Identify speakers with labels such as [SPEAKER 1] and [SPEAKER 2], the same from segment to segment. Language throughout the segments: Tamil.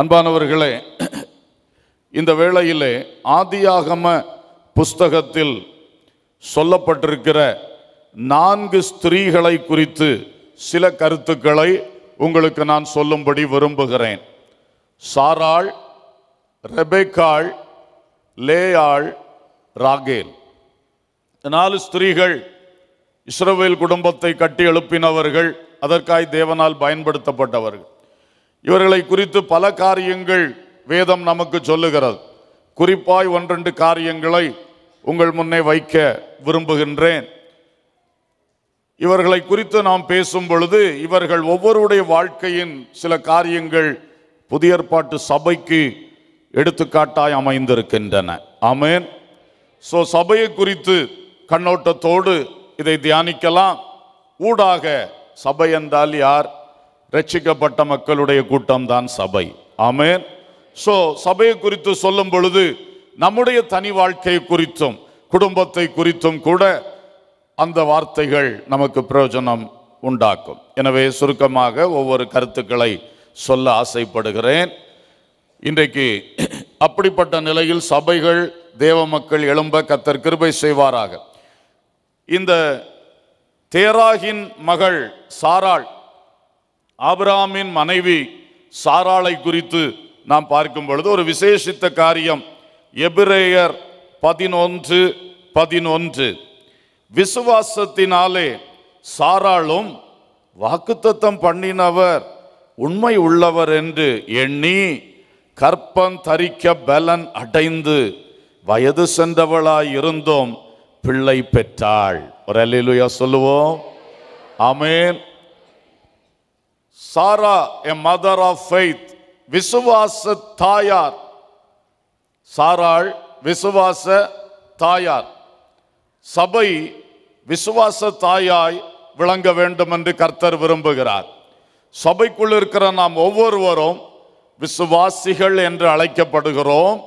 [SPEAKER 1] அன்பானவர்களே இந்த வேளையிலே ஆதியாகம புஸ்தகத்தில் சொல்லப்பட்டிருக்கிற நான்கு ஸ்திரீகளை குறித்து சில கருத்துக்களை உங்களுக்கு நான் சொல்லும்படி விரும்புகிறேன் சாராள் ரெபேக்காள் லேயாள் ராகேல் நாலு ஸ்திரீகள் இஸ்ரோவேல் குடும்பத்தை கட்டி எழுப்பினவர்கள் அதற்காய் தேவனால் பயன்படுத்தப்பட்டவர்கள் இவர்களை குறித்து பல காரியங்கள் வேதம் நமக்கு சொல்லுகிறது குறிப்பாய் ஒன்றெண்டு காரியங்களை உங்கள் முன்னே வைக்க விரும்புகின்றேன் இவர்களை குறித்து நாம் பேசும் பொழுது இவர்கள் ஒவ்வொருடைய வாழ்க்கையின் சில காரியங்கள் புதிய ஏற்பாட்டு சபைக்கு எடுத்துக்காட்டாய் அமைந்திருக்கின்றன ஆமேன் ஸோ சபையை குறித்து கண்ணோட்டத்தோடு இதை தியானிக்கலாம் ஊடாக சபை என்றால் யார் ரட்சிக்கப்பட்ட மக்களுடைய கூட்டம் தான் சபை ஆமேன் ஸோ சபையை குறித்து சொல்லும் பொழுது நம்முடைய தனி வாழ்க்கை குறித்தும் குடும்பத்தை குறித்தும் கூட அந்த வார்த்தைகள் நமக்கு பிரயோஜனம் உண்டாக்கும் எனவே சுருக்கமாக ஒவ்வொரு கருத்துக்களை சொல்ல ஆசைப்படுகிறேன் இன்றைக்கு அப்படிப்பட்ட நிலையில் சபைகள் தேவ மக்கள் எழும்ப கத்தர் கிருபை செய்வாராக இந்த தேராகின் மகள் சாராள் ஆபிராமின் மனைவி சாராளை குறித்து நாம் பார்க்கும் பொழுது ஒரு விசேஷித்த காரியம் எபிரேயர் பதினொன்று பதினொன்று விசுவாசத்தினாலே சாராளும் வாக்குத்தத்தம் பண்ணினவர் உண்மை உள்ளவர் என்று எண்ணி கற்பம் தரிக்க பலன் அடைந்து வயது சென்றவளாய் இருந்தோம் பிள்ளை பெற்றாள் ஒரு அல்லையிலுயா சொல்லுவோம் amen Sarah a mother of faith விசுவாச தாயார் சாராள் விசுவாச தாயார் சபை விசுவாச தாயாய் விளங்க வேண்டும் என்று கர்த்தர் விரும்புகிறார் சபைக்குள் இருக்கிற நாம் ஒவ்வொருவரும் விசுவாசிகள் என்று அழைக்கப்படுகிறோம்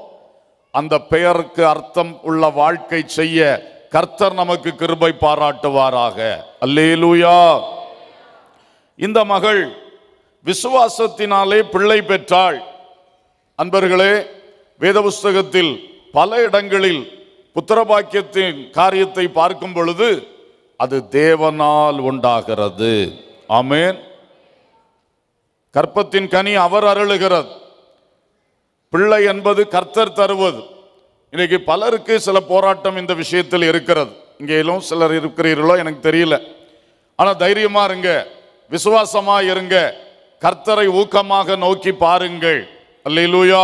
[SPEAKER 1] அந்த பெயருக்கு அர்த்தம் உள்ள வாழ்க்கை செய்ய கர்த்தர் நமக்கு கிருபை பாராட்டுவாராக அல்லேலூயா இந்த மகள் விசுவாசத்தினாலே பிள்ளை பெற்றாள் அன்பர்களே வேத புஸ்தகத்தில் பல இடங்களில் புத்திரபாக்கியத்தின் காரியத்தை பார்க்கும் பொழுது அது தேவனால் உண்டாகிறது ஆமேன் கற்பத்தின் கனி அவர் அருளுகிறது பிள்ளை என்பது கர்த்தர் தருவது இன்னைக்கு பலருக்கு சில போராட்டம் இந்த விஷயத்தில் இருக்கிறது இங்கேயிலும் சிலர் இருக்கிறீர்களோ எனக்கு தெரியல ஆனால் தைரியமாக இருங்க விசுவாசமாக இருங்க கர்த்தரை ஊக்கமாக நோக்கி பாருங்கள் அல்லூயா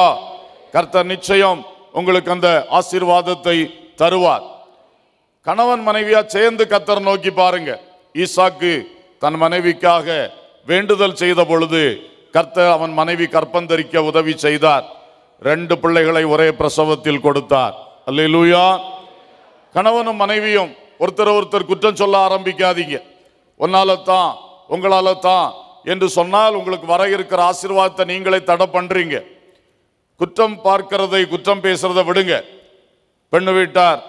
[SPEAKER 1] கர்த்தர் நிச்சயம் உங்களுக்கு அந்த ஆசீர்வாதத்தை தருவார் கணவன் மனைவியா சேர்ந்து கர்த்தர் நோக்கி பாருங்க ஈசாக்கு தன் மனைவிக்காக வேண்டுதல் செய்த பொழுது கர்த்தர் அவன் மனைவி கற்பந்தரிக்க உதவி செய்தார் ரெண்டு பிள்ளைகளை ஒரே பிரசவத்தில் கொடுத்தார் அல்லூயா கணவனும் மனைவியும் ஒருத்தர் ஒருத்தர் குற்றம் சொல்ல ஆரம்பிக்காதீங்க உன்னால தான் உங்களால தான் என்று சொன்னால் உங்களுக்கு வர இருக்கிற ஆசீர்வாதத்தை நீங்களே தடை பண்ணுறீங்க குற்றம் பார்க்கிறதை குற்றம் பேசுறதை விடுங்க பெண்ணு வீட்டார்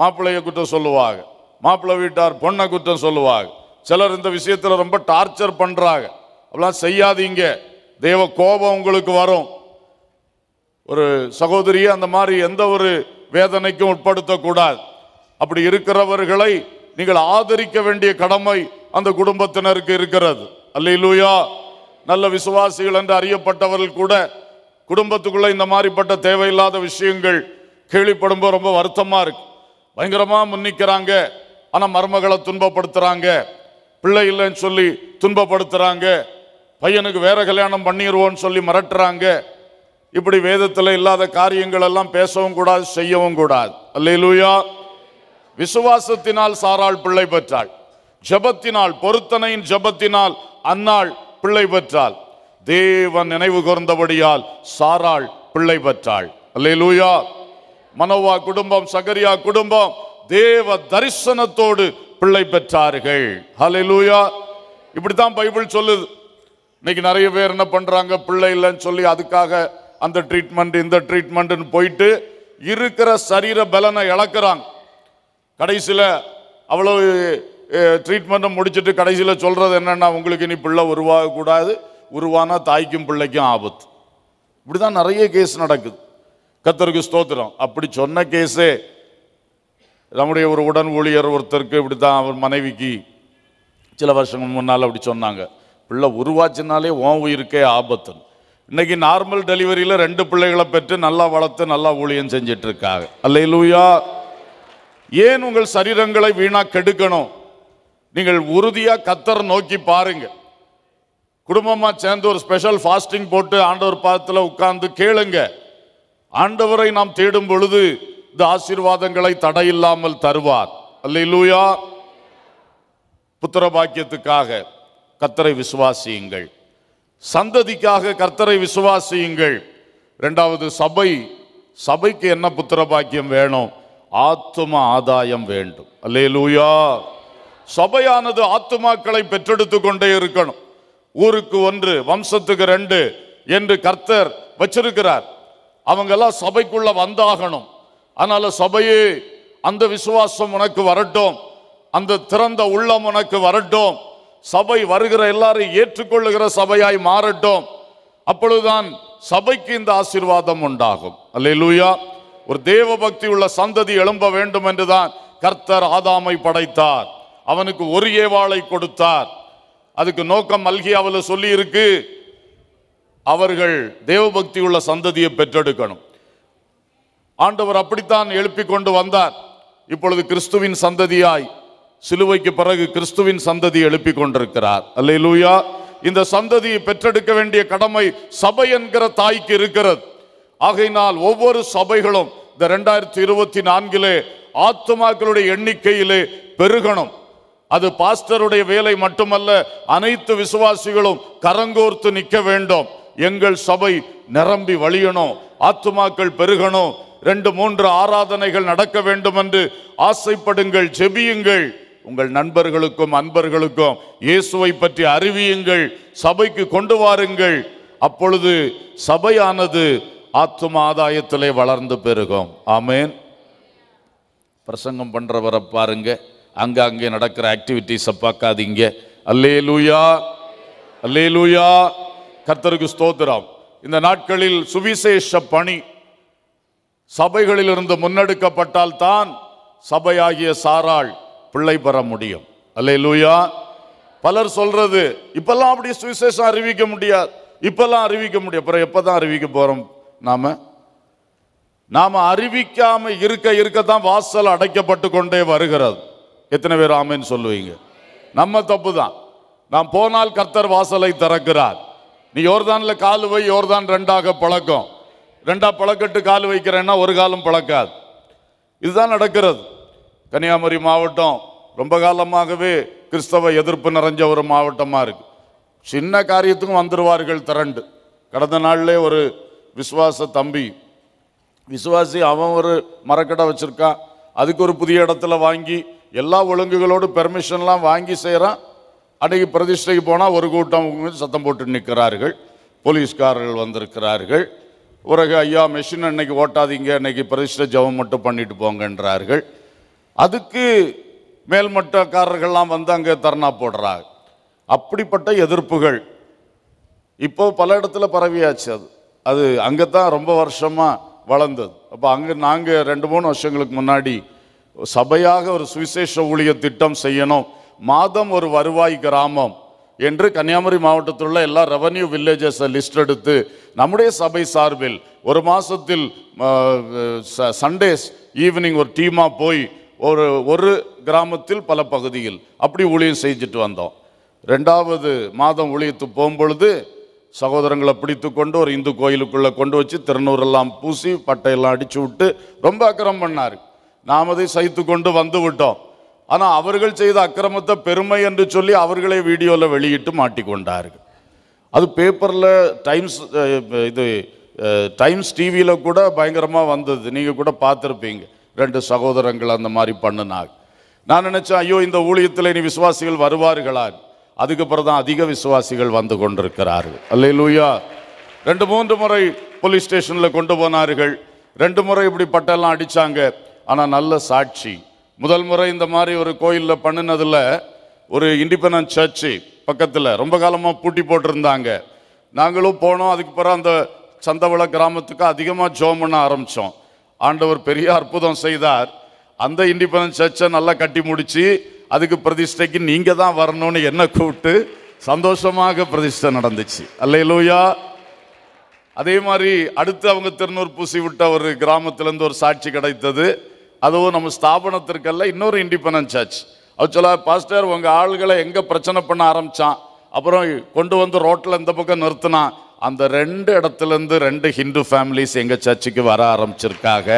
[SPEAKER 1] மாப்பிள்ளைய குற்றம் சொல்லுவாங்க மாப்பிள்ளை வீட்டார் பொண்ணை குற்றம் சொல்லுவாங்க சிலர் இந்த விஷயத்தில் ரொம்ப டார்ச்சர் பண்ணுறாங்க அப்படிலாம் செய்யாதீங்க தெய்வ கோபம் உங்களுக்கு வரும் ஒரு சகோதரியை அந்த மாதிரி எந்த ஒரு வேதனைக்கும் உட்படுத்தக்கூடாது அப்படி இருக்கிறவர்களை நீங்கள் ஆதரிக்க வேண்டிய கடமை அந்த குடும்பத்தினருக்கு இருக்கிறது அல்லையிலூயா நல்ல விசுவாசிகள் என்று அறியப்பட்டவர்கள் கூட குடும்பத்துக்குள்ள இந்த மாதிரிப்பட்ட தேவையில்லாத விஷயங்கள் கேள்விப்படும்போது ரொம்ப வருத்தமா இருக்கு பயங்கரமா முன்னிக்கிறாங்க ஆனா மர்மகளை துன்பப்படுத்துறாங்க பிள்ளை இல்லைன்னு சொல்லி துன்பப்படுத்துறாங்க பையனுக்கு வேற கல்யாணம் பண்ணிடுவோன்னு சொல்லி மிரட்டுறாங்க இப்படி வேதத்தில் இல்லாத காரியங்கள் எல்லாம் பேசவும் கூடாது செய்யவும் கூடாது அல்லையிலூயா விசுவாசத்தினால் சாராள் பிள்ளை பெற்றாள் ஜபத்தினால் பொருத்தனையின் ஜபத்தினால் அன்னாள் பிள்ளை பெற்றாள் தேவன் நினைவு கூர்ந்தபடியால் சாராள் பிள்ளை பெற்றாள் லூயா மனோவா குடும்பம் சகரியா குடும்பம் தேவ தரிசனத்தோடு பிள்ளை பெற்றார்கள் ஹலெலூயா இப்படித்தான் பைபிள் சொல்லுது இன்னைக்கு நிறைய பேர் என்ன பண்றாங்க பிள்ளை இல்லைன்னு சொல்லி அதுக்காக அந்த ட்ரீட்மெண்ட் இந்த ட்ரீட்மெண்ட்னு போயிட்டு இருக்கிற சரீர பலனை இழக்கிறாங்க கடைசியில் அவ்வளோ ட்ரீட்மெண்ட்டை முடிச்சுட்டு கடைசியில் சொல்கிறது என்னென்னா உங்களுக்கு இனி பிள்ளை உருவாகக்கூடாது உருவானா தாய்க்கும் பிள்ளைக்கும் ஆபத்து இப்படி தான் நிறைய கேஸ் நடக்குது கத்தருக்கு ஸ்தோத்திரம் அப்படி சொன்ன கேஸே நம்முடைய ஒரு உடன் ஊழியர் ஒருத்தருக்கு இப்படி தான் அவர் மனைவிக்கு சில வருஷங்கள் முன்னால் அப்படி சொன்னாங்க பிள்ளை உருவாச்சினாலே ஓம் உயிருக்கே ஆபத்துன்னு இன்னைக்கு நார்மல் டெலிவரியில் ரெண்டு பிள்ளைகளை பெற்று நல்லா வளர்த்து நல்லா ஊழியம் செஞ்சிட்ருக்காங்க அல்ல ஏன் உங்கள் சரீரங்களை வீணாக கெடுக்கணும் நீங்கள் உறுதியாக கத்தர் நோக்கி பாருங்க குடும்பமாக சேர்ந்து ஒரு ஸ்பெஷல் ஃபாஸ்டிங் போட்டு ஆண்டவர் பாதத்தில் உட்கார்ந்து கேளுங்க ஆண்டவரை நாம் தேடும் பொழுது இந்த ஆசீர்வாதங்களை தடையில்லாமல் தருவார் அல்லூயா புத்திர பாக்கியத்துக்காக கத்தரை விசுவாசியுங்கள் சந்ததிக்காக கர்த்தரை விசுவாசியுங்கள் ரெண்டாவது சபை சபைக்கு என்ன புத்திர பாக்கியம் வேணும் ஆத்தும ஆதாயம் வேண்டும் அல்லே லூயா சபையானது ஆத்துமாக்களை பெற்றெடுத்து கொண்டே இருக்கணும் ஊருக்கு ஒன்று வம்சத்துக்கு ரெண்டு என்று கர்த்தர் வச்சிருக்கிறார் அவங்கெல்லாம் சபைக்குள்ள வந்தாகணும் அதனால சபையே அந்த விசுவாசம் உனக்கு வரட்டும் அந்த திறந்த உள்ளம் உனக்கு வரட்டும் சபை வருகிற எல்லாரும் ஏற்றுக்கொள்ளுகிற சபையாய் மாறட்டும் அப்பொழுதுதான் சபைக்கு இந்த ஆசீர்வாதம் உண்டாகும் அல்ல ஒரு தேவ பக்தி உள்ள சந்ததி எழும்ப வேண்டும் என்றுதான் கர்த்தர் ஆதாமை படைத்தார் அவனுக்கு ஒரு ஏவாளை கொடுத்தார் அதுக்கு நோக்கம் அவளை சொல்லி இருக்கு அவர்கள் தேவபக்தி உள்ள சந்ததியை பெற்றெடுக்கணும் ஆண்டவர் அப்படித்தான் எழுப்பி கொண்டு வந்தார் இப்பொழுது கிறிஸ்துவின் சந்ததியாய் சிலுவைக்கு பிறகு கிறிஸ்துவின் சந்ததி எழுப்பி கொண்டிருக்கிறார் அல்ல லூயா இந்த சந்ததியை பெற்றெடுக்க வேண்டிய கடமை சபை என்கிற தாய்க்கு இருக்கிறது ஆகையினால் ஒவ்வொரு சபைகளும் இந்த ரெண்டாயிரத்தி இருபத்தி நான்கிலே ஆத்துமாக்களுடைய எண்ணிக்கையிலே பெருகணும் அது பாஸ்டருடைய வேலை மட்டுமல்ல அனைத்து விசுவாசிகளும் கரங்கோர்த்து நிற்க வேண்டும் எங்கள் சபை நிரம்பி வழியணும் ஆத்துமாக்கள் பெருகணும் ரெண்டு மூன்று ஆராதனைகள் நடக்க வேண்டும் என்று ஆசைப்படுங்கள் செபியுங்கள் உங்கள் நண்பர்களுக்கும் அன்பர்களுக்கும் இயேசுவை பற்றி அறிவியுங்கள் சபைக்கு கொண்டு வாருங்கள் அப்பொழுது சபையானது ஆத்தும ஆதாயத்திலே வளர்ந்து பெருகும் ஆமேன் பிரசங்கம் பண்றவரை பாருங்கள் அங்கே நடக்கிற ஆக்டிவிட்டிஸை பார்க்காதீங்க அல்லே லூயா அல்லே லூயா கர்த்தருக்கு ஸ்தோத்திரம் இந்த நாட்களில் சுவிசேஷ பணி சபைகளில் இருந்து முன்னெடுக்கப்பட்டால் தான் சபையாகிய சாராள் பிள்ளை பெற முடியும் அல்லே லூயா பலர் சொல்றது இப்பெல்லாம் அப்படி சுவிசேஷம் அறிவிக்க முடியாது இப்பெல்லாம் அறிவிக்க முடியும் அப்புறம் எப்பதான் அறிவிக்க போறோம் நாம நாம அறிவிக்காம இருக்க இருக்கத்தான் வாசல் அடைக்கப்பட்டு கொண்டே வருகிறது எத்தனை பேர் ஆமேன்னு சொல்லுவீங்க நம்ம தப்பு தான் நாம் போனால் கர்த்தர் வாசலை திறக்கிறார் நீ யோர்தானில் கால் வை யோர்தான் ரெண்டாக பழக்கம் ரெண்டா பழக்கட்டு கால் வைக்கிறேன்னா ஒரு காலம் பழக்காது இதுதான் நடக்கிறது கன்னியாகுமரி மாவட்டம் ரொம்ப காலமாகவே கிறிஸ்தவ எதிர்ப்பு நிறைஞ்ச ஒரு மாவட்டமாக இருக்குது சின்ன காரியத்துக்கும் வந்துடுவார்கள் திரண்டு கடந்த நாள்லே ஒரு விசுவாச தம்பி விசுவாசி அவன் ஒரு மரக்கடை வச்சுருக்கான் அதுக்கு ஒரு புதிய இடத்துல வாங்கி எல்லா ஒழுங்குகளோடு பெர்மிஷன்லாம் வாங்கி செய்கிறான் அன்றைக்கி பிரதிஷ்டைக்கு போனால் ஒரு கூட்டம் சத்தம் போட்டு நிற்கிறார்கள் போலீஸ்காரர்கள் வந்திருக்கிறார்கள் உறகு ஐயா மெஷின் அன்னைக்கு ஓட்டாதீங்க அன்னைக்கு பிரதிஷ்டை ஜபம் மட்டும் பண்ணிட்டு போங்கன்றார்கள் அதுக்கு மேல்மட்டக்காரர்கள்லாம் வந்து அங்கே தர்ணா போடுறாங்க அப்படிப்பட்ட எதிர்ப்புகள் இப்போ பல இடத்துல பரவியாச்சு அது அது அங்கே தான் ரொம்ப வருஷமாக வளர்ந்தது அப்போ அங்கே நாங்கள் ரெண்டு மூணு வருஷங்களுக்கு முன்னாடி சபையாக ஒரு சுவிசேஷ ஊழிய திட்டம் செய்யணும் மாதம் ஒரு வருவாய் கிராமம் என்று கன்னியாகுமரி மாவட்டத்தில் உள்ள எல்லா ரெவன்யூ வில்லேஜஸை லிஸ்ட் எடுத்து நம்முடைய சபை சார்பில் ஒரு மாதத்தில் சண்டேஸ் ஈவினிங் ஒரு டீமாக போய் ஒரு ஒரு கிராமத்தில் பல பகுதியில் அப்படி ஊழியம் செஞ்சுட்டு வந்தோம் ரெண்டாவது மாதம் ஊழியத்து போகும்பொழுது சகோதரங்களை பிடித்து கொண்டு ஒரு இந்து கோயிலுக்குள்ளே கொண்டு வச்சு திருநூறெல்லாம் பூசி பட்டையெல்லாம் அடித்து விட்டு ரொம்ப அக்கிரம் பண்ணார் நாம் அதை சைத்து கொண்டு வந்து விட்டோம் ஆனால் அவர்கள் செய்த அக்கிரமத்தை பெருமை என்று சொல்லி அவர்களே வீடியோவில் வெளியிட்டு மாட்டிக்கொண்டார்கள் அது பேப்பரில் டைம்ஸ் இது டைம்ஸ் டிவியில் கூட பயங்கரமாக வந்தது நீங்கள் கூட பார்த்துருப்பீங்க ரெண்டு சகோதரங்கள் அந்த மாதிரி பண்ணினாங்க நான் நினச்சேன் ஐயோ இந்த ஊழியத்தில் இனி விசுவாசிகள் வருவார்களா அதுக்கப்புறம் தான் அதிக விசுவாசிகள் வந்து கொண்டிருக்கிறார்கள் அல்ல லூயா ரெண்டு மூன்று முறை போலீஸ் ஸ்டேஷனில் கொண்டு போனார்கள் ரெண்டு முறை இப்படி பட்டெல்லாம் அடித்தாங்க ஆனால் நல்ல சாட்சி முதல் முறை இந்த மாதிரி ஒரு கோயிலில் பண்ணினதில் ஒரு இண்டிபெண்டன்ஸ் சர்ச்சு பக்கத்தில் ரொம்ப காலமாக பூட்டி போட்டிருந்தாங்க நாங்களும் போனோம் அதுக்கு பிறகு அந்த சந்தவள கிராமத்துக்கு அதிகமாக ஜோம் பண்ண ஆரம்பித்தோம் ஆண்டவர் பெரிய அற்புதம் செய்தார் அந்த இண்டிபெண்டன்ஸ் சர்ச்சை நல்லா கட்டி முடித்து அதுக்கு பிரதிஷ்டைக்கு நீங்கள் தான் வரணும்னு என்ன கூப்பிட்டு சந்தோஷமாக பிரதிஷ்டை நடந்துச்சு அல்லையிலூயா அதே மாதிரி அடுத்து அவங்க திருநூர் பூசி விட்ட ஒரு கிராமத்திலேருந்து ஒரு சாட்சி கிடைத்தது அதுவும் நம்ம ஸ்தாபனத்திற்கல்ல இன்னொரு இண்டிபெண்டன்ஸ் சர்ச் ஆக்சுவலாக பாஸ்டர் உங்கள் ஆளுகளை எங்கே பிரச்சனை பண்ண ஆரம்பித்தான் அப்புறம் கொண்டு வந்து ரோட்டில் இந்த பக்கம் நிறுத்தினான் அந்த ரெண்டு இடத்துலேருந்து ரெண்டு ஹிந்து ஃபேமிலிஸ் எங்கள் சர்ச்சுக்கு வர ஆரம்பிச்சிருக்காங்க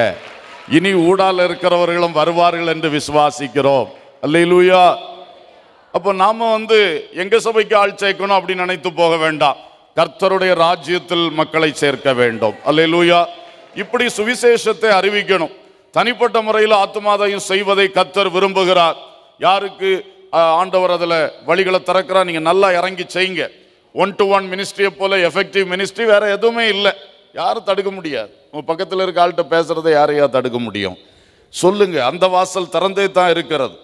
[SPEAKER 1] இனி ஊடால் இருக்கிறவர்களும் வருவார்கள் என்று விசுவாசிக்கிறோம் அல்லையிலூயா அப்போ நாம் வந்து எங்கள் சபைக்கு ஆள் சேர்க்கணும் அப்படின்னு நினைத்து போக வேண்டாம் கர்த்தருடைய ராஜ்யத்தில் மக்களை சேர்க்க வேண்டும் அல்லையிலூயா இப்படி சுவிசேஷத்தை அறிவிக்கணும் தனிப்பட்ட முறையில் ஆத்மாதையும் செய்வதை கத்தர் விரும்புகிறார் யாருக்கு ஆண்டவர் அதில் வழிகளை திறக்கிறார் நீங்கள் நல்லா இறங்கி செய்யுங்க ஒன் டு ஒன் மினிஸ்ட்ரியை போல எஃபெக்டிவ் மினிஸ்ட்ரி வேறு எதுவுமே இல்லை யாரும் தடுக்க முடியாது உங்கள் பக்கத்தில் இருக்க ஆள்கிட்ட பேசுகிறத யாரையா தடுக்க முடியும் சொல்லுங்கள் அந்த வாசல் திறந்தே தான் இருக்கிறது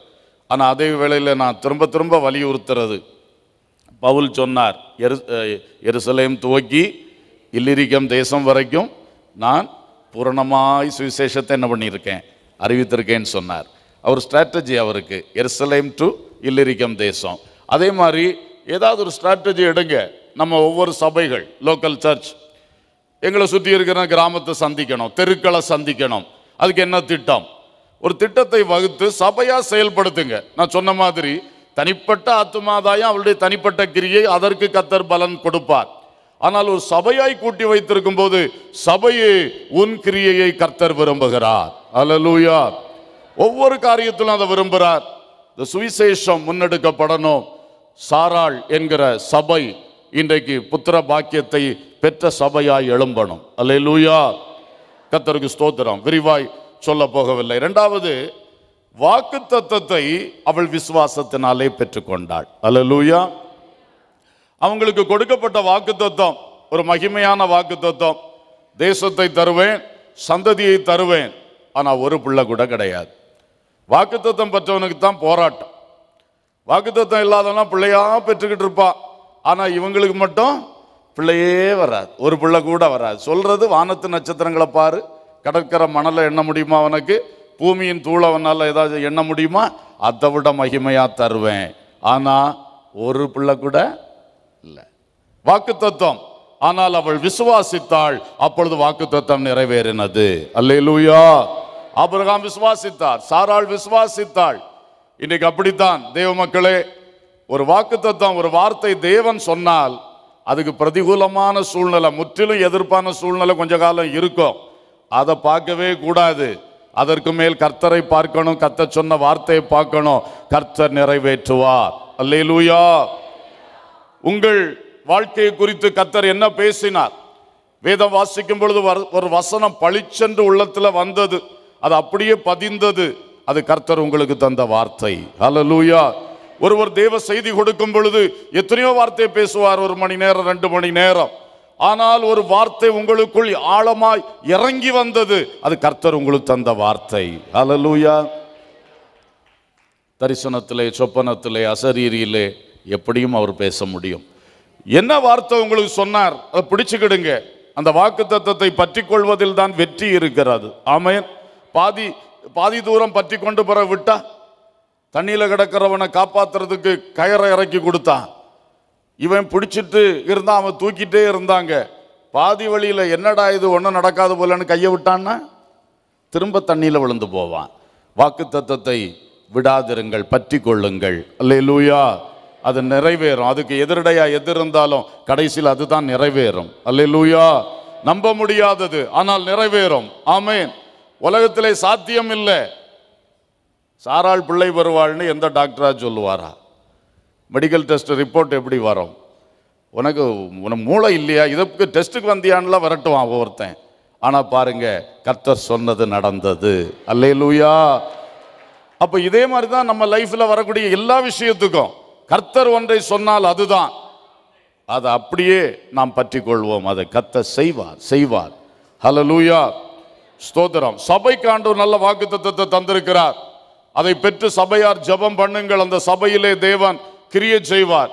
[SPEAKER 1] ஆனால் அதே வேளையில் நான் திரும்ப திரும்ப வலியுறுத்துறது பவுல் சொன்னார் எரு எருசலேம் துவக்கி இல்லிரிக்கம் தேசம் வரைக்கும் நான் பூரணமாய் சுவிசேஷத்தை என்ன பண்ணியிருக்கேன் அறிவித்திருக்கேன்னு சொன்னார் அவர் ஸ்ட்ராட்டஜி அவருக்கு எர்சலேம் டு இல்லிரிக்கம் தேசம் அதே மாதிரி ஏதாவது ஒரு ஸ்ட்ராட்டஜி எடுங்க நம்ம ஒவ்வொரு சபைகள் லோக்கல் சர்ச் எங்களை சுற்றி இருக்கிற கிராமத்தை சந்திக்கணும் தெருக்களை சந்திக்கணும் அதுக்கு என்ன திட்டம் ஒரு திட்டத்தை வகுத்து சபையாக செயல்படுத்துங்க நான் சொன்ன மாதிரி தனிப்பட்ட ஆத்மாதாயம் அவளுடைய தனிப்பட்ட கிரியை அதற்கு கத்தர் பலன் கொடுப்பார் ஆனால் ஒரு சபையாய் கூட்டி வைத்திருக்கும் போது சபையே உன் கிரியையை கர்த்தர் விரும்புகிறார் அலலூயா ஒவ்வொரு காரியத்திலும் அதை விரும்புகிறார் இந்த சுவிசேஷம் முன்னெடுக்கப்படணும் சாராள் என்கிற சபை இன்றைக்கு புத்திர பாக்கியத்தை பெற்ற சபையாய் எழும்பணும் அல்ல லூயா கத்தருக்கு ஸ்தோத்திரம் விரிவாய் சொல்ல போகவில்லை இரண்டாவது வாக்கு தத்துவத்தை அவள் விசுவாசத்தினாலே பெற்றுக்கொண்டாள் அல்ல லூயா அவங்களுக்கு கொடுக்கப்பட்ட வாக்கு தத்துவம் ஒரு மகிமையான வாக்கு தத்துவம் தேசத்தை தருவேன் சந்ததியை தருவேன் ஆனால் ஒரு பிள்ளை கூட கிடையாது வாக்குத்தத்தம் பெற்றவனுக்கு தான் போராட்டம் வாக்குத்தம் இல்லாதவனா பிள்ளையாக பெற்றுக்கிட்டு இருப்பான் ஆனால் இவங்களுக்கு மட்டும் பிள்ளையே வராது ஒரு பிள்ளை கூட வராது சொல்கிறது வானத்து நட்சத்திரங்களை பாரு கடற்கரை மணலை எண்ண முடியுமா அவனுக்கு பூமியின் தூளை அவனால் ஏதாவது எண்ண முடியுமா அதை விட மகிமையாக தருவேன் ஆனால் ஒரு பிள்ளை கூட இல்லை வாக்கு தத்துவம் ஆனால் அவள் விசுவாசித்தாள் அப்பொழுது வாக்கு தத்துவம் நிறைவேறினது லூயா ஆபிரகாம் விசுவாசித்தார் சாராள் விசுவாசித்தாள் இன்னைக்கு அப்படித்தான் தேவ மக்களே ஒரு வாக்கு தத்துவம் ஒரு வார்த்தை தேவன் சொன்னால் அதுக்கு பிரதிகூலமான சூழ்நிலை முற்றிலும் எதிர்ப்பான சூழ்நிலை கொஞ்ச காலம் இருக்கும் அதை பார்க்கவே கூடாது அதற்கு மேல் கர்த்தரை பார்க்கணும் கத்த சொன்ன வார்த்தையை பார்க்கணும் கர்த்தர் நிறைவேற்றுவார் அல்லேலூயா உங்கள் வாழ்க்கையை குறித்து கத்தர் என்ன பேசினார் வேதம் வாசிக்கும் பொழுது ஒரு வசனம் பளிச்சென்று உள்ளத்தில் வந்தது அது அப்படியே பதிந்தது அது கர்த்தர் உங்களுக்கு தந்த வார்த்தை ஹலோ லூயா ஒருவர் தேவ செய்தி கொடுக்கும் பொழுது எத்தனையோ வார்த்தை பேசுவார் ஒரு மணி நேரம் ரெண்டு மணி நேரம் ஆனால் ஒரு வார்த்தை உங்களுக்குள் ஆழமாய் இறங்கி வந்தது அது கர்த்தர் உங்களுக்கு தந்த வார்த்தை அலலூயா தரிசனத்திலே சொப்பனத்திலே அசரீரியிலே எப்படியும் அவர் பேச முடியும் என்ன வார்த்தை உங்களுக்கு சொன்னார் அதை பிடிச்சுக்கிடுங்க அந்த வாக்கு தத்துவத்தை பற்றி கொள்வதில் தான் வெற்றி இருக்கிறது ஆமையன் பாதி பாதி தூரம் பற்றி கொண்டு போற விட்டா தண்ணியில் கிடக்கிறவனை காப்பாத்துறதுக்கு கயரை இறக்கி கொடுத்தான் இவன் பிடிச்சிட்டு இருந்தான் அவன் தூக்கிட்டே இருந்தாங்க பாதி வழியில் என்னடா இது ஒன்றும் நடக்காது போலன்னு கையை விட்டான்னா திரும்ப தண்ணியில் விழுந்து போவான் வாக்கு தத்துவத்தை விடாதிருங்கள் பற்றி கொள்ளுங்கள் அல்ல லூயா அது நிறைவேறும் அதுக்கு எதிரடையாக எது இருந்தாலும் கடைசியில் அதுதான் நிறைவேறும் லூயா நம்ப முடியாதது ஆனால் நிறைவேறும் ஆமேன் உலகத்திலே சாத்தியம் இல்லை சாரால் பிள்ளை வருவாள்னு எந்த டாக்டரா சொல்லுவாரா மெடிக்கல் டெஸ்ட் ரிப்போர்ட் எப்படி வரும் உனக்கு உனக்கு மூளை இல்லையா இதற்கு டெஸ்ட்டுக்கு வந்தியான்லாம் விரட்டுவான் ஒருத்தன் ஆனால் பாருங்க கர்த்தர் சொன்னது நடந்தது லூயா அப்போ இதே மாதிரி தான் நம்ம லைஃப்பில் வரக்கூடிய எல்லா விஷயத்துக்கும் கர்த்தர் ஒன்றை சொன்னால் அதுதான் அதை அப்படியே நாம் பற்றி கொள்வோம் அதை கத்த செய்வார் செய்வார் ஹலோ லூயா ஸ்தோத்திரம் சபைக்கு ஒரு நல்ல வாக்கு தத்துவத்தை தந்திருக்கிறார் அதை பெற்று சபையார் ஜபம் பண்ணுங்கள் அந்த சபையிலே தேவன் கிரிய செய்வார்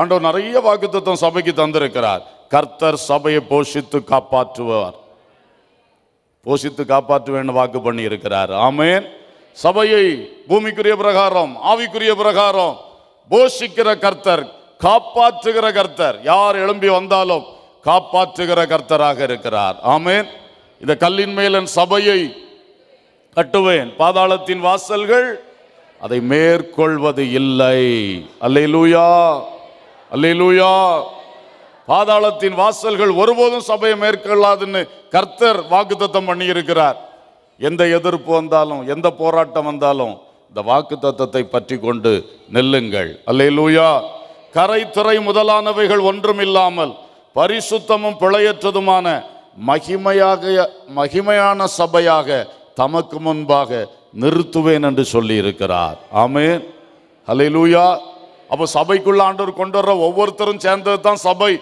[SPEAKER 1] ஆண்டவர் நிறைய வாக்குத்தத்தம் சபைக்கு தந்திருக்கிறார் கர்த்தர் சபையை போஷித்து காப்பாற்றுவார் போஷித்து காப்பாற்றுவேன்னு வாக்கு பண்ணி இருக்கிறார் ஆமேன் சபையை பூமிக்குரிய பிரகாரம் ஆவிக்குரிய பிரகாரம் போஷிக்கிற கர்த்தர் காப்பாற்றுகிற கர்த்தர் யார் எழும்பி வந்தாலும் காப்பாற்றுகிற கர்த்தராக இருக்கிறார் ஆமேன் இந்த கல்லின் மேலன் சபையை கட்டுவேன் பாதாளத்தின் வாசல்கள் அதை மேற்கொள்வது இல்லை அல்லை லூயா அல்லை லூயா பாதாளத்தின் வாசல்கள் ஒருபோதும் சபையை மேற்கொள்ளாதுன்னு கர்த்தர் வாக்குத்தத்தம் பண்ணியிருக்கிறார் எந்த எதிர்ப்பு வந்தாலும் எந்த போராட்டம் வந்தாலும் இந்த வாக்கு தத்தத்தை பற்றி கொண்டு நெல்லுங்கள் அல்லே லூயா கரைத்துறை முதலானவைகள் ஒன்றும் இல்லாமல் பரிசுத்தமும் பிழையற்றதுமான மகிமையாக மகிமையான சபையாக தமக்கு முன்பாக நிறுத்துவேன் என்று சொல்லி இருக்கிறார் ஆமே அலை லூயா அப்போ சபைக்குள்ள ஆண்டவர் கொண்டு வர்ற ஒவ்வொருத்தரும் சேர்ந்தது தான் சபை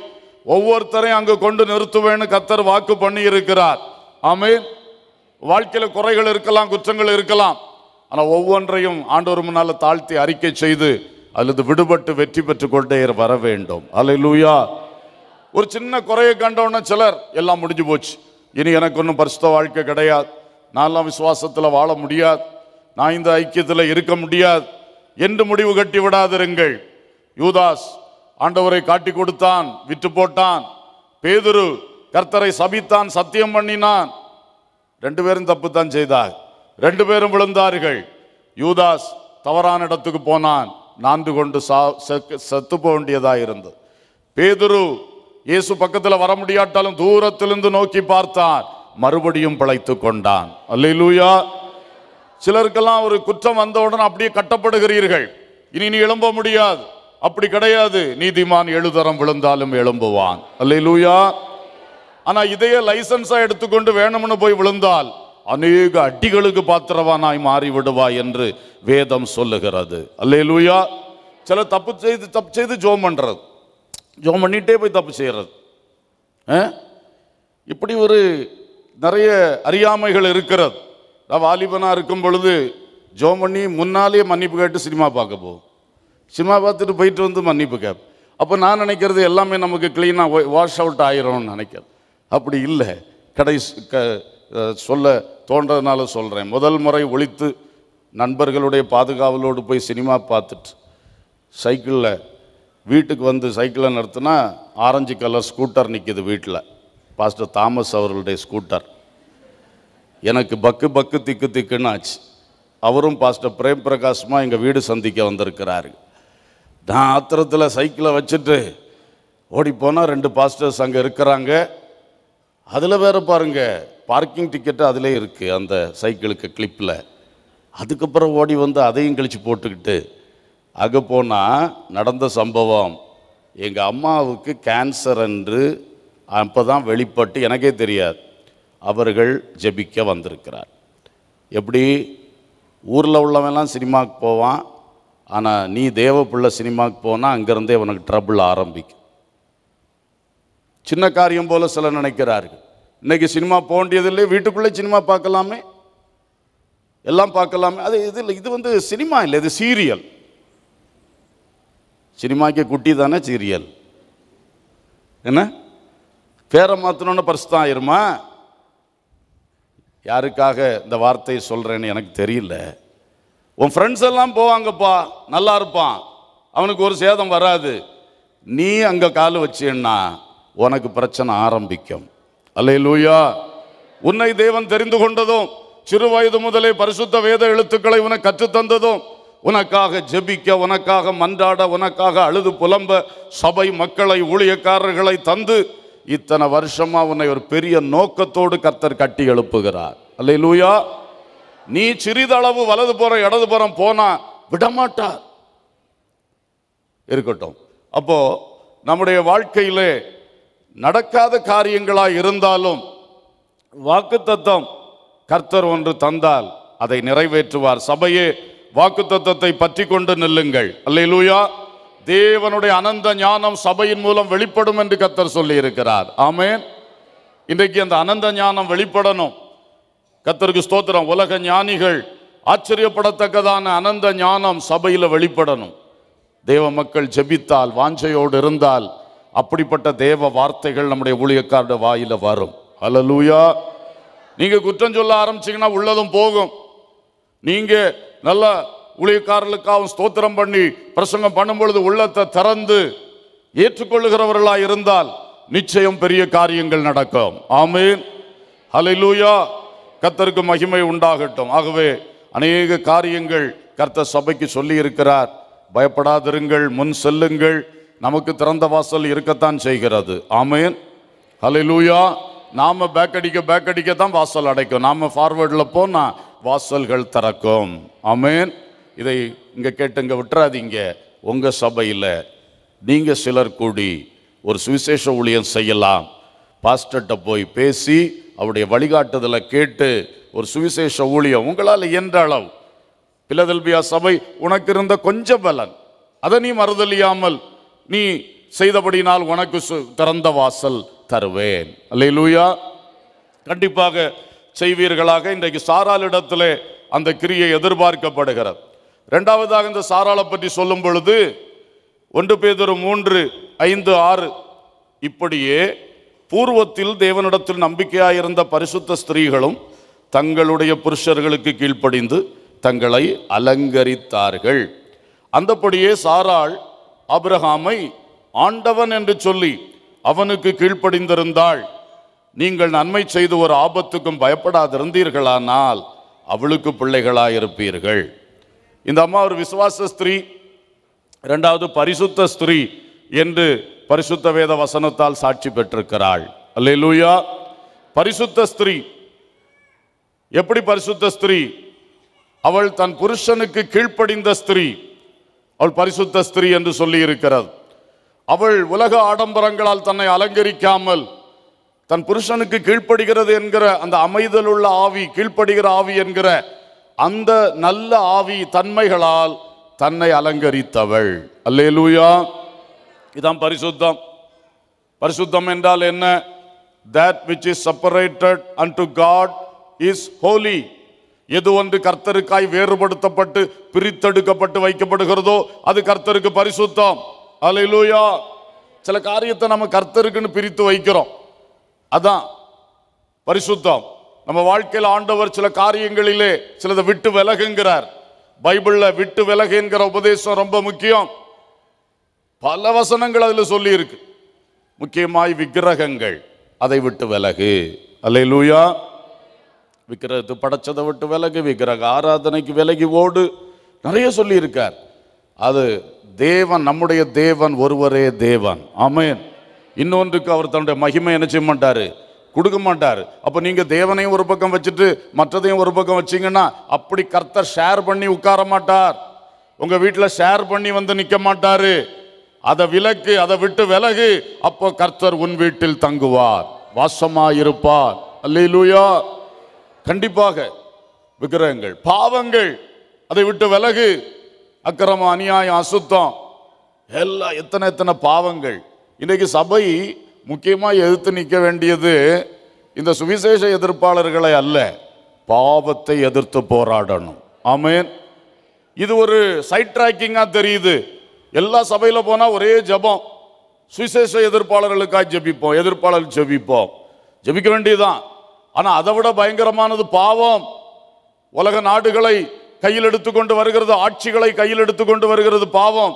[SPEAKER 1] ஒவ்வொருத்தரையும் அங்கு கொண்டு நிறுத்துவேன்னு கத்தர் வாக்கு பண்ணி இருக்கிறார் ஆமே வாழ்க்கையில் குறைகள் இருக்கலாம் குற்றங்கள் இருக்கலாம் ஆனால் ஒவ்வொன்றையும் ஆண்டோர் முன்னால் தாழ்த்தி அறிக்கை செய்து அல்லது விடுபட்டு வெற்றி பெற்றுக்கொண்டே வர வேண்டும் அல்ல லூயா ஒரு சின்ன குறையை கண்டவுடனே சிலர் எல்லாம் முடிஞ்சு போச்சு இனி எனக்கு ஒன்றும் பரிசுத்த வாழ்க்கை கிடையாது நான்லாம் விசுவாசத்தில் வாழ முடியாது நான் இந்த ஐக்கியத்தில் இருக்க முடியாது என்று முடிவு கட்டி விடாதிருங்கள் யூதாஸ் ஆண்டவரை காட்டி கொடுத்தான் விட்டு போட்டான் பேதுரு கர்த்தரை சபித்தான் சத்தியம் பண்ணினான் ரெண்டு பேரும் தப்பு தான் செய்தார் ரெண்டு பேரும் விழுந்தார்கள் யூதாஸ் தவறான இடத்துக்கு போனான் நான்கு கொண்டு சா செத்து போக வேண்டியதாக இருந்தது பேதுரு இயேசு பக்கத்தில் வர முடியாட்டாலும் தூரத்திலிருந்து நோக்கி பார்த்தான் மறுபடியும் பிழைத்து கொண்டான் அல்லூயா சிலருக்கெல்லாம் ஒரு குற்றம் வந்தவுடன் அப்படியே கட்டப்படுகிறீர்கள் இனி நீ எழும்ப முடியாது அப்படி கிடையாது நீதிமான் எழுதரம் விழுந்தாலும் எழும்புவான் அல்லூயா ஆனால் இதையே லைசன்ஸாக எடுத்துக்கொண்டு வேணும்னு போய் விழுந்தால் அநேக அடிகளுக்கு பாத்திரவானாய் மாறிவிடுவாய் என்று வேதம் சொல்லுகிறது அல்லே லூயா சில தப்பு செய்து தப்பு செய்து ஜோம் பண்ணுறது ஜோம் பண்ணிகிட்டே போய் தப்பு செய்கிறது இப்படி ஒரு நிறைய அறியாமைகள் இருக்கிறது நான் வாலிபனாக இருக்கும் பொழுது ஜோம் பண்ணி முன்னாலேயே மன்னிப்பு கேட்டு சினிமா பார்க்க போவோம் சினிமா பார்த்துட்டு போயிட்டு வந்து மன்னிப்பு கேப் அப்போ நான் நினைக்கிறது எல்லாமே நமக்கு க்ளீனாக வாஷ் அவுட் ஆயிரும்னு நினைக்கிறேன் அப்படி இல்லை கடைசி க சொல்ல தோன்றதுனால சொல்கிறேன் முதல் முறை ஒழித்து நண்பர்களுடைய பாதுகாவலோடு போய் சினிமா பார்த்துட்டு சைக்கிளில் வீட்டுக்கு வந்து சைக்கிளை நிறுத்தினா ஆரஞ்சு கலர் ஸ்கூட்டர் நிற்கிது வீட்டில் பாஸ்டர் தாமஸ் அவர்களுடைய ஸ்கூட்டர் எனக்கு பக்கு பக்கு திக்கு திக்குன்னு ஆச்சு அவரும் பாஸ்டர் பிரேம் பிரகாஷ்மாக எங்கள் வீடு சந்திக்க வந்திருக்கிறாரு நான் ஆத்திரத்தில் சைக்கிளை வச்சுட்டு ஓடிப்போனால் ரெண்டு பாஸ்டர்ஸ் அங்கே இருக்கிறாங்க அதில் வேறு பாருங்கள் பார்க்கிங் டிக்கெட்டு அதிலே இருக்குது அந்த சைக்கிளுக்கு கிளிப்பில் அதுக்கப்புறம் ஓடி வந்து அதையும் கழித்து போட்டுக்கிட்டு அங்கே போனால் நடந்த சம்பவம் எங்கள் அம்மாவுக்கு கேன்சர் என்று அப்போ தான் வெளிப்பட்டு எனக்கே தெரியாது அவர்கள் ஜெபிக்க வந்திருக்கிறார் எப்படி ஊரில் உள்ளவெல்லாம் சினிமாவுக்கு போவான் ஆனால் நீ தேவ பிள்ளை சினிமாவுக்கு போனால் அங்கேருந்தே உனக்கு ட்ரபுள் ஆரம்பிக்கும் சின்ன காரியம் போல் சில நினைக்கிறார்கள் இன்றைக்கி சினிமா போக வேண்டியதில்லை வீட்டுக்குள்ளே சினிமா பார்க்கலாமே எல்லாம் பார்க்கலாமே அது இது இல்லை இது வந்து சினிமா இல்லை இது சீரியல் சினிமாக்கு குட்டி தானே சீரியல் என்ன பேரை மாற்றணும்னு பர்ஸ் தான் ஆயிருமா யாருக்காக இந்த வார்த்தையை சொல்கிறேன்னு எனக்கு தெரியல உன் ஃப்ரெண்ட்ஸ் எல்லாம் போவாங்கப்பா நல்லா இருப்பான் அவனுக்கு ஒரு சேதம் வராது நீ அங்கே கால் வச்சேன்னா உனக்கு பிரச்சனை ஆரம்பிக்கும் அல்லே லூயா உன்னை தேவன் தெரிந்து கொண்டதும் சிறு வயது முதலே பரிசுத்த வேத எழுத்துக்களை உனக்கு கற்றுத்தந்ததும் உனக்காக ஜெபிக்க உனக்காக மன்றாட உனக்காக அழுது புலம்ப சபை மக்களை ஊழியக்காரர்களை தந்து இத்தனை வருஷமா உன்னை ஒரு பெரிய நோக்கத்தோடு கர்த்தர் கட்டி எழுப்புகிறார் அல்ல லூயா நீ சிறிதளவு வலது புறம் இடது புறம் போனா விடமாட்டார் இருக்கட்டும் அப்போ நம்முடைய வாழ்க்கையிலே நடக்காத காரியங்களாக இருந்தாலும் வாக்குத்தத்தம் கர்த்தர் ஒன்று தந்தால் அதை நிறைவேற்றுவார் சபையே வாக்குத்தத்தத்தை பற்றி கொண்டு நில்லுங்கள் அல்லையிலூயா தேவனுடைய அனந்த ஞானம் சபையின் மூலம் வெளிப்படும் என்று கத்தர் சொல்லி இருக்கிறார் ஆமேன் இன்றைக்கு அந்த அனந்த ஞானம் வெளிப்படணும் கத்தருக்கு ஸ்தோத்திரம் உலக ஞானிகள் ஆச்சரியப்படத்தக்கதான அனந்த ஞானம் சபையில் வெளிப்படணும் தேவ மக்கள் ஜெபித்தால் வாஞ்சையோடு இருந்தால் அப்படிப்பட்ட தேவ வார்த்தைகள் நம்முடைய ஊழியக்காரோட வாயில வரும் அலலூயா நீங்க குற்றம் சொல்ல ஆரம்பிச்சீங்கன்னா உள்ளதும் போகும் நீங்க நல்ல ஊழியக்காரர்களுக்காகவும் ஸ்தோத்திரம் பண்ணி பிரசங்கம் பண்ணும் பொழுது உள்ளத்தை திறந்து ஏற்றுக்கொள்ளுகிறவர்களா இருந்தால் நிச்சயம் பெரிய காரியங்கள் நடக்கும் ஆமீன் ஹலிலூயா கத்தருக்கு மகிமை உண்டாகட்டும் ஆகவே அநேக காரியங்கள் கர்த்த சபைக்கு சொல்லி இருக்கிறார் பயப்படாதிருங்கள் முன் செல்லுங்கள் நமக்கு திறந்த வாசல் இருக்கத்தான் செய்கிறது ஆமையன் ஹலை லூயா நாம் பேக் அடிக்க பேக் அடிக்க தான் வாசல் அடைக்கும் நாம் ஃபார்வேர்டில் போனால் வாசல்கள் திறக்கும் ஆமேன் இதை இங்கே கேட்டுங்க விட்டுறாதீங்க உங்கள் சபையில் நீங்கள் சிலர் கூடி ஒரு சுவிசேஷ ஊழியம் செய்யலாம் பாஸ்டர்கிட்ட போய் பேசி அவருடைய வழிகாட்டுதலை கேட்டு ஒரு சுவிசேஷ ஊழியம் உங்களால் இயன்ற அளவு பிலதல்பியா சபை உனக்கு இருந்த கொஞ்ச பலன் அதை நீ மறுதலியாமல் நீ செய்தபடினால் உனக்கு திறந்த வாசல் தருவேன் அல்லை லூயா கண்டிப்பாக செய்வீர்களாக இன்றைக்கு சாராளிடத்தில் அந்த கிரியை எதிர்பார்க்கப்படுகிறது ரெண்டாவதாக இந்த சாராளை பற்றி சொல்லும் பொழுது ஒன்று பேதொரு மூன்று ஐந்து ஆறு இப்படியே பூர்வத்தில் தேவனிடத்தில் நம்பிக்கையாயிருந்த பரிசுத்த ஸ்திரீகளும் தங்களுடைய புருஷர்களுக்கு கீழ்ப்படிந்து தங்களை அலங்கரித்தார்கள் அந்தப்படியே சாராள் அபிரஹாமை ஆண்டவன் என்று சொல்லி அவனுக்கு கீழ்ப்படிந்திருந்தாள் நீங்கள் நன்மை செய்து ஒரு ஆபத்துக்கும் பயப்படாதிருந்தீர்களானால் அவளுக்கு பிள்ளைகளாயிருப்பீர்கள் இந்த அம்மா ஒரு விசுவாச ஸ்திரீ இரண்டாவது பரிசுத்த ஸ்திரீ என்று பரிசுத்த வேத வசனத்தால் சாட்சி பெற்றிருக்கிறாள் அல்லே லூயா பரிசுத்த ஸ்திரீ எப்படி பரிசுத்த ஸ்திரீ அவள் தன் புருஷனுக்கு கீழ்ப்படிந்த ஸ்திரீ அவள் பரிசுத்த ஸ்திரீ என்று சொல்லி இருக்கிறார் அவள் உலக ஆடம்பரங்களால் தன்னை அலங்கரிக்காமல் தன் புருஷனுக்கு கீழ்ப்படுகிறது என்கிற அந்த அமைதல் உள்ள ஆவி கீழ்ப்படுகிற ஆவி என்கிற அந்த நல்ல ஆவி தன்மைகளால் தன்னை அலங்கரித்தவள் அல்லே லூயா இதான் பரிசுத்தம் பரிசுத்தம் என்றால் என்ன which is separated and to God is holy எது ஒன்று கர்த்தருக்காய் வேறுபடுத்தப்பட்டு பிரித்தெடுக்கப்பட்டு வைக்கப்படுகிறதோ அது கர்த்தருக்கு பரிசுத்தம் அலையிலூயா சில காரியத்தை நம்ம கர்த்தருக்குன்னு பிரித்து வைக்கிறோம் அதான் பரிசுத்தம் நம்ம வாழ்க்கையில் ஆண்டவர் சில காரியங்களிலே சிலதை விட்டு விலகுங்கிறார் பைபிளில் விட்டு விலகுங்கிற உபதேசம் ரொம்ப முக்கியம் பல வசனங்கள் அதில் சொல்லியிருக்கு முக்கியமாய் விக்கிரகங்கள் அதை விட்டு விலகு லூயா விக்கிரகத்தை படைச்சதை விட்டு விலகு விக்கிரக ஆராதனைக்கு விலகி ஓடு நிறைய சொல்லியிருக்கார் அது தேவன் நம்முடைய தேவன் ஒருவரே தேவன் ஆமேன் இன்னொன்றுக்கு அவர் தன்னுடைய மகிமை என்ன செய்ய மாட்டார் கொடுக்க மாட்டார் அப்போ நீங்கள் தேவனையும் ஒரு பக்கம் வச்சுட்டு மற்றதையும் ஒரு பக்கம் வச்சிங்கன்னா அப்படி கர்த்தர் ஷேர் பண்ணி உட்கார மாட்டார் உங்கள் வீட்டில் ஷேர் பண்ணி வந்து நிற்க மாட்டார் அதை விலக்கு அதை விட்டு விலகு அப்போ கர்த்தர் உன் வீட்டில் தங்குவார் வாசமாக இருப்பார் அல்லையிலூயா கண்டிப்பாக விக்கிரகங்கள் பாவங்கள் அதை விட்டு விலகு அக்கிரமம் அநியாயம் அசுத்தம் எல்லாம் எத்தனை எத்தனை பாவங்கள் இன்றைக்கு சபை முக்கியமாக எதிர்த்து நிற்க வேண்டியது இந்த சுவிசேஷ எதிர்ப்பாளர்களை அல்ல பாவத்தை எதிர்த்து போராடணும் ஆமேன் இது ஒரு சைட் ட்ராக்கிங்காக தெரியுது எல்லா சபையில் போனால் ஒரே ஜபம் சுவிசேஷ எதிர்ப்பாளர்களுக்காக ஜபிப்போம் எதிர்ப்பாளர்கள் ஜபிப்போம் ஜபிக்க வேண்டியதுதான் ஆனால் அதை விட பயங்கரமானது பாவம் உலக நாடுகளை கையில் எடுத்துக்கொண்டு வருகிறது ஆட்சிகளை கையில் எடுத்துக்கொண்டு வருகிறது பாவம்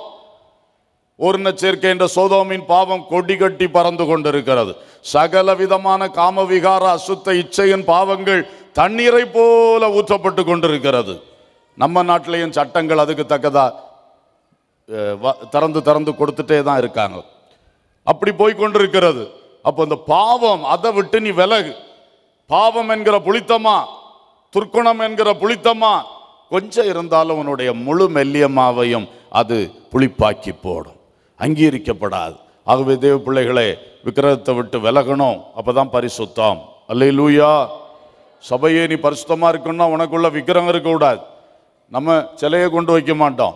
[SPEAKER 1] ஒரு நச்சேர்க்கை என்ற சோதோமின் பாவம் கொடி கட்டி பறந்து கொண்டிருக்கிறது சகல விதமான காமவிகார அசுத்த இச்சையின் பாவங்கள் தண்ணீரை போல ஊற்றப்பட்டு கொண்டிருக்கிறது நம்ம நாட்டிலேயும் சட்டங்கள் அதுக்கு தக்கதா திறந்து திறந்து கொடுத்துட்டே தான் இருக்காங்க அப்படி போய் கொண்டிருக்கிறது அப்போ இந்த பாவம் அதை விட்டு நீ விலகு பாவம் என்கிற புளித்தமா துர்க்குணம் என்கிற புளித்தமா கொஞ்சம் இருந்தாலும் உன்னுடைய முழு மெல்லியமாவையும் அது புளிப்பாக்கி போடும் அங்கீகரிக்கப்படாது ஆகவே தேவ பிள்ளைகளே விக்கிரகத்தை விட்டு விலகணும் அப்போதான் பரிசுத்தம் அல்ல லூயா சபையே நீ பரிசுத்தமாக இருக்கணும்னா உனக்குள்ள விக்கிரகம் இருக்கக்கூடாது நம்ம சிலையை கொண்டு வைக்க மாட்டோம்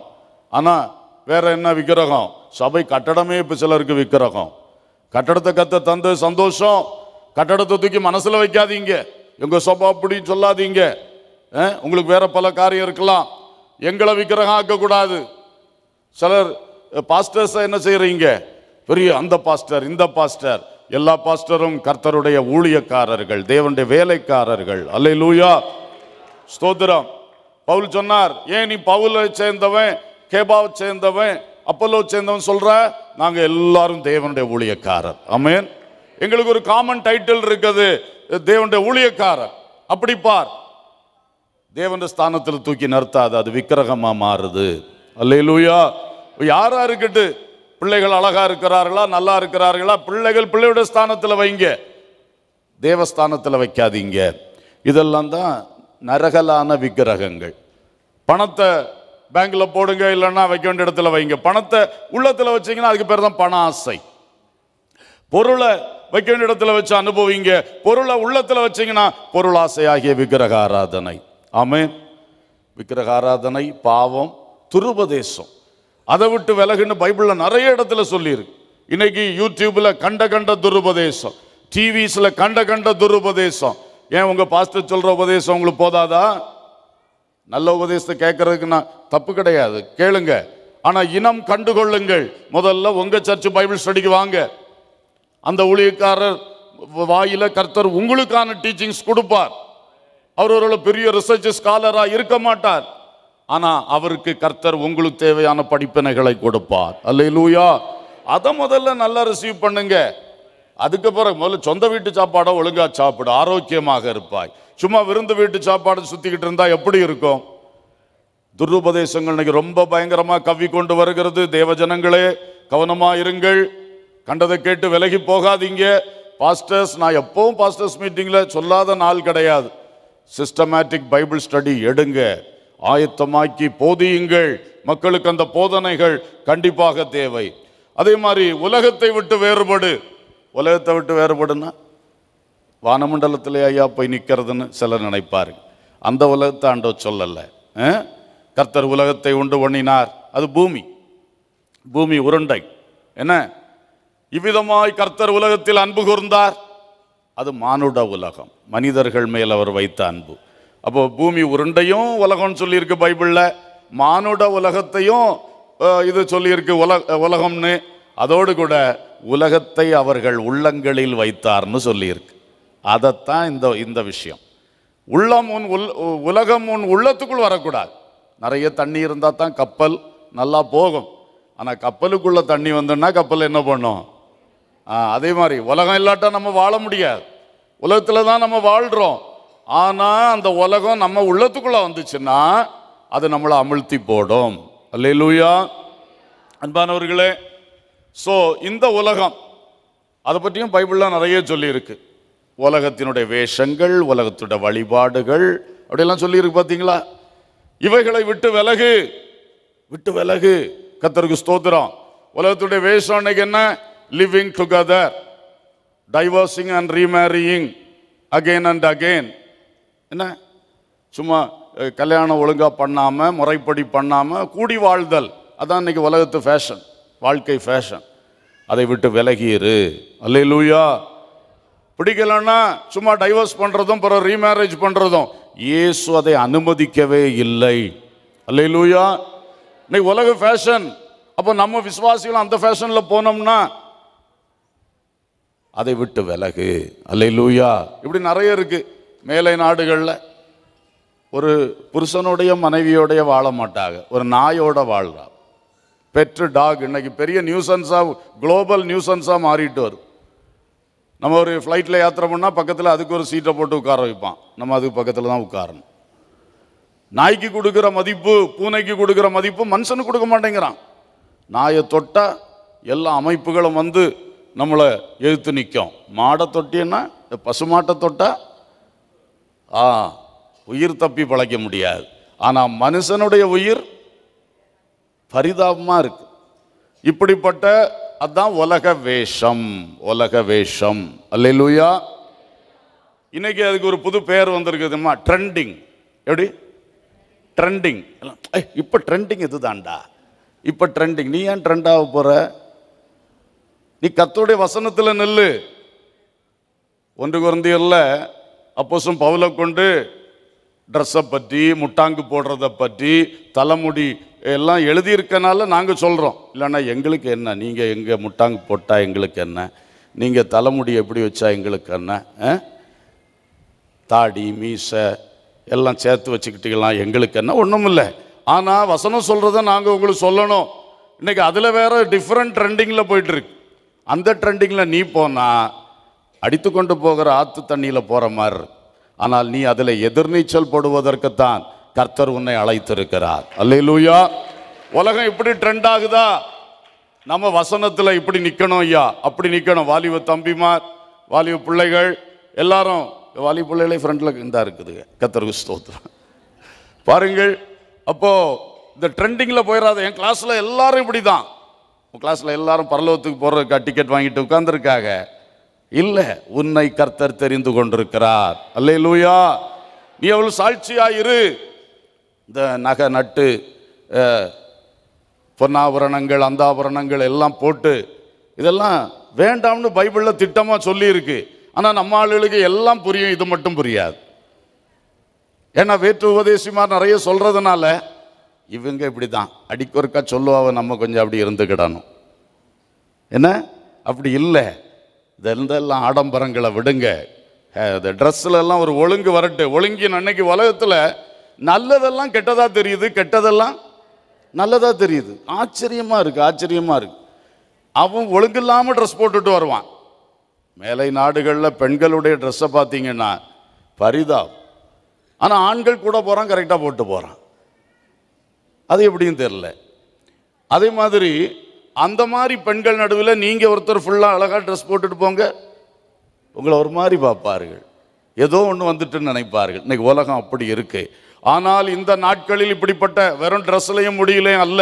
[SPEAKER 1] ஆனால் வேற என்ன விக்கிரகம் சபை கட்டடமே இப்போ சிலருக்கு விக்கிரகம் கட்டடத்தை கத்த தந்து சந்தோஷம் கட்டடத்தை தூக்கி மனசில் வைக்காதீங்க எங்கள் சொப்பா அப்படின்னு சொல்லாதீங்க உங்களுக்கு வேற பல காரியம் இருக்கலாம் எங்களை விக்கிரகம் ஆக்கக்கூடாது சிலர் பாஸ்டர்ஸை என்ன செய்கிறீங்க பெரிய அந்த பாஸ்டர் இந்த பாஸ்டர் எல்லா பாஸ்டரும் கர்த்தருடைய ஊழியக்காரர்கள் தேவனுடைய வேலைக்காரர்கள் அல்ல லூயா ஸ்தோத்திரம் பவுல் சொன்னார் ஏன் நீ பவுலை சேர்ந்தவன் கேபாவை சேர்ந்தவன் அப்பல்லோ சேர்ந்தவன் சொல்ற நாங்கள் எல்லாரும் தேவனுடைய ஊழியக்காரர் அமேன் எங்களுக்கு ஒரு காமன் டைட்டில் இருக்குது தேவனுடைய ஊழியக்காரர் அப்படி பார் தேவன ஸ்தானத்தில் தூக்கி நிறுத்தாது அது விக்கிரகமாக மாறுது அல்லையிலூயா யாரா இருக்கட்டு பிள்ளைகள் அழகாக இருக்கிறார்களா நல்லா இருக்கிறார்களா பிள்ளைகள் பிள்ளையோட ஸ்தானத்தில் வைங்க தேவஸ்தானத்தில் வைக்காதீங்க இதெல்லாம் தான் நரகலான விக்கிரகங்கள் பணத்தை பேங்க்கில் போடுங்க இல்லைன்னா வைக்க வேண்டிய இடத்துல வைங்க பணத்தை உள்ளத்தில் வச்சிங்கன்னா அதுக்கு பேர் தான் பண ஆசை பொருளை வைக்கின்ற இடத்துல வச்சு அனுபவிங்க பொருளை உள்ளத்தில் வச்சிங்கன்னா ஆகிய விக்கிரக ஆராதனை ஆமே விக்கிரக ஆராதனை பாவம் துருபதேசம் அதை விட்டு விலகுன்னு பைபிளில் நிறைய இடத்துல சொல்லியிருக்கு இன்னைக்கு யூடியூப்பில் கண்ட கண்ட துருபதேசம் டிவிஸில் கண்ட கண்ட துருபதேசம் ஏன் உங்கள் பாஸ்டர் சொல்கிற உபதேசம் உங்களுக்கு போதாதா நல்ல உபதேசத்தை கேட்கறதுக்குன்னா தப்பு கிடையாது கேளுங்க ஆனால் இனம் கண்டுகொள்ளுங்கள் முதல்ல உங்கள் சர்ச் பைபிள் ஸ்டடிக்கு வாங்க அந்த ஊழியக்காரர் வாயில கர்த்தர் உங்களுக்கான டீச்சிங்ஸ் கொடுப்பார் அவர் ஒரு பெரிய ரிசர்ச் ஸ்காலராக இருக்க மாட்டார் ஆனால் அவருக்கு கர்த்தர் உங்களுக்கு தேவையான படிப்பினைகளை கொடுப்பார் அல்ல அதை முதல்ல நல்லா ரிசீவ் பண்ணுங்க அதுக்கு பிறகு முதல்ல சொந்த வீட்டு சாப்பாடை ஒழுங்காக சாப்பிடு ஆரோக்கியமாக இருப்பாய் சும்மா விருந்து வீட்டு சாப்பாடு சுற்றிக்கிட்டு இருந்தால் எப்படி இருக்கும் துருபதேசங்கள் இன்னைக்கு ரொம்ப பயங்கரமாக கவி கொண்டு வருகிறது ஜனங்களே கவனமாக இருங்கள் கண்டதை கேட்டு விலகி போகாதீங்க பாஸ்டர்ஸ் நான் எப்பவும் பாஸ்டர்ஸ் மீட்டிங்கில் சொல்லாத நாள் கிடையாது சிஸ்டமேட்டிக் பைபிள் ஸ்டடி எடுங்க ஆயத்தமாக்கி போதியுங்கள் மக்களுக்கு அந்த போதனைகள் கண்டிப்பாக தேவை அதே மாதிரி உலகத்தை விட்டு வேறுபடு உலகத்தை விட்டு வேறுபடுன்னா வானமண்டலத்திலே ஐயா போய் நிற்கிறதுன்னு சிலர் நினைப்பார் அந்த உலகத்தை ஆண்டோ சொல்லலை கர்த்தர் உலகத்தை உண்டு பண்ணினார் அது பூமி பூமி உருண்டை என்ன இவ்விதமாய் கர்த்தர் உலகத்தில் அன்பு கூர்ந்தார் அது மானுட உலகம் மனிதர்கள் மேல் அவர் வைத்த அன்பு அப்போ பூமி உருண்டையும் உலகம்னு சொல்லியிருக்கு பைபிளில் மானுட உலகத்தையும் இது சொல்லியிருக்கு உலக உலகம்னு அதோடு கூட உலகத்தை அவர்கள் உள்ளங்களில் வைத்தார்னு சொல்லியிருக்கு அதைத்தான் இந்த இந்த விஷயம் உள்ளம் உன் உல் உலகம் உன் உள்ளத்துக்குள் வரக்கூடாது நிறைய தண்ணி இருந்தால் தான் கப்பல் நல்லா போகும் ஆனால் கப்பலுக்குள்ளே தண்ணி வந்துன்னா கப்பல் என்ன பண்ணும் அதே மாதிரி உலகம் இல்லாட்டா நம்ம வாழ முடியாது உலகத்தில் தான் நம்ம வாழ்கிறோம் ஆனால் அந்த உலகம் நம்ம உள்ளத்துக்குள்ளே வந்துச்சுன்னா அது நம்மளை அமிழ்த்தி போடும் அல்லே லூயா அன்பானவர்களே ஸோ இந்த உலகம் அதை பற்றியும் பைபிளில் நிறைய சொல்லியிருக்கு உலகத்தினுடைய வேஷங்கள் உலகத்துடைய வழிபாடுகள் அப்படியெல்லாம் சொல்லியிருக்கு பார்த்தீங்களா இவைகளை விட்டு விலகு விட்டு விலகு கத்தருக்கு ஸ்தோத்திரம் உலகத்துடைய வேஷம் அன்னைக்கு என்ன living together, divorcing and remarrying again and again. என்ன சும்மா கல்யாணம் ஒழுங்காக பண்ணாமல் முறைப்படி பண்ணாமல் கூடி வாழ்தல் அதான் இன்னைக்கு உலகத்து ஃபேஷன் வாழ்க்கை ஃபேஷன் அதை விட்டு விலகிரு அல்லே லூயா பிடிக்கலன்னா சும்மா டைவர்ஸ் பண்ணுறதும் பிறகு ரீமேரேஜ் பண்ணுறதும் இயேசு அதை அனுமதிக்கவே இல்லை அல்ல லூயா இன்னைக்கு உலக ஃபேஷன் அப்போ நம்ம விசுவாசிகள் அந்த ஃபேஷனில் போனோம்னா அதை விட்டு விலகு அல்ல லூயா இப்படி நிறைய இருக்குது மேலை நாடுகளில் ஒரு புருஷனுடைய மனைவியோடைய வாழ மாட்டாங்க ஒரு நாயோட வாழ்றா பெற்று டாக் இன்னைக்கு பெரிய நியூசன்ஸாக குளோபல் நியூசன்ஸாக மாறிட்டு வரும் நம்ம ஒரு ஃப்ளைட்டில் யாத்திரை பண்ணால் பக்கத்தில் அதுக்கு ஒரு சீட்டை போட்டு உட்கார வைப்பான் நம்ம அதுக்கு பக்கத்தில் தான் உட்காரணும் நாய்க்கு கொடுக்குற மதிப்பு பூனைக்கு கொடுக்குற மதிப்பு மனுஷனுக்கு கொடுக்க மாட்டேங்கிறான் நாயை தொட்டால் எல்லா அமைப்புகளும் வந்து நம்மளை எதிர்த்து நிற்கும் மாடை தொட்டின்னா பசுமாட்டை தொட்டால் ஆ உயிர் தப்பி பழைக்க முடியாது ஆனால் மனுஷனுடைய உயிர் பரிதாபமாக இருக்கு இப்படிப்பட்ட அதுதான் உலக வேஷம் உலக வேஷம் அல்லையா இன்னைக்கு அதுக்கு ஒரு புது பெயர் வந்திருக்குதுமா ட்ரெண்டிங் எப்படி ட்ரெண்டிங் இப்போ ட்ரெண்டிங் இதுதான்டா இப்போ ட்ரெண்டிங் நீ ஏன் ட்ரெண்டாக போகிற நீ கத்தருடைய வசனத்தில் நெல் ஒன்று குழந்தையரில் அப்போசும் பவுலை கொண்டு ட்ரெஸ்ஸை பற்றி முட்டாங்கு போடுறத பற்றி தலைமுடி எல்லாம் எழுதியிருக்கனால நாங்கள் சொல்கிறோம் இல்லைன்னா எங்களுக்கு என்ன நீங்கள் எங்கே முட்டாங்கு போட்டால் எங்களுக்கு என்ன நீங்கள் தலைமுடி எப்படி வச்சா எங்களுக்கு என்ன தாடி மீசை எல்லாம் சேர்த்து வச்சுக்கிட்டீங்களாம் எங்களுக்கு என்ன ஒன்றும் இல்லை ஆனால் வசனம் சொல்கிறத நாங்கள் உங்களுக்கு சொல்லணும் இன்றைக்கி அதில் வேறு டிஃப்ரெண்ட் ட்ரெண்டிங்கில் போயிட்டுருக்கு அந்த ட்ரெண்டிங்கில் நீ போனால் அடித்து கொண்டு போகிற ஆற்று தண்ணியில் போகிற மாதிரி ஆனால் நீ அதில் எதிர்நீச்சல் போடுவதற்குத்தான் கர்த்தர் உன்னை அழைத்திருக்கிறார் அல்லையிலூயா உலகம் இப்படி ட்ரெண்ட் ஆகுதா நம்ம வசனத்தில் இப்படி நிற்கணும் ஐயா அப்படி நிற்கணும் வாலிப தம்பிமார் வாலிப பிள்ளைகள் எல்லாரும் வாலிப பிள்ளைகளே ஃப்ரெண்டில் இருந்தா இருக்குதுங்க கத்தர் ஸ்தோத்திரம் பாருங்கள் அப்போது இந்த ட்ரெண்டிங்கில் போயிடாத என் கிளாஸில் எல்லாரும் இப்படி தான் கிளாஸில் எல்லாரும் பரலோகத்துக்கு போகிறதுக்கா டிக்கெட் வாங்கிட்டு உட்காந்துருக்காங்க இல்லை உன்னை கர்த்தர் தெரிந்து கொண்டிருக்கிறார் அல்லே லூயா நீ எவ்வளோ சாட்சியாக இரு இந்த நகை நட்டு பொன்னாபரணங்கள் அந்தாபரணங்கள் எல்லாம் போட்டு இதெல்லாம் வேண்டாம்னு பைபிளில் திட்டமாக சொல்லியிருக்கு ஆனால் நம்ம ஆளுகளுக்கு எல்லாம் புரியும் இது மட்டும் புரியாது ஏன்னா வேற்று உபதேசிமார் நிறைய சொல்கிறதுனால இவங்க இப்படி தான் அடிக்கொருக்கா சொல்லுவாவை நம்ம கொஞ்சம் அப்படி இருந்துக்கிடணும் என்ன அப்படி இல்லை இதெல்லாம் ஆடம்பரங்களை விடுங்க இந்த ட்ரெஸ்லெல்லாம் ஒரு ஒழுங்கு வரட்டு ஒழுங்கின் அன்னைக்கு உலகத்தில் நல்லதெல்லாம் கெட்டதாக தெரியுது கெட்டதெல்லாம் நல்லதாக தெரியுது ஆச்சரியமாக இருக்குது ஆச்சரியமாக இருக்குது அவன் ஒழுங்கு இல்லாமல் ட்ரெஸ் போட்டுட்டு வருவான் மேலை நாடுகளில் பெண்களுடைய ட்ரெஸ்ஸை பார்த்தீங்கன்னா பரிதா ஆனால் ஆண்கள் கூட போகிறான் கரெக்டாக போட்டு போகிறான் அது எப்படியும் தெரில அதே மாதிரி அந்த மாதிரி பெண்கள் நடுவில் நீங்கள் ஒருத்தர் ஃபுல்லாக அழகாக ட்ரெஸ் போட்டுட்டு போங்க உங்களை ஒரு மாதிரி பார்ப்பார்கள் ஏதோ ஒன்று வந்துட்டுன்னு நினைப்பார்கள் இன்றைக்கி உலகம் அப்படி இருக்குது ஆனால் இந்த நாட்களில் இப்படிப்பட்ட வெறும் ட்ரெஸ்லையும் முடியலையும் அல்ல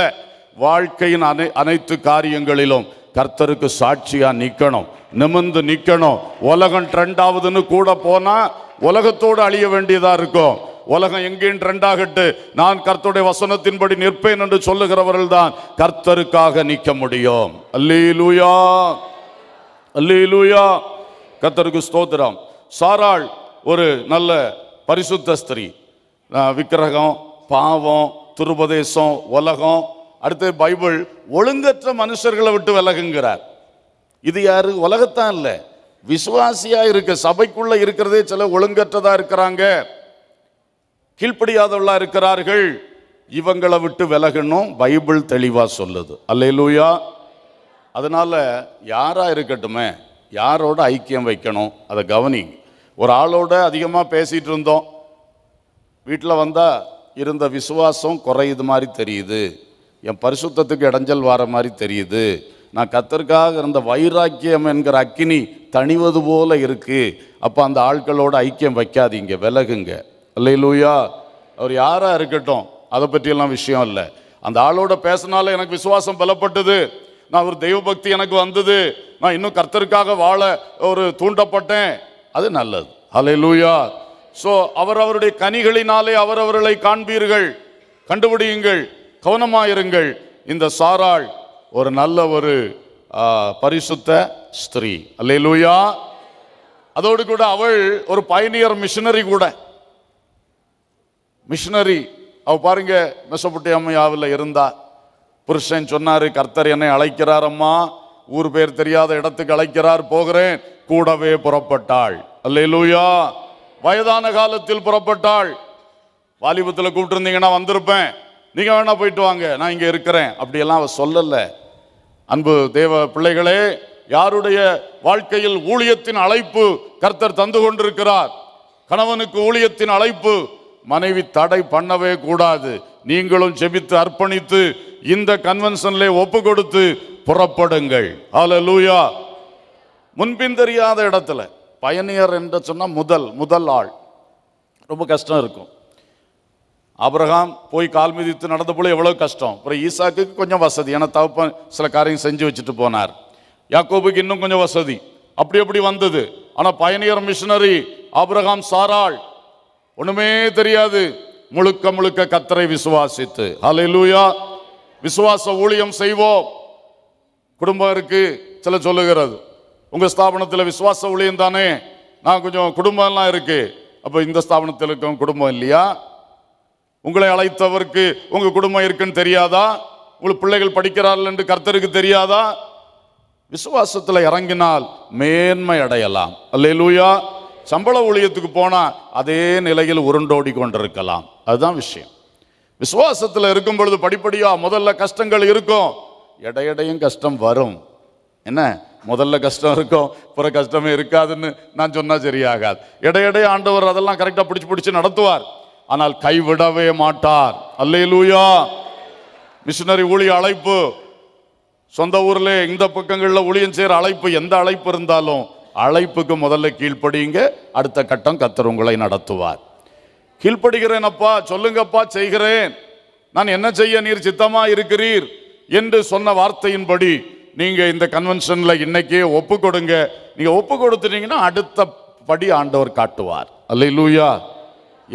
[SPEAKER 1] வாழ்க்கையின் அனை அனைத்து காரியங்களிலும் கர்த்தருக்கு சாட்சியாக நிற்கணும் நிமிந்து நிற்கணும் உலகம் ட்ரெண்ட் ஆகுதுன்னு கூட போனால் உலகத்தோடு அழிய வேண்டியதாக இருக்கும் உலகம் எங்கேயும் ட்ரெண்டாகட்டு நான் கர்த்தருடைய வசனத்தின்படி நிற்பேன் என்று சொல்லுகிறவர்கள் தான் கர்த்தருக்காக நிற்க முடியும் அல்லி லூயா கர்த்தருக்கு ஸ்தோத்திரம் சாராள் ஒரு நல்ல பரிசுத்த ஸ்திரீ விக்கிரகம் பாவம் துருபதேசம் உலகம் அடுத்து பைபிள் ஒழுங்கற்ற மனுஷர்களை விட்டு விலகுங்கிறார் இது யாரு உலகத்தான் இல்லை விசுவாசியாக இருக்க சபைக்குள்ளே இருக்கிறதே சில ஒழுங்கற்றதாக இருக்கிறாங்க கீழ்ப்படியாதவளா இருக்கிறார்கள் இவங்களை விட்டு விலகணும் பைபிள் தெளிவாக சொல்லுது அல்லையிலூயா அதனால் யாராக இருக்கட்டுமே யாரோட ஐக்கியம் வைக்கணும் அதை கவனி ஒரு ஆளோட அதிகமாக பேசிகிட்டு இருந்தோம் வீட்டில் வந்தால் இருந்த விசுவாசம் குறையுது மாதிரி தெரியுது என் பரிசுத்தத்துக்கு இடைஞ்சல் வர மாதிரி தெரியுது நான் கத்தற்காக இருந்த வைராக்கியம் என்கிற அக்கினி தணிவது போல இருக்குது அப்போ அந்த ஆட்களோட ஐக்கியம் வைக்காதீங்க விலகுங்க இல்லை லூயா அவர் யாராக இருக்கட்டும் அதை பற்றியெல்லாம் விஷயம் இல்லை அந்த ஆளோட பேசினால எனக்கு விசுவாசம் பலப்பட்டது நான் ஒரு தெய்வபக்தி எனக்கு வந்தது நான் இன்னும் கர்த்தருக்காக வாழ ஒரு தூண்டப்பட்டேன் அது நல்லது அலை லூயா ஸோ அவர் அவருடைய கனிகளினாலே அவர் அவர்களை காண்பீர்கள் கண்டுபிடியுங்கள் கவனமாயிருங்கள் இந்த சாராள் ஒரு நல்ல ஒரு பரிசுத்த ஸ்திரீ அல்லே லூயா அதோடு கூட அவள் ஒரு பயணியர் மிஷினரி கூட மிஷினரி அவ பாருங்க அம்மையாவில் இருந்தா புருஷன் சொன்னாரு கர்த்தர் என்னை அழைக்கிறார் அம்மா ஊர் பேர் தெரியாத இடத்துக்கு அழைக்கிறார் போகிறேன் கூடவே புறப்பட்டாள் அல்லையிலூயா வயதான காலத்தில் புறப்பட்டாள் வாலிபத்தில் கூப்பிட்டுருந்தீங்கன்னா வந்திருப்பேன் நீங்கள் வேணா போயிட்டு வாங்க நான் இங்கே இருக்கிறேன் அப்படியெல்லாம் அவள் சொல்லலை அன்பு தேவ பிள்ளைகளே யாருடைய வாழ்க்கையில் ஊழியத்தின் அழைப்பு கர்த்தர் தந்து கொண்டிருக்கிறார் கணவனுக்கு ஊழியத்தின் அழைப்பு மனைவி தடை பண்ணவே கூடாது நீங்களும் செபித்து அர்ப்பணித்து இந்த கன்வென்ஷன்ல ஒப்பு கொடுத்து புறப்படுங்கள் ஆல லூயா முன்பின் தெரியாத இடத்துல பயணியர் என்று சொன்னால் முதல் முதல் ஆள் ரொம்ப கஷ்டம் இருக்கும் அப்ரஹாம் போய் கால் மிதித்து நடந்த போல எவ்வளோ கஷ்டம் அப்புறம் ஈசாக்கு கொஞ்சம் வசதி ஏன்னா தவப்ப சில காரியம் செஞ்சு வச்சுட்டு போனார் யாக்கோபுக்கு இன்னும் கொஞ்சம் வசதி அப்படி அப்படி வந்தது ஆனால் பயணியர் மிஷினரி அப்ரஹாம் சாராள் ஒண்ணுமே தெரியாது முழுக்க முழுக்க கத்தரை விசுவாசித்து அலையிலூயா விசுவாச ஊழியம் செய்வோம் குடும்பம் இருக்கு சில சொல்லுகிறது உங்க ஸ்தாபனத்தில் விசுவாச ஊழியம் தானே நான் கொஞ்சம் குடும்பம்லாம் இருக்கு அப்போ இந்த ஸ்தாபனத்தில் இருக்கும் குடும்பம் இல்லையா உங்களை அழைத்தவருக்கு உங்க குடும்பம் இருக்குன்னு தெரியாதா உங்களுக்கு பிள்ளைகள் படிக்கிறார்கள் என்று கர்த்தருக்கு தெரியாதா விசுவாசத்தில் இறங்கினால் மேன்மை அடையலாம் அல்ல லூயா சம்பள ஊழியத்துக்கு போனால் அதே நிலையில் உருண்டோடி கொண்டிருக்கலாம் அதுதான் விஷயம் விசுவாசத்தில் இருக்கும் பொழுது படிப்படியாக முதல்ல கஷ்டங்கள் இருக்கும் எடையடையும் கஷ்டம் வரும் என்ன முதல்ல கஷ்டம் இருக்கும் புற கஷ்டமே இருக்காதுன்னு நான் சொன்னால் சரியாகாது இடையிடையே ஆண்டவர் அதெல்லாம் கரெக்டாக பிடிச்சி பிடிச்சி நடத்துவார் ஆனால் கைவிடவே மாட்டார் அல்லே மிஷினரி ஊழிய அழைப்பு சொந்த ஊரில் இந்த பக்கங்களில் ஊழியம் செய்கிற அழைப்பு எந்த அழைப்பு இருந்தாலும் அழைப்புக்கு முதல்ல கீழ்ப்படியுங்க அடுத்த கட்டம் கத்தர் உங்களை நடத்துவார் கீழ்ப்படுகிறேன் அப்பா சொல்லுங்கப்பா செய்கிறேன் நான் என்ன செய்ய நீர் சித்தமா இருக்கிறீர் என்று சொன்ன வார்த்தையின்படி நீங்க இந்த கன்வென்ஷன்ல இன்னைக்கே ஒப்பு கொடுங்க நீங்க ஒப்பு கொடுத்துட்டீங்கன்னா அடுத்த படி ஆண்டவர் காட்டுவார் அல்ல லூயா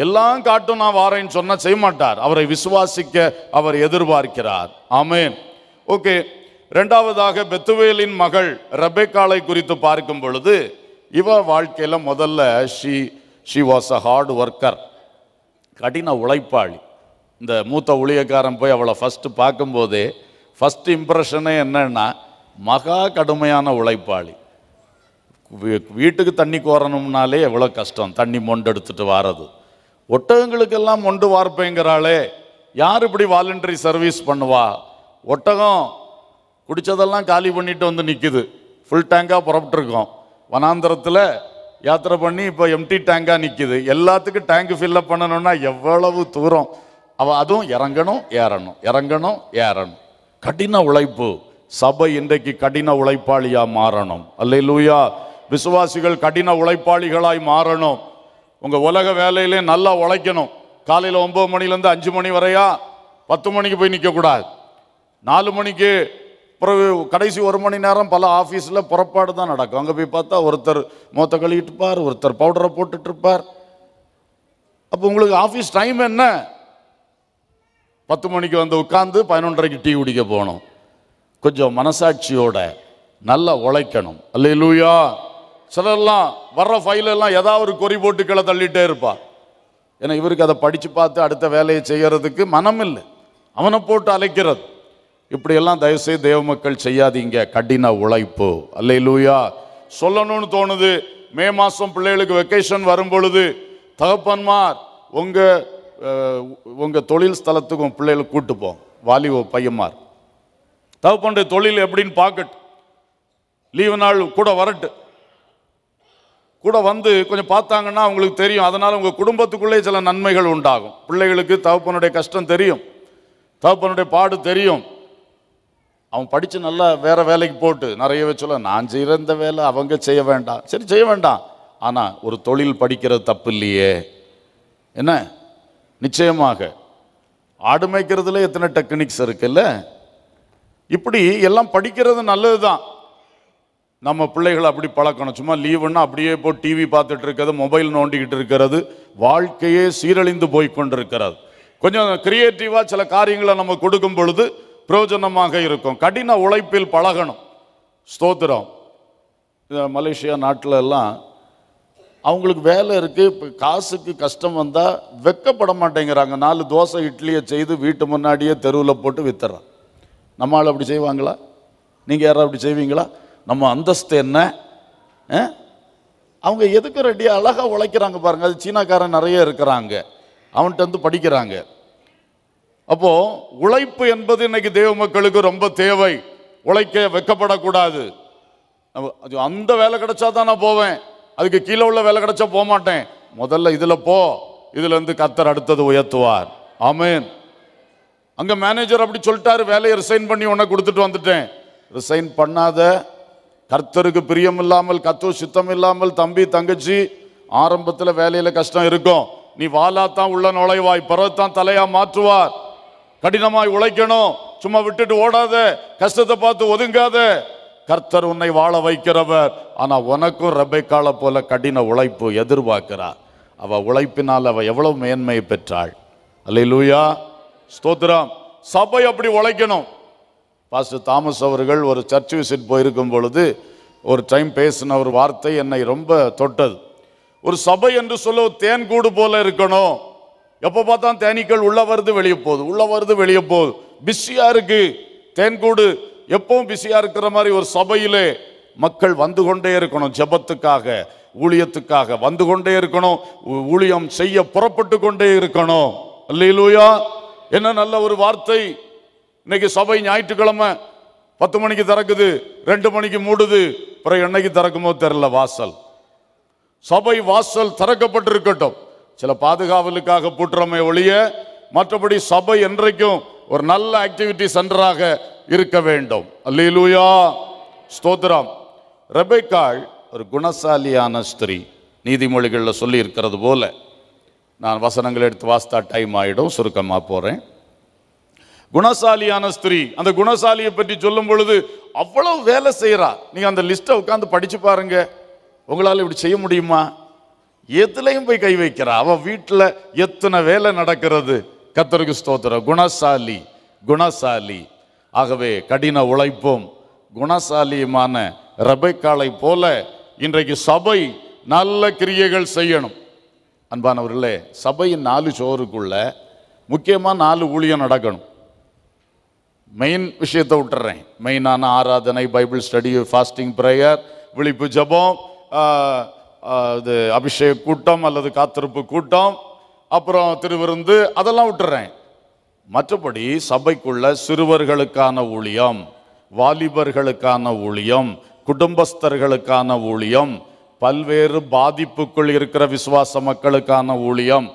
[SPEAKER 1] எல்லாம் காட்டும் நான் வாரேன்னு சொன்னா செய்ய மாட்டார் அவரை விசுவாசிக்க அவர் எதிர்பார்க்கிறார் ஆமேன் ஓகே ரெண்டாவதாக பெத்துவேலின் மகள் ரபேக்காலை குறித்து பார்க்கும் பொழுது இவ வாழ்க்கையில் முதல்ல she she was a hard worker கடின உழைப்பாளி இந்த மூத்த ஊழியக்காரன் போய் அவளை ஃபஸ்ட்டு பார்க்கும்போதே ஃபஸ்ட் இம்ப்ரெஷனே என்னன்னா மகா கடுமையான உழைப்பாளி வீட்டுக்கு தண்ணி கோரணும்னாலே எவ்வளோ கஷ்டம் தண்ணி மொண்டு எடுத்துகிட்டு வாரது ஒட்டகங்களுக்கெல்லாம் மொண்டு வார்ப்பேங்கிறாளே யார் இப்படி வாலண்டரி சர்வீஸ் பண்ணுவா ஒட்டகம் குடித்ததெல்லாம் காலி பண்ணிட்டு வந்து நிற்குது ஃபுல் டேங்காக புறப்பட்டுருக்கோம் வனாந்திரத்தில் யாத்திரை பண்ணி இப்போ எம்டி டேங்காக நிற்கிது எல்லாத்துக்கும் டேங்க் ஃபில்லப் பண்ணணும்னா எவ்வளவு தூரம் அவள் அதுவும் இறங்கணும் ஏறணும் இறங்கணும் ஏறணும் கடின உழைப்பு சபை இன்றைக்கு கடின உழைப்பாளியாக மாறணும் அல்ல லூயா விசுவாசிகள் கடின உழைப்பாளிகளாய் மாறணும் உங்கள் உலக வேலையிலே நல்லா உழைக்கணும் காலையில் ஒம்பது மணிலேருந்து அஞ்சு மணி வரையா பத்து மணிக்கு போய் நிற்கக்கூடாது நாலு மணிக்கு பிறகு கடைசி ஒரு மணி நேரம் பல ஆஃபீஸில் புறப்பாடு தான் நடக்கும் அங்கே போய் பார்த்தா ஒருத்தர் மொத்த கழுவிட்டுப்பார் ஒருத்தர் பவுடரை போட்டுட்ருப்பார் அப்போ உங்களுக்கு ஆஃபீஸ் டைம் என்ன பத்து மணிக்கு வந்து உட்காந்து பதினொன்றரைக்கு டீ குடிக்க போகணும் கொஞ்சம் மனசாட்சியோட நல்லா உழைக்கணும் அல்ல இல்லையா சிலர்லாம் வர்ற ஃபைலெல்லாம் ஏதாவது ஒரு கொறி போட்டு கீழே தள்ளிகிட்டே இருப்பாள் ஏன்னா இவருக்கு அதை படித்து பார்த்து அடுத்த வேலையை செய்கிறதுக்கு மனம் இல்லை அவனை போட்டு அழைக்கிறது இப்படியெல்லாம் தயவுசெய்து தேவ மக்கள் செய்யாதீங்க கடின உழைப்பு அல்ல லூயா சொல்லணும்னு தோணுது மே மாதம் பிள்ளைகளுக்கு வெக்கேஷன் வரும் பொழுது தகப்பன்மார் உங்கள் உங்கள் தொழில் ஸ்தலத்துக்கு உங்கள் பிள்ளைகளை கூட்டுப்போம் வாலிப பையன்மார் தகப்பனுடைய தொழில் எப்படின்னு பார்க்கட்டு லீவு நாள் கூட வரட்டு கூட வந்து கொஞ்சம் பார்த்தாங்கன்னா அவங்களுக்கு தெரியும் அதனால் உங்கள் குடும்பத்துக்குள்ளே சில நன்மைகள் உண்டாகும் பிள்ளைகளுக்கு தகப்பனுடைய கஷ்டம் தெரியும் தகப்பனுடைய பாடு தெரியும் அவன் படித்து நல்லா வேறு வேலைக்கு போட்டு நிறைய சொல்ல நான் செய்கிற இந்த வேலை அவங்க செய்ய வேண்டாம் சரி செய்ய வேண்டாம் ஆனால் ஒரு தொழில் படிக்கிறது தப்பு இல்லையே என்ன நிச்சயமாக ஆடு மேய்க்கிறதுல எத்தனை டெக்னிக்ஸ் இருக்குல்ல இப்படி எல்லாம் படிக்கிறது நல்லது தான் நம்ம பிள்ளைகளை அப்படி பழக்கணும் சும்மா லீவுன்னா அப்படியே போய் டிவி பார்த்துட்டு இருக்கிறது மொபைல் நோண்டிக்கிட்டு இருக்கிறது வாழ்க்கையே சீரழிந்து போய் கொண்டிருக்கிறது கொஞ்சம் கிரியேட்டிவாக சில காரியங்களை நம்ம கொடுக்கும் பொழுது பிரயோஜனமாக இருக்கும் கடின உழைப்பில் பழகணும் ஸ்தோத்திரம் மலேசியா நாட்டில் எல்லாம் அவங்களுக்கு வேலை இருக்குது இப்போ காசுக்கு கஷ்டம் வந்தால் வெக்கப்பட மாட்டேங்கிறாங்க நாலு தோசை இட்லியை செய்து வீட்டு முன்னாடியே தெருவில் போட்டு வித்துறான் நம்ம ஆள் அப்படி செய்வாங்களா நீங்கள் யாரும் அப்படி செய்வீங்களா நம்ம அந்தஸ்து என்ன அவங்க எதுக்கு ரெடியாக அழகாக உழைக்கிறாங்க பாருங்கள் அது சீனாக்காரன் நிறைய இருக்கிறாங்க அவன்கிட்ட வந்து படிக்கிறாங்க அப்போ உழைப்பு என்பது இன்னைக்கு தெய்வ மக்களுக்கு ரொம்ப தேவை உழைக்க வெக்கப்படக்கூடாது அந்த வேலை கிடைச்சா தான் நான் போவேன் அதுக்கு கீழே உள்ள வேலை கிடைச்சா போக மாட்டேன் முதல்ல இதில் போ இதுலேருந்து கத்தர் அடுத்தது உயர்த்துவார் ஆமேன் அங்கே மேனேஜர் அப்படி சொல்லிட்டாரு வேலையை ரிசைன் பண்ணி உன்னை கொடுத்துட்டு வந்துட்டேன் ரிசைன் பண்ணாத கர்த்தருக்கு பிரியம் இல்லாமல் கத்து சுத்தம் இல்லாமல் தம்பி தங்கச்சி ஆரம்பத்தில் வேலையில் கஷ்டம் இருக்கும் நீ வாலாத்தான் உள்ள நுழைவாய் பிறத்தான் தலையாக மாற்றுவார் கடினமாய் உழைக்கணும் சும்மா விட்டுட்டு ஓடாத கஷ்டத்தை பார்த்து ஒதுங்காத கர்த்தர் உன்னை வாழ வைக்கிறவர் ஆனால் உனக்கும் ரப்பை கால போல கடின உழைப்பு எதிர்பார்க்கிறார் அவள் உழைப்பினால் அவள் எவ்வளவு மேன்மையை பெற்றாள் அல்ல லூயா ஸ்தோத்திரம் சபை அப்படி உழைக்கணும் பாஸ்டர் தாமஸ் அவர்கள் ஒரு சர்ச் விசிட் போயிருக்கும் பொழுது ஒரு டைம் பேசின ஒரு வார்த்தை என்னை ரொம்ப தொட்டது ஒரு சபை என்று சொல்ல தேன் கூடு போல இருக்கணும் எப்போ பார்த்தா தேனீக்கள் உள்ளே வருது வெளியே போகுது உள்ளே வருது வெளியே போகுது பிஸியாக இருக்குது தேன்கூடு எப்பவும் பிஸியாக இருக்கிற மாதிரி ஒரு சபையிலே மக்கள் வந்து கொண்டே இருக்கணும் ஜபத்துக்காக ஊழியத்துக்காக வந்து கொண்டே இருக்கணும் ஊழியம் செய்ய புறப்பட்டு கொண்டே இருக்கணும் இல்லையிலூயா என்ன நல்ல ஒரு வார்த்தை இன்னைக்கு சபை ஞாயிற்றுக்கிழமை பத்து மணிக்கு திறக்குது ரெண்டு மணிக்கு மூடுது பிறகு என்னைக்கு திறக்குமோ தெரில வாசல் சபை வாசல் திறக்கப்பட்டிருக்கட்டும் சில பாதுகாவலுக்காக பூட்டுறோமே ஒழிய மற்றபடி சபை என்றைக்கும் ஒரு நல்ல ஆக்டிவிட்டி சென்டராக இருக்க வேண்டும் அல்லூயா ஸ்தோத்ராம் ரெபைக்காள் ஒரு குணசாலியான ஸ்திரீ நீதிமொழிகளில் சொல்லி இருக்கிறது போல நான் வசனங்கள் எடுத்து வாஸ்தா டைம் ஆகிடும் சுருக்கமாக போகிறேன் குணசாலியான ஸ்திரீ அந்த குணசாலியை பற்றி சொல்லும் பொழுது அவ்வளோ வேலை செய்கிறா நீங்கள் அந்த லிஸ்ட்டை உட்காந்து படித்து பாருங்க உங்களால் இப்படி செய்ய முடியுமா எதுலையும் போய் கை வைக்கிறா அவன் வீட்டில் எத்தனை வேலை நடக்கிறது கத்தருக்கு ஸ்தோத்திரம் குணசாலி குணசாலி ஆகவே கடின உழைப்பும் குணசாலியுமான ரபைக்காலை போல இன்றைக்கு சபை நல்ல கிரியைகள் செய்யணும் அன்பானவர்களே சபையின் நாலு சோறுக்குள்ள முக்கியமாக நாலு ஊழியம் நடக்கணும் மெயின் விஷயத்தை விட்டுறேன் மெயினான ஆராதனை பைபிள் ஸ்டடி ஃபாஸ்டிங் ப்ரேயர் விழிப்பு ஜபம் இது அபிஷேக கூட்டம் அல்லது காத்திருப்பு கூட்டம் அப்புறம் திருவிருந்து அதெல்லாம் விட்டுறேன் மற்றபடி சபைக்குள்ள சிறுவர்களுக்கான ஊழியம் வாலிபர்களுக்கான ஊழியம் குடும்பஸ்தர்களுக்கான ஊழியம் பல்வேறு பாதிப்புக்குள் இருக்கிற விசுவாச மக்களுக்கான ஊழியம்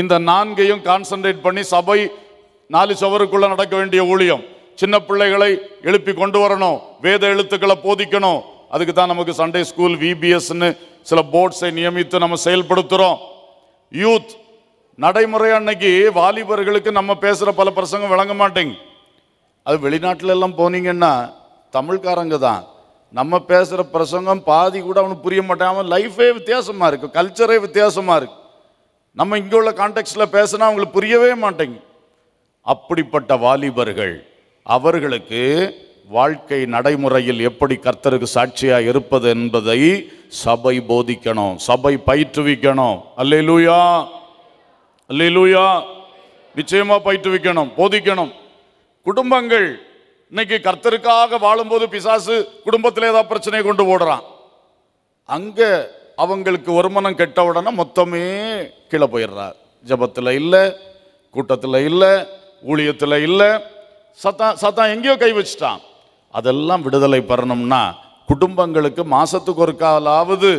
[SPEAKER 1] இந்த நான்கையும் கான்சன்ட்ரேட் பண்ணி சபை நாலு சுவருக்குள்ள நடக்க வேண்டிய ஊழியம் சின்ன பிள்ளைகளை எழுப்பி கொண்டு வரணும் வேத எழுத்துக்களை போதிக்கணும் அதுக்கு தான் நமக்கு சண்டே ஸ்கூல் விபிஎஸ்ன்னு சில போர்ட்ஸை நியமித்து நம்ம செயல்படுத்துகிறோம் யூத் நடைமுறை அன்னைக்கு வாலிபர்களுக்கு நம்ம பேசுகிற பல பிரசங்கம் விளங்க மாட்டேங்க அது வெளிநாட்டிலெல்லாம் எல்லாம் போனீங்கன்னா தமிழ்காரங்க தான் நம்ம பேசுகிற பிரசங்கம் பாதி கூட அவனுக்கு புரிய மாட்டேன் அவன் லைஃபே வித்தியாசமாக இருக்கும் கல்ச்சரே வித்தியாசமாக இருக்குது நம்ம இங்கே உள்ள கான்டெக்ட்டில் பேசுனா அவங்களுக்கு புரியவே மாட்டேங்க அப்படிப்பட்ட வாலிபர்கள் அவர்களுக்கு வாழ்க்கை நடைமுறையில் எப்படி கர்த்தருக்கு சாட்சியாக இருப்பது என்பதை சபை போதிக்கணும் சபை பயிற்றுவிக்கணும் அல்லே லூயா அல்லே லூயா நிச்சயமாக பயிற்றுவிக்கணும் போதிக்கணும் குடும்பங்கள் இன்னைக்கு கர்த்தருக்காக வாழும்போது பிசாசு குடும்பத்தில் ஏதாவது பிரச்சனையை கொண்டு போடுறான் அங்கே அவங்களுக்கு ஒருமனம் கெட்ட உடனே மொத்தமே கீழே போயிடுறார் ஜபத்தில் இல்லை கூட்டத்தில் இல்லை ஊழியத்தில் இல்லை சத்தா சத்தா எங்கேயோ கை வச்சுட்டான் அதெல்லாம் விடுதலை பெறணும்னா குடும்பங்களுக்கு மாதத்துக்கு ஒரு காலாவது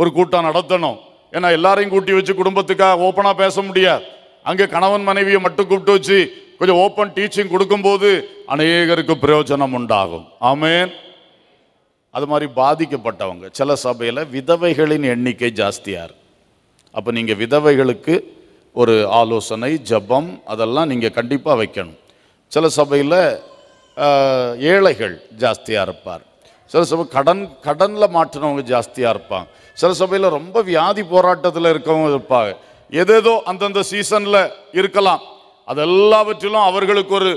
[SPEAKER 1] ஒரு கூட்டம் நடத்தணும் ஏன்னா எல்லாரையும் கூட்டி வச்சு குடும்பத்துக்காக ஓப்பனாக பேச முடியாது அங்கே கணவன் மனைவியை மட்டும் கூப்பிட்டு வச்சு கொஞ்சம் ஓப்பன் டீச்சிங் கொடுக்கும்போது அநேகருக்கு பிரயோஜனம் உண்டாகும் ஆமேன் அது மாதிரி பாதிக்கப்பட்டவங்க சில சபையில் விதவைகளின் எண்ணிக்கை ஜாஸ்தியாக இருக்குது அப்போ நீங்கள் விதவைகளுக்கு ஒரு ஆலோசனை ஜபம் அதெல்லாம் நீங்கள் கண்டிப்பாக வைக்கணும் சில சபையில் ஏழைகள் ஜாஸ்தியாக இருப்பார் சில சமயம் கடன் கடனில் மாற்றினவங்க ஜாஸ்தியாக இருப்பாங்க சில சபையில் ரொம்ப வியாதி போராட்டத்தில் இருக்கவங்க இருப்பாங்க எதேதோ அந்தந்த சீசனில் இருக்கலாம் அது எல்லாவற்றிலும் அவர்களுக்கு ஒரு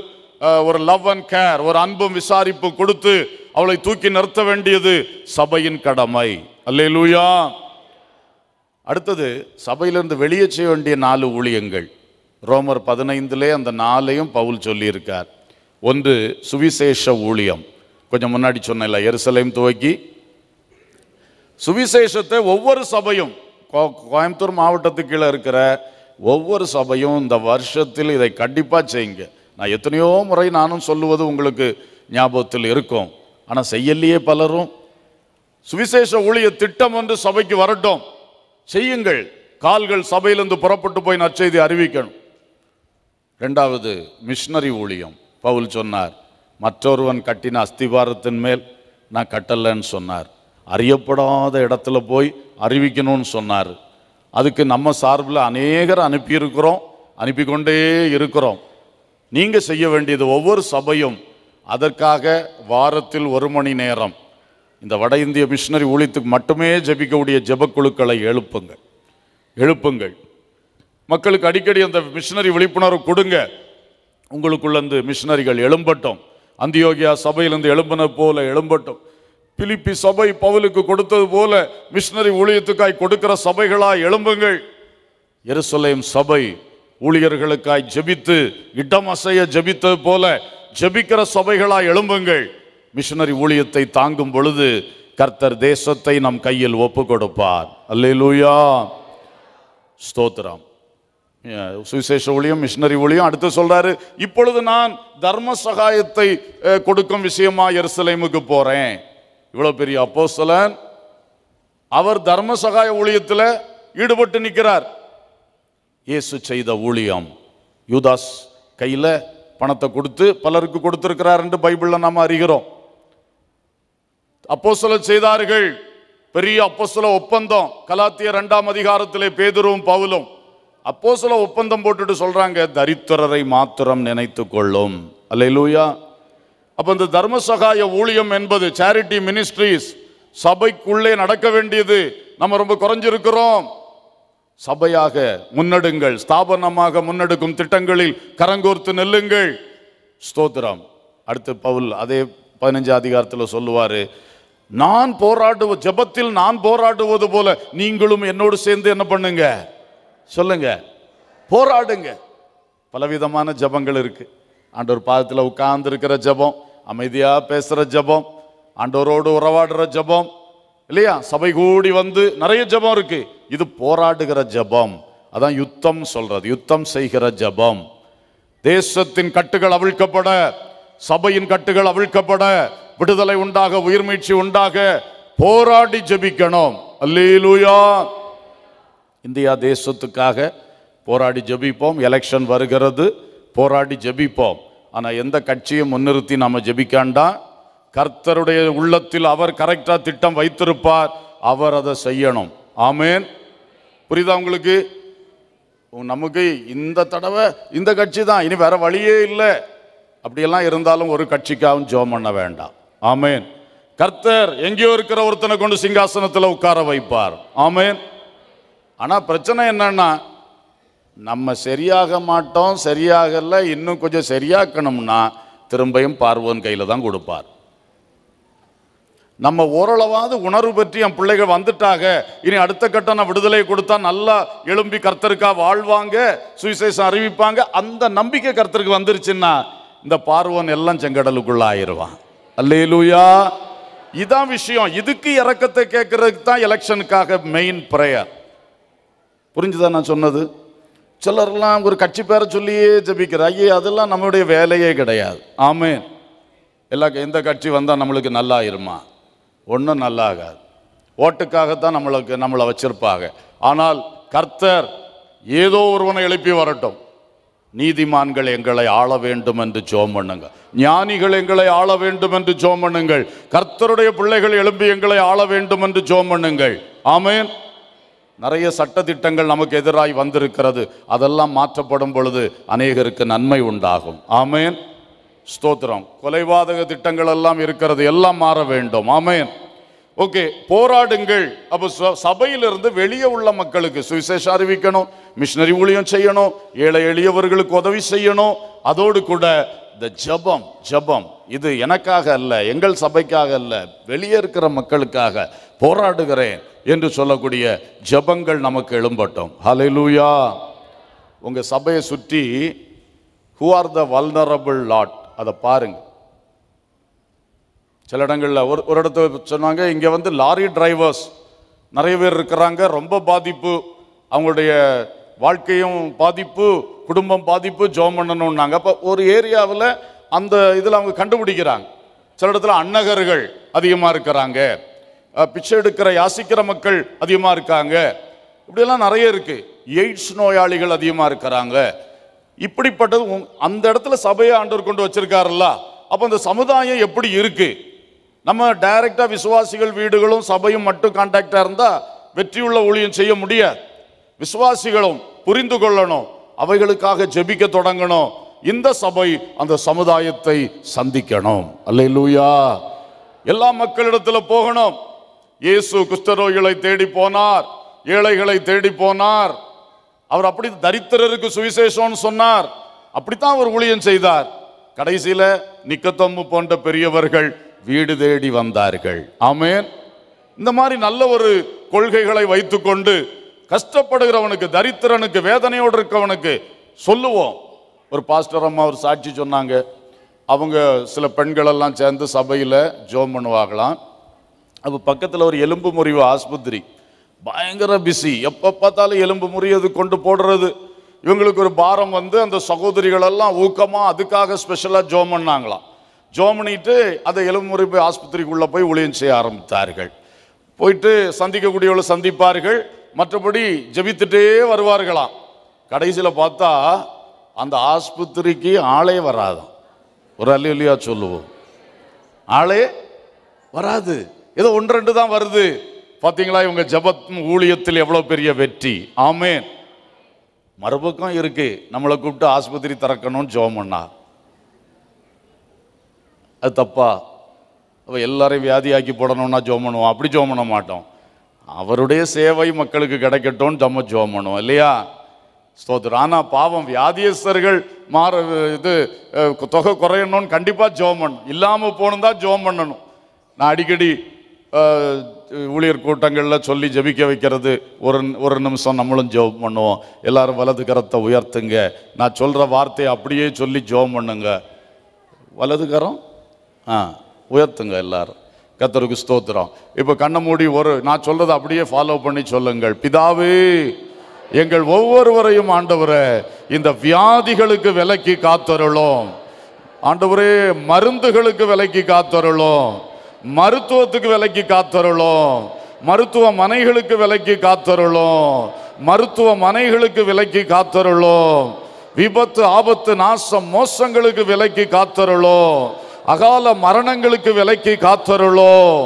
[SPEAKER 1] ஒரு லவ் அண்ட் கேர் ஒரு அன்பும் விசாரிப்பும் கொடுத்து அவளை தூக்கி நிறுத்த வேண்டியது சபையின் கடமை அல்லே லூயா அடுத்தது சபையிலிருந்து வெளியே செய்ய வேண்டிய நாலு ஊழியங்கள் ரோமர் பதினைந்துலேயே அந்த நாளையும் பவுல் சொல்லியிருக்கார் ஒன்று சுவிசேஷ ஊழியம் கொஞ்சம் முன்னாடி சொன்ன எருசலேம் துவக்கி சுவிசேஷத்தை ஒவ்வொரு சபையும் கோயம்புத்தூர் மாவட்டத்துக்கு கீழே இருக்கிற ஒவ்வொரு சபையும் இந்த வருஷத்தில் இதை கண்டிப்பாக செய்யுங்க நான் எத்தனையோ முறை நானும் சொல்லுவது உங்களுக்கு ஞாபகத்தில் இருக்கும் ஆனால் செய்யலையே பலரும் சுவிசேஷ ஊழிய திட்டம் வந்து சபைக்கு வரட்டும் செய்யுங்கள் கால்கள் சபையிலிருந்து புறப்பட்டு போய் நற்செய்தி அறிவிக்கணும் ரெண்டாவது மிஷினரி ஊழியம் பவுல் சொன்னார் மற்றொருவன் கட்டின அஸ்திவாரத்தின் மேல் நான் கட்டலைன்னு சொன்னார் அறியப்படாத இடத்துல போய் அறிவிக்கணும்னு சொன்னார் அதுக்கு நம்ம சார்பில் அநேகர் அனுப்பியிருக்கிறோம் அனுப்பி கொண்டே இருக்கிறோம் நீங்கள் செய்ய வேண்டியது ஒவ்வொரு சபையும் அதற்காக வாரத்தில் ஒரு மணி நேரம் இந்த வட இந்திய மிஷினரி ஊழியத்துக்கு மட்டுமே ஜபிக்கக்கூடிய ஜபக்குழுக்களை எழுப்புங்கள் எழுப்புங்கள் மக்களுக்கு அடிக்கடி அந்த மிஷினரி விழிப்புணர்வு கொடுங்க உங்களுக்குள்ளேருந்து மிஷினரிகள் எழும்பட்டும் அந்தியோகியா சபையிலிருந்து எழும்பின போல எழும்பட்டும் பிலிப்பி சபை பவுலுக்கு கொடுத்தது போல மிஷினரி ஊழியத்துக்காய் கொடுக்கிற சபைகளாய் எழும்புங்கள் எருசலேம் சபை ஊழியர்களுக்காய் ஜெபித்து இடம் அசைய ஜெபித்தது போல ஜெபிக்கிற சபைகளாய் எழும்புங்கள் மிஷினரி ஊழியத்தை தாங்கும் பொழுது கர்த்தர் தேசத்தை நம் கையில் ஒப்பு கொடுப்பார் அல்லேலூயா ஸ்தோத்ராம் சுவிசேஷ ஊழியம் மிஷினரி ஊழியம் அடுத்து சொல்றாரு இப்பொழுது நான் தர்ம சகாயத்தை கொடுக்கும் விஷயமா எருசலேமுக்கு போறேன் இவ்வளோ பெரிய அப்போசலன் அவர் தர்ம சகாய ஊழியத்தில் ஈடுபட்டு நிற்கிறார் இயேசு செய்த ஊழியம் யூதாஸ் கையில் பணத்தை கொடுத்து பலருக்கு என்று பைபிளில் நாம் அறிகிறோம் அப்போ சொல்ல செய்தார்கள் பெரிய அப்போ சொல்ல ஒப்பந்தம் கலாத்திய ரெண்டாம் அதிகாரத்திலே பேதுருவும் பவுலும் அப்போ சில ஒப்பந்தம் போட்டுட்டு சொல்கிறாங்க தரித்திரரை மாத்திரம் நினைத்து கொள்ளும் அல்லையிலூயா அப்போ இந்த தர்ம சகாய ஊழியம் என்பது சேரிட்டி மினிஸ்ட்ரிஸ் சபைக்குள்ளே நடக்க வேண்டியது நம்ம ரொம்ப குறைஞ்சிருக்கிறோம் சபையாக முன்னெடுங்கள் ஸ்தாபனமாக முன்னெடுக்கும் திட்டங்களில் கரங்கோர்த்து நெல்லுங்கள் ஸ்தோத்திரம் அடுத்து பவுல் அதே பதினஞ்சு அதிகாரத்தில் சொல்லுவார் நான் போராடுவ ஜபத்தில் நான் போராடுவது போல நீங்களும் என்னோடு சேர்ந்து என்ன பண்ணுங்க சொல்லுங்க போராடுங்க பலவிதமான ஜபங்கள் இருக்கு ஆண்டவர் பாதத்தில் உட்கார்ந்து இருக்கிற ஜபம் அமைதியாக பேசுகிற ஜபம் ஆண்டவரோடு உறவாடுற ஜபம் இல்லையா சபை கூடி வந்து நிறைய ஜபம் இருக்கு இது போராடுகிற ஜபம் அதான் யுத்தம் சொல்றது யுத்தம் செய்கிற ஜபம் தேசத்தின் கட்டுகள் அவிழ்க்கப்பட சபையின் கட்டுகள் அவிழ்க்கப்பட விடுதலை உண்டாக உயிர்மீழ்ச்சி உண்டாக போராடி ஜபிக்கணும் அல்லேலூயா இந்தியா தேசத்துக்காக போராடி ஜபிப்போம் எலெக்ஷன் வருகிறது போராடி ஜபிப்போம் ஆனால் எந்த கட்சியும் முன்னிறுத்தி நாம் ஜபிக்காண்டா கர்த்தருடைய உள்ளத்தில் அவர் கரெக்டாக திட்டம் வைத்திருப்பார் அவர் அதை செய்யணும் ஆமேன் புரியுதா உங்களுக்கு நமக்கு இந்த தடவை இந்த கட்சி தான் இனி வேற வழியே இல்லை அப்படியெல்லாம் இருந்தாலும் ஒரு கட்சிக்காகவும் ஜோம் பண்ண வேண்டாம் ஆமேன் கர்த்தர் எங்கேயோ இருக்கிற ஒருத்தனை கொண்டு சிங்காசனத்தில் உட்கார வைப்பார் ஆமேன் ஆனால் பிரச்சனை என்னன்னா நம்ம சரியாக மாட்டோம் சரியாகல இன்னும் கொஞ்சம் சரியாக்கணும்னா திரும்பியும் பார்வோன் கையில் தான் கொடுப்பார் நம்ம ஓரளவாவது உணர்வு பற்றி என் பிள்ளைகள் வந்துட்டாங்க இனி அடுத்த கட்டம் நான் விடுதலை கொடுத்தா நல்லா எழும்பி கர்த்தருக்கா வாழ்வாங்க சுவிசேஷம் அறிவிப்பாங்க அந்த நம்பிக்கை கர்த்தருக்கு வந்துருச்சுன்னா இந்த பார்வன் எல்லாம் செங்கடலுக்குள்ள ஆயிடுவான் லூயா இதான் விஷயம் இதுக்கு இறக்கத்தை கேட்கறதுக்கு தான் எலெக்ஷனுக்காக மெயின் பிரேயர் புரிஞ்சுதான் நான் சொன்னது சிலர்லாம் ஒரு கட்சி பேரை சொல்லியே ஜபிக்கிற ஐயே அதெல்லாம் நம்மளுடைய வேலையே கிடையாது ஆமே எல்லா எந்த கட்சி வந்தால் நம்மளுக்கு நல்லா இருமா ஒன்றும் நல்லா ஆகாது ஓட்டுக்காகத்தான் நம்மளுக்கு நம்மளை வச்சிருப்பாங்க ஆனால் கர்த்தர் ஏதோ ஒருவனை எழுப்பி வரட்டும் நீதிமான்கள் எங்களை ஆள வேண்டும் என்று ஜோம் பண்ணுங்க ஞானிகள் எங்களை ஆள வேண்டும் என்று ஜோம் பண்ணுங்கள் கர்த்தருடைய பிள்ளைகள் எழும்பி எங்களை ஆள வேண்டும் என்று ஜோம் பண்ணுங்கள் ஆமேன் நிறைய சட்டத்திட்டங்கள் நமக்கு எதிராய் வந்திருக்கிறது அதெல்லாம் மாற்றப்படும் பொழுது அநேகருக்கு நன்மை உண்டாகும் ஆமேன் ஸ்தோத்திரம் கொலைவாதக திட்டங்கள் எல்லாம் இருக்கிறது எல்லாம் மாற வேண்டும் ஆமேன் ஓகே போராடுங்கள் அப்போ சபையிலிருந்து வெளியே உள்ள மக்களுக்கு சுவிசேஷம் அறிவிக்கணும் மிஷினரி ஊழியம் செய்யணும் ஏழை எளியவர்களுக்கு உதவி செய்யணும் அதோடு கூட இந்த ஜபம் ஜபம் இது எனக்காக அல்ல எங்கள் சபைக்காக அல்ல வெளியே இருக்கிற மக்களுக்காக போராடுகிறேன் என்று சொல்லக்கூடிய ஜபங்கள் நமக்கு எழும்பட்டோம் ஹலை லூயா உங்கள் சபையை சுற்றி who are the vulnerable lot அதை பாருங்கள் சில இடங்களில் ஒரு ஒரு இடத்துல சொன்னாங்க இங்கே வந்து லாரி டிரைவர்ஸ் நிறைய பேர் இருக்கிறாங்க ரொம்ப பாதிப்பு அவங்களுடைய வாழ்க்கையும் பாதிப்பு குடும்பம் பாதிப்பு ஜோம் பண்ணணும்னாங்க அப்போ ஒரு ஏரியாவில் அந்த இதில் அவங்க கண்டுபிடிக்கிறாங்க சில இடத்துல அன்னகர்கள் அதிகமாக இருக்கிறாங்க பிச்சை எடுக்கிற யாசிக்கிற மக்கள் அதிகமாக இருக்காங்க இப்படியெல்லாம் நிறைய இருக்குது எய்ட்ஸ் நோயாளிகள் அதிகமாக இருக்கிறாங்க இப்படிப்பட்டது அந்த இடத்துல சபையை ஆண்டவர் கொண்டு வச்சிருக்காருல்ல அப்போ அந்த சமுதாயம் எப்படி இருக்குது நம்ம டைரக்டாக விசுவாசிகள் வீடுகளும் சபையும் மட்டும் கான்டாக்டாக இருந்தால் வெற்றியுள்ள ஊழியம் செய்ய முடியாது விசுவாசிகளும் புரிந்து கொள்ளணும் அவைகளுக்காக ஜெபிக்க தொடங்கணும் இந்த சபை அந்த சமுதாயத்தை சந்திக்கணும் அல்லையிலூயா எல்லா மக்களிடத்தில் போகணும் இயேசு குஷ்டரோகிகளை தேடி போனார் ஏழைகளை தேடி போனார் அவர் அப்படி தரித்திரருக்கு சுவிசேஷம்னு சொன்னார் அப்படித்தான் அவர் ஊழியம் செய்தார் கடைசியில நிக்கத்தொம்பு போன்ற பெரியவர்கள் வீடு தேடி வந்தார்கள் ஆமேன் இந்த மாதிரி நல்ல ஒரு கொள்கைகளை வைத்துக்கொண்டு கஷ்டப்படுகிறவனுக்கு தரித்திரனுக்கு வேதனையோடு இருக்கவனுக்கு சொல்லுவோம் ஒரு பாஸ்டர் அம்மா ஒரு சாட்சி சொன்னாங்க அவங்க சில பெண்களெல்லாம் சேர்ந்து சபையில் ஜோம் பண்ணுவாங்களாம் அப்போ பக்கத்தில் ஒரு எலும்பு முறிவு ஆஸ்பத்திரி பயங்கர பிஸி எப்போ பார்த்தாலும் எலும்பு முறியது கொண்டு போடுறது இவங்களுக்கு ஒரு பாரம் வந்து அந்த சகோதரிகளெல்லாம் ஊக்கமாக அதுக்காக ஸ்பெஷலாக ஜோம் பண்ணாங்களாம் ஜோம் பண்ணிட்டு அதை எலும்பு முறிவு ஆஸ்பத்திரிக்குள்ளே போய் ஒளியம் செய்ய ஆரம்பித்தார்கள் போயிட்டு சந்திக்கக்கூடியவளை சந்திப்பார்கள் மற்றபடி ஜபித்துட்டே வருவார்களாம் கடைசியில் பார்த்தா அந்த ஆஸ்பத்திரிக்கு ஆளே வராதான் ஒரு அல்லியா சொல்லுவோம் ஆளே வராது ஏதோ ஒன்று ரெண்டு தான் வருது பார்த்தீங்களா இவங்க ஜபத் ஊழியத்தில் எவ்வளோ பெரிய வெற்றி ஆமேன் மறுபக்கம் இருக்கு நம்மளை கூப்பிட்டு ஆஸ்பத்திரி திறக்கணும்னு ஜோம் பண்ணா அது தப்பா அப்போ எல்லாரையும் வியாதியாக்கி போடணும்னா ஜோம் பண்ணுவோம் அப்படி ஜோம் பண்ண மாட்டோம் அவருடைய சேவை மக்களுக்கு கிடைக்கட்டும் ஜம்ம ஜோம் பண்ணுவோம் இல்லையா ஸ்தோத்திரம் ஆனால் பாவம் வியாதியஸ்தர்கள் மாற இது தொகை குறையணும்னு கண்டிப்பாக ஜோம் பண்ணும் இல்லாமல் போகணும் தான் ஜோம் பண்ணணும் நான் அடிக்கடி ஊழியர் கூட்டங்களில் சொல்லி ஜபிக்க வைக்கிறது ஒரு ஒரு நிமிஷம் நம்மளும் ஜோம் பண்ணுவோம் எல்லாரும் வலது கரத்தை உயர்த்துங்க நான் சொல்கிற வார்த்தையை அப்படியே சொல்லி ஜோம் பண்ணுங்க வலது கரம் ஆ உயர்த்துங்க எல்லாரும் கத்தருக்கு ஸ்தோத்திரம் இப்போ கண்ணை மூடி ஒரு நான் சொல்றதை அப்படியே ஃபாலோ பண்ணி சொல்லுங்கள் பிதாவே எங்கள் ஒவ்வொருவரையும் ஆண்டவரை இந்த வியாதிகளுக்கு விலைக்கு காத்தருளும் ஆண்டவரே மருந்துகளுக்கு விலைக்கு காத்தருளும் மருத்துவத்துக்கு விலைக்கு காத்தருளும் மருத்துவமனைகளுக்கு விலைக்கு காத்தருளும் மருத்துவமனைகளுக்கு விலைக்கு காத்தருளும் விபத்து ஆபத்து நாசம் மோசங்களுக்கு விலைக்கு காத்தருளும் அகால மரணங்களுக்கு விலைக்கு காத்தருளோம்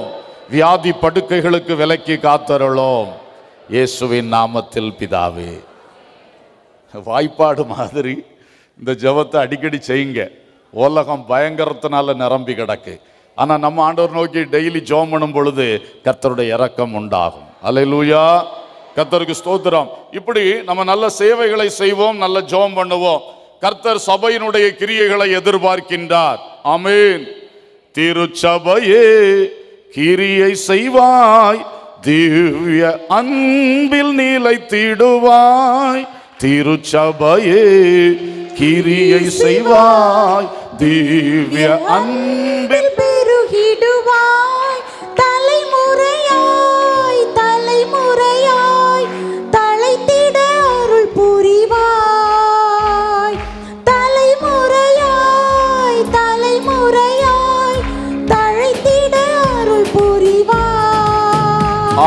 [SPEAKER 1] வியாதி படுக்கைகளுக்கு விலைக்கு காத்தருளோம் இயேசுவின் நாமத்தில் பிதாவே வாய்ப்பாடு மாதிரி இந்த ஜபத்தை அடிக்கடி செய்யுங்க உலகம் பயங்கரத்தினால நிரம்பி கிடக்கு ஆனால் நம்ம ஆண்டவர் நோக்கி டெய்லி ஜோம் பண்ணும் பொழுது கத்தருடைய இறக்கம் உண்டாகும் அலை லூயா கத்தருக்கு ஸ்தோத்திரம் இப்படி நம்ம நல்ல சேவைகளை செய்வோம் நல்ல ஜோம் பண்ணுவோம் கர்த்தர் சபையினுடைய கிரியைகளை எதிர்பார்க்கின்றார் அமேன் திருச்சபையே கிரியை செய்வாய் திவ்ய அன்பில் நீலை திடுவாய் திருச்சபையே கிரியை செய்வாய் திவ்ய அன்பில் பெருகிடுவாய்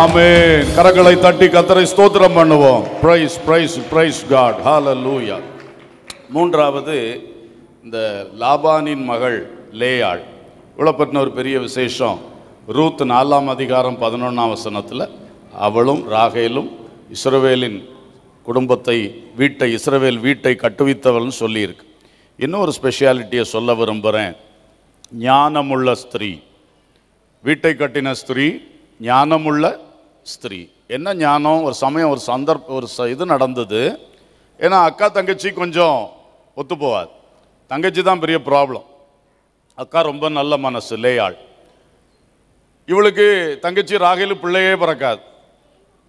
[SPEAKER 1] ஆமேன் கரங்களை தட்டி கத்தரை ஸ்தோத்திரம் பண்ணுவோம் பிரைஸ் பிரைஸ் பிரைஸ் காட் ஹால லூயா மூன்றாவது இந்த லாபானின் மகள் லேயாள் இவ்வளோப்பட்டின ஒரு பெரிய விசேஷம் ரூத் நாலாம் அதிகாரம் பதினொன்றாம் வசனத்தில் அவளும் ராகேலும் இஸ்ரவேலின் குடும்பத்தை வீட்டை இஸ்ரவேல் வீட்டை கட்டுவித்தவள்னு சொல்லியிருக்கு இன்னும் ஒரு ஸ்பெஷாலிட்டியை சொல்ல விரும்புகிறேன் ஞானமுள்ள ஸ்திரீ வீட்டை கட்டின ஸ்திரீ ஞானமுள்ள ஸ்திரீ என்ன ஞானம் ஒரு சமயம் ஒரு சந்தர்ப்ப ஒரு ச இது நடந்தது ஏன்னா அக்கா தங்கச்சி கொஞ்சம் ஒத்து போவார் தங்கச்சி தான் பெரிய ப்ராப்ளம் அக்கா ரொம்ப நல்ல மனசு லேயாள் இவளுக்கு தங்கச்சி ராகையில் பிள்ளையே பிறக்காது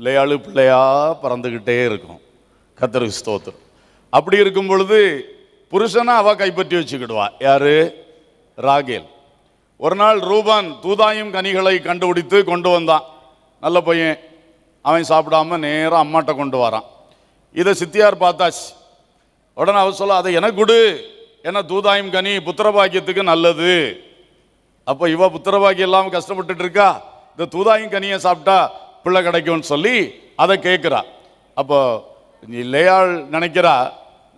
[SPEAKER 1] லேயாளு பிள்ளையாக பறந்துக்கிட்டே இருக்கும் கத்திர ஸ்தோத்திரம் அப்படி இருக்கும் பொழுது புருஷனை அவள் கைப்பற்றி வச்சுக்கிடுவா யார் ராகேல் ஒரு நாள் ரூபான் தூதாயும் கனிகளை கண்டுபிடித்து கொண்டு வந்தான் நல்ல பையன் அவன் சாப்பிடாம நேராக அம்மாட்ட கொண்டு வரான் இதை சித்தியார் பார்த்தாச்சு உடனே அவர் சொல்ல அதை எனக்கு கொடு ஏன்னா தூதாயும் கனி புத்திரபாக்கியத்துக்கு நல்லது அப்போ இவ புத்திரபாக்கியம் இல்லாமல் கஷ்டப்பட்டுட்டு இருக்கா இந்த தூதாயும் கனியை சாப்பிட்டா பிள்ளை கிடைக்கும்னு சொல்லி அதை கேட்குறா அப்போ லேயாள் நினைக்கிறா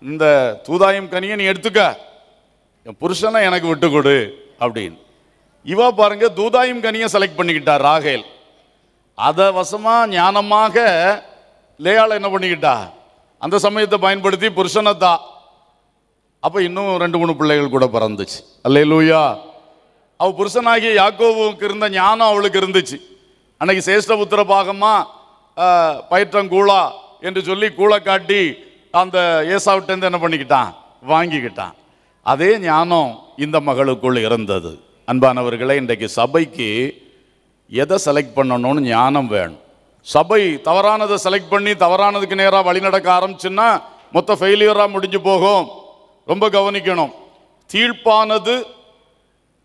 [SPEAKER 1] இந்த தூதாயும் கனியை நீ எடுத்துக்க என் புருஷனை எனக்கு விட்டு கொடு அப்படின்னு இவா பாருங்க தூதாயும் கனியை செலக்ட் பண்ணிக்கிட்டா ராகேல் அதை வசமாக ஞானமாக லேயால் என்ன பண்ணிக்கிட்டா அந்த சமயத்தை பயன்படுத்தி புருஷனை தான் அப்போ இன்னும் ரெண்டு மூணு பிள்ளைகள் கூட பிறந்துச்சு அல்ல லூயா அவள் புருஷனாகிய யாக்கோவுக்கு இருந்த ஞானம் அவளுக்கு இருந்துச்சு அன்னைக்கு சேஷ்டபுத்திர பாகமாக பயிற்றங்கூழா என்று சொல்லி கூழை காட்டி அந்த ஏசாவிட்டேருந்து என்ன பண்ணிக்கிட்டான் வாங்கிக்கிட்டான் அதே ஞானம் இந்த மகளுக்குள் இருந்தது அன்பானவர்களை இன்றைக்கு சபைக்கு எதை செலக்ட் பண்ணணும்னு ஞானம் வேணும் சபை தவறானதை செலக்ட் பண்ணி தவறானதுக்கு நேராக வழிநடக்க ஆரம்பிச்சுன்னா மொத்த ஃபெயிலியராக முடிஞ்சு போகும் ரொம்ப கவனிக்கணும் தீழ்ப்பானது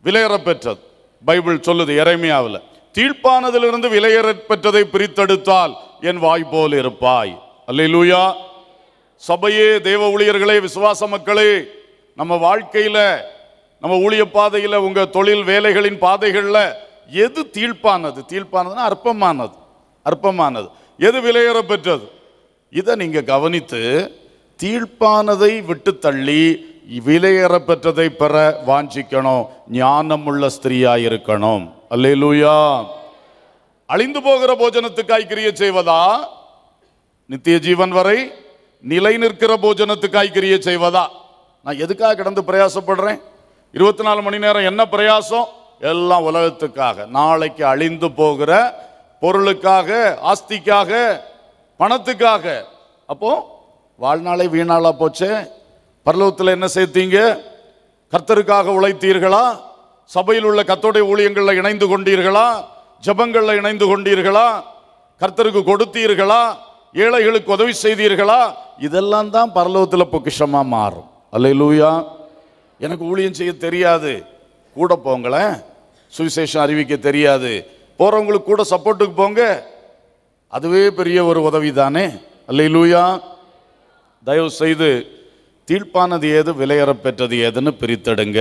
[SPEAKER 1] விலையேறப்பெற்றது பெற்றது பைபிள் சொல்லுது இறைமையாவில் தீழ்ப்பானதிலிருந்து விலையேற பெற்றதை பிரித்தெடுத்தால் என் வாய் போல் இருப்பாய் அல்ல சபையே தேவ ஊழியர்களே விசுவாச மக்களே நம்ம வாழ்க்கையில் நம்ம ஊழிய பாதையில் உங்கள் தொழில் வேலைகளின் பாதைகளில் எது தீழ்ப்பானது தீழ்ப்பானதுன்னா அற்பமானது அற்பமானது எது விலையேற பெற்றது இதை நீங்கள் கவனித்து தீழ்ப்பானதை விட்டு தள்ளி விலையேற பெற்றதை பெற வாஞ்சிக்கணும் ஞானம் உள்ள ஸ்திரீயாக இருக்கணும் அல்லேலூயா அழிந்து போகிற போஜனத்துக்காய் கிரிய செய்வதா நித்திய ஜீவன் வரை நிலை நிற்கிற போஜனத்துக்காய் கிரிய செய்வதா நான் எதுக்காக கிடந்து பிரயாசப்படுறேன் இருபத்தி நாலு மணி நேரம் என்ன பிரயாசம் எல்லாம் உலகத்துக்காக நாளைக்கு அழிந்து போகிற பொருளுக்காக ஆஸ்திக்காக பணத்துக்காக அப்போ வாழ்நாளை வீணாளா போச்சு பரலோகத்தில் என்ன சேர்த்தீங்க கர்த்தருக்காக உழைத்தீர்களா சபையில் உள்ள கத்தோடைய ஊழியங்களில் இணைந்து கொண்டீர்களா ஜபங்களில் இணைந்து கொண்டீர்களா கர்த்தருக்கு கொடுத்தீர்களா ஏழைகளுக்கு உதவி செய்தீர்களா இதெல்லாம் தான் பரலோகத்தில் பொக்கிஷமாக மாறும் அல்ல லூயா எனக்கு ஊழியம் செய்ய தெரியாது கூட போங்களேன் சுவிசேஷம் அறிவிக்க தெரியாது போகிறவங்களுக்கு கூட சப்போர்ட்டுக்கு போங்க அதுவே பெரிய ஒரு உதவி தானே அல்ல லூயா தயவு செய்து தீர்ப்பானது ஏது விலையற பெற்றது ஏதுன்னு பிரித்தெடுங்க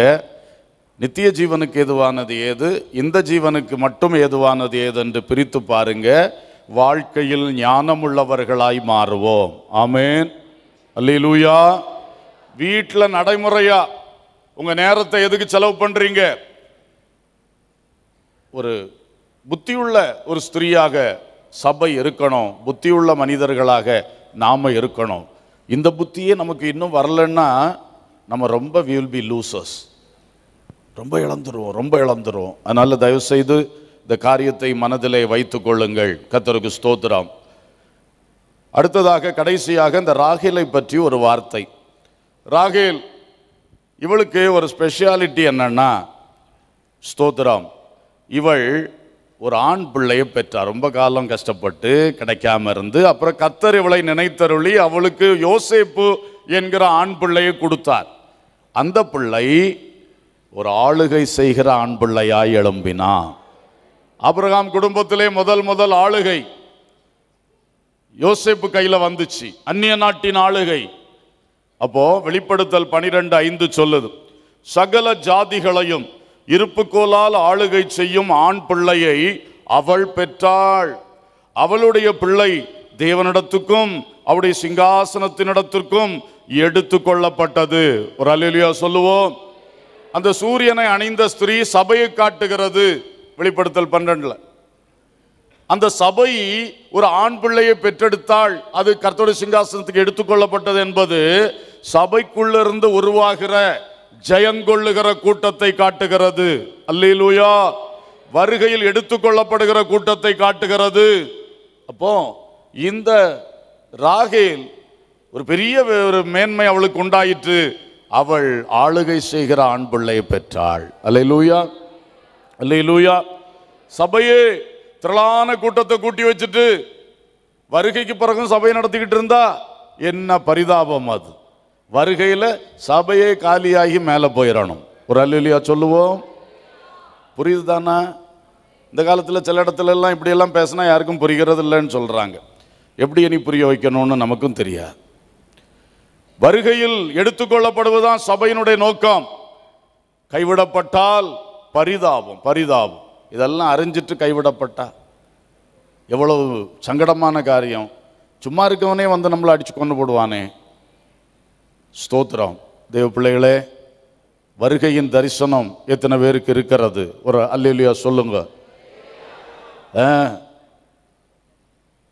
[SPEAKER 1] நித்திய ஜீவனுக்கு எதுவானது ஏது இந்த ஜீவனுக்கு மட்டும் எதுவானது ஏது என்று பிரித்து பாருங்க வாழ்க்கையில் ஞானமுள்ளவர்களாய் மாறுவோம் ஆமேன் லூயா வீட்டில் நடைமுறையாக உங்கள் நேரத்தை எதுக்கு செலவு பண்ணுறீங்க ஒரு புத்தியுள்ள ஒரு ஸ்திரீயாக சபை இருக்கணும் புத்தியுள்ள மனிதர்களாக நாம் இருக்கணும் இந்த புத்தியே நமக்கு இன்னும் வரலன்னா நம்ம ரொம்ப வியூல் வில் பி லூசஸ் ரொம்ப இழந்துருவோம் ரொம்ப இழந்துருவோம் அதனால் தயவுசெய்து இந்த காரியத்தை மனதிலே வைத்து கொள்ளுங்கள் கத்தருக்கு ஸ்தோத்திரம் அடுத்ததாக கடைசியாக இந்த ராகிலை பற்றி ஒரு வார்த்தை ராகேல் இவளுக்கு ஒரு ஸ்பெஷாலிட்டி என்னன்னா ஸ்தோத்திரம் இவள் ஒரு ஆண் பிள்ளையை பெற்றார் ரொம்ப காலம் கஷ்டப்பட்டு கிடைக்காம இருந்து அப்புறம் கத்தர் இவளை நினைத்தருளி அவளுக்கு யோசேப்பு என்கிற ஆண் பிள்ளையை கொடுத்தார் அந்த பிள்ளை ஒரு ஆளுகை செய்கிற ஆண் பிள்ளையாய் எழும்பினா அப்புறம் குடும்பத்திலே முதல் முதல் ஆளுகை யோசேப்பு கையில் வந்துச்சு அந்நிய நாட்டின் ஆளுகை அப்போ வெளிப்படுத்தல் பனிரெண்டு ஐந்து சொல்லுது சகல ஜாதிகளையும் இருப்புக்கோளால் ஆளுகை செய்யும் ஆண் பிள்ளையை அவள் பெற்றாள் அவளுடைய பிள்ளை தேவனிடத்துக்கும் அவருடைய சிங்காசனத்தினிடத்திற்கும் எடுத்து கொள்ளப்பட்டது ஒரு அலிலியா சொல்லுவோம் அந்த சூரியனை அணிந்த ஸ்திரீ சபையை காட்டுகிறது வெளிப்படுத்தல் பன்னெண்டுல அந்த சபை ஒரு ஆண் பிள்ளையை பெற்றெடுத்தால் அது கர்த்தோட சிங்காசனத்துக்கு எடுத்துக்கொள்ளப்பட்டது என்பது சபைக்குள்ளிருந்து உருவாகிற ஜெயங்கொள்ளுகிற கூட்டத்தை காட்டுகிறது அல்லூயா வருகையில் எடுத்துக்கொள்ளப்படுகிற கூட்டத்தை காட்டுகிறது அப்போ இந்த ராகேல் ஒரு பெரிய ஒரு மேன்மை அவளுக்கு உண்டாயிற்று அவள் ஆளுகை செய்கிற ஆண் பிள்ளை பெற்றாள் அல்லை லூயா அல்லை லூயா சபையே திரளான கூட்டத்தை கூட்டி வச்சுட்டு வருகைக்கு பிறகும் சபையை நடத்திக்கிட்டு இருந்தா என்ன பரிதாபம் அது வருகையில் சபையே காலியாகி மேலே போயிடணும் ஒரு அல்லா சொல்லுவோம் புரியுது தானா இந்த காலத்தில் சில இடத்துலலாம் இப்படியெல்லாம் பேசினா யாருக்கும் புரிகிறது இல்லைன்னு சொல்கிறாங்க எப்படி இனி புரிய வைக்கணும்னு நமக்கும் தெரியாது வருகையில் எடுத்துக்கொள்ளப்படுவதுதான் சபையினுடைய நோக்கம் கைவிடப்பட்டால் பரிதாபம் பரிதாபம் இதெல்லாம் அறிஞ்சிட்டு கைவிடப்பட்டா எவ்வளவு சங்கடமான காரியம் சும்மா இருக்கவனே வந்து நம்மளை அடித்து கொண்டு போடுவானே ஸ்தோத்திரம் தேவ பிள்ளைகளே வருகையின் தரிசனம் எத்தனை பேருக்கு இருக்கிறது ஒரு அல்லா சொல்லுங்க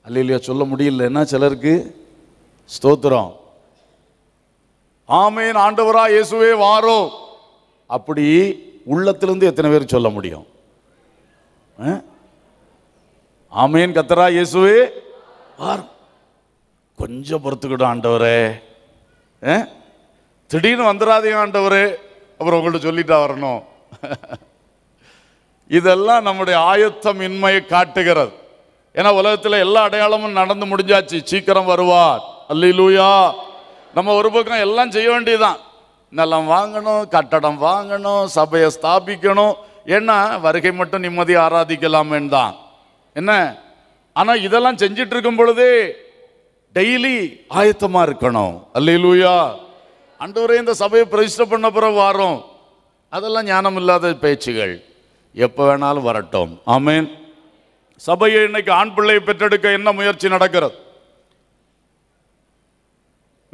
[SPEAKER 1] அல்லா சொல்ல முடியல என்ன சிலருக்கு ஸ்தோத்திரம் ஆமையின் ஆண்டவரா இயேசுவே வாரோ அப்படி உள்ளத்திலிருந்து எத்தனை பேர் சொல்ல முடியும் ஆமையின் கத்தரா இயேசுவே வாரோ கொஞ்சம் பொறுத்துக்கிட்டோம் ஆண்டவரே திடீர்னு வந்துடாதீங்க ஆண்டவர் அப்புறம் உங்கள்கிட்ட சொல்லிட்டா வரணும் இதெல்லாம் நம்முடைய ஆயத்தம் இன்மையை காட்டுகிறது ஏன்னா உலகத்தில் எல்லா அடையாளமும் நடந்து முடிஞ்சாச்சு சீக்கிரம் வருவார் அல்லூயா நம்ம ஒரு பக்கம் எல்லாம் செய்ய வேண்டியதுதான் நிலம் வாங்கணும் கட்டடம் வாங்கணும் சபையை ஸ்தாபிக்கணும் ஏன்னா வருகை மட்டும் நிம்மதி ஆராதிக்கலாமேன்னு தான் என்ன ஆனால் இதெல்லாம் செஞ்சிட்டு இருக்கும் பொழுதே டெய்லி ஆயத்தமாக இருக்கணும் அல்லையிலூயா அன்றுவரை இந்த சபையை பிரதிஷ்டை பண்ண பிறகு வாரம் அதெல்லாம் ஞானம் இல்லாத பேச்சுகள் எப்போ வேணாலும் வரட்டும் ஆமேன் சபையை இன்னைக்கு ஆண் பிள்ளையை பெற்றெடுக்க என்ன முயற்சி நடக்கிறது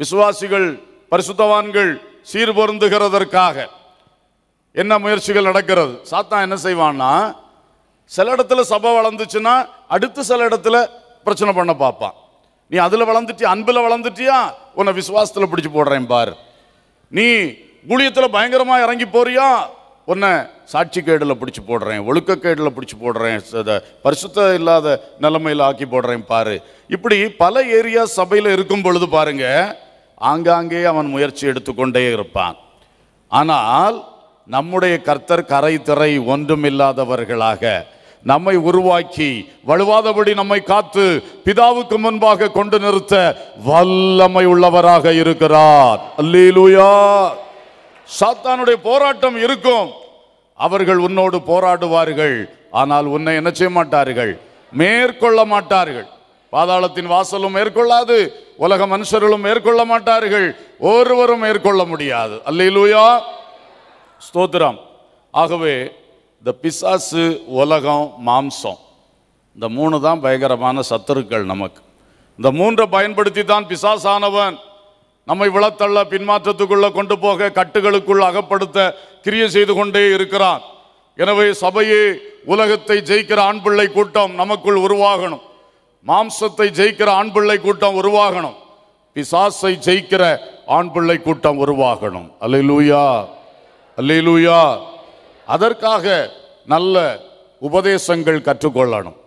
[SPEAKER 1] விசுவாசிகள் பரிசுத்தவான்கள் சீர்பொருந்துகிறதற்காக என்ன முயற்சிகள் நடக்கிறது சாத்தான் என்ன செய்வான்னா சில இடத்துல சபை வளர்ந்துச்சுன்னா அடுத்து சில இடத்துல பிரச்சனை பண்ண பார்ப்பான் நீ அதில் வளர்ந்துட்டியா அன்பில் வளர்ந்துட்டியா உன்னை விசுவாசத்தில் பிடிச்சி போடுறேன் பார் நீ ஊழியத்தில் பயங்கரமாக இறங்கி போறியா உன்னை சாட்சி கேடில் பிடிச்சி போடுறேன் ஒழுக்க ஒழுக்கக்கேடில் பிடிச்சி போடுறேன் பரிசுத்த இல்லாத நிலைமையில் ஆக்கி போடுறேன் பாரு இப்படி பல ஏரியா சபையில் இருக்கும் பொழுது பாருங்க ஆங்காங்கே அவன் முயற்சி எடுத்துக்கொண்டே இருப்பான் ஆனால் நம்முடைய கர்த்தர் கரை திரை ஒன்றுமில்லாதவர்களாக நம்மை உருவாக்கி வலுவாதபடி நம்மை காத்து பிதாவுக்கு முன்பாக கொண்டு நிறுத்த வல்லமை உள்ளவராக இருக்கிறார் அல்லேலூயா சாத்தானுடைய போராட்டம் இருக்கும் அவர்கள் உன்னோடு போராடுவார்கள் ஆனால் உன்னை என்ன செய்ய மாட்டார்கள் மேற்கொள்ள மாட்டார்கள் பாதாளத்தின் வாசலும் மேற்கொள்ளாது உலக மனுஷர்களும் மேற்கொள்ள மாட்டார்கள் ஒருவரும் மேற்கொள்ள முடியாது அல்லையிலூயா ஸ்தோத்திரம் ஆகவே இந்த பிசாசு உலகம் மாம்சம் இந்த மூணு தான் பயங்கரமான சத்துருக்கள் நமக்கு இந்த மூன்றை பயன்படுத்தி தான் பிசாசானவன் நம்மை விளத்தள்ள பின்மாற்றத்துக்குள்ள கொண்டு போக கட்டுகளுக்குள் அகப்படுத்த கிரியை செய்து கொண்டே இருக்கிறான் எனவே சபையே உலகத்தை ஜெயிக்கிற ஆண் பிள்ளை கூட்டம் நமக்குள் உருவாகணும் மாம்சத்தை ஜெயிக்கிற ஆண் பிள்ளை கூட்டம் உருவாகணும் பிசாசை ஜெயிக்கிற ஆண் பிள்ளை கூட்டம் உருவாகணும் அல்லையிலூயா லூயா அதற்காக நல்ல உபதேசங்கள் கற்றுக்கொள்ளணும்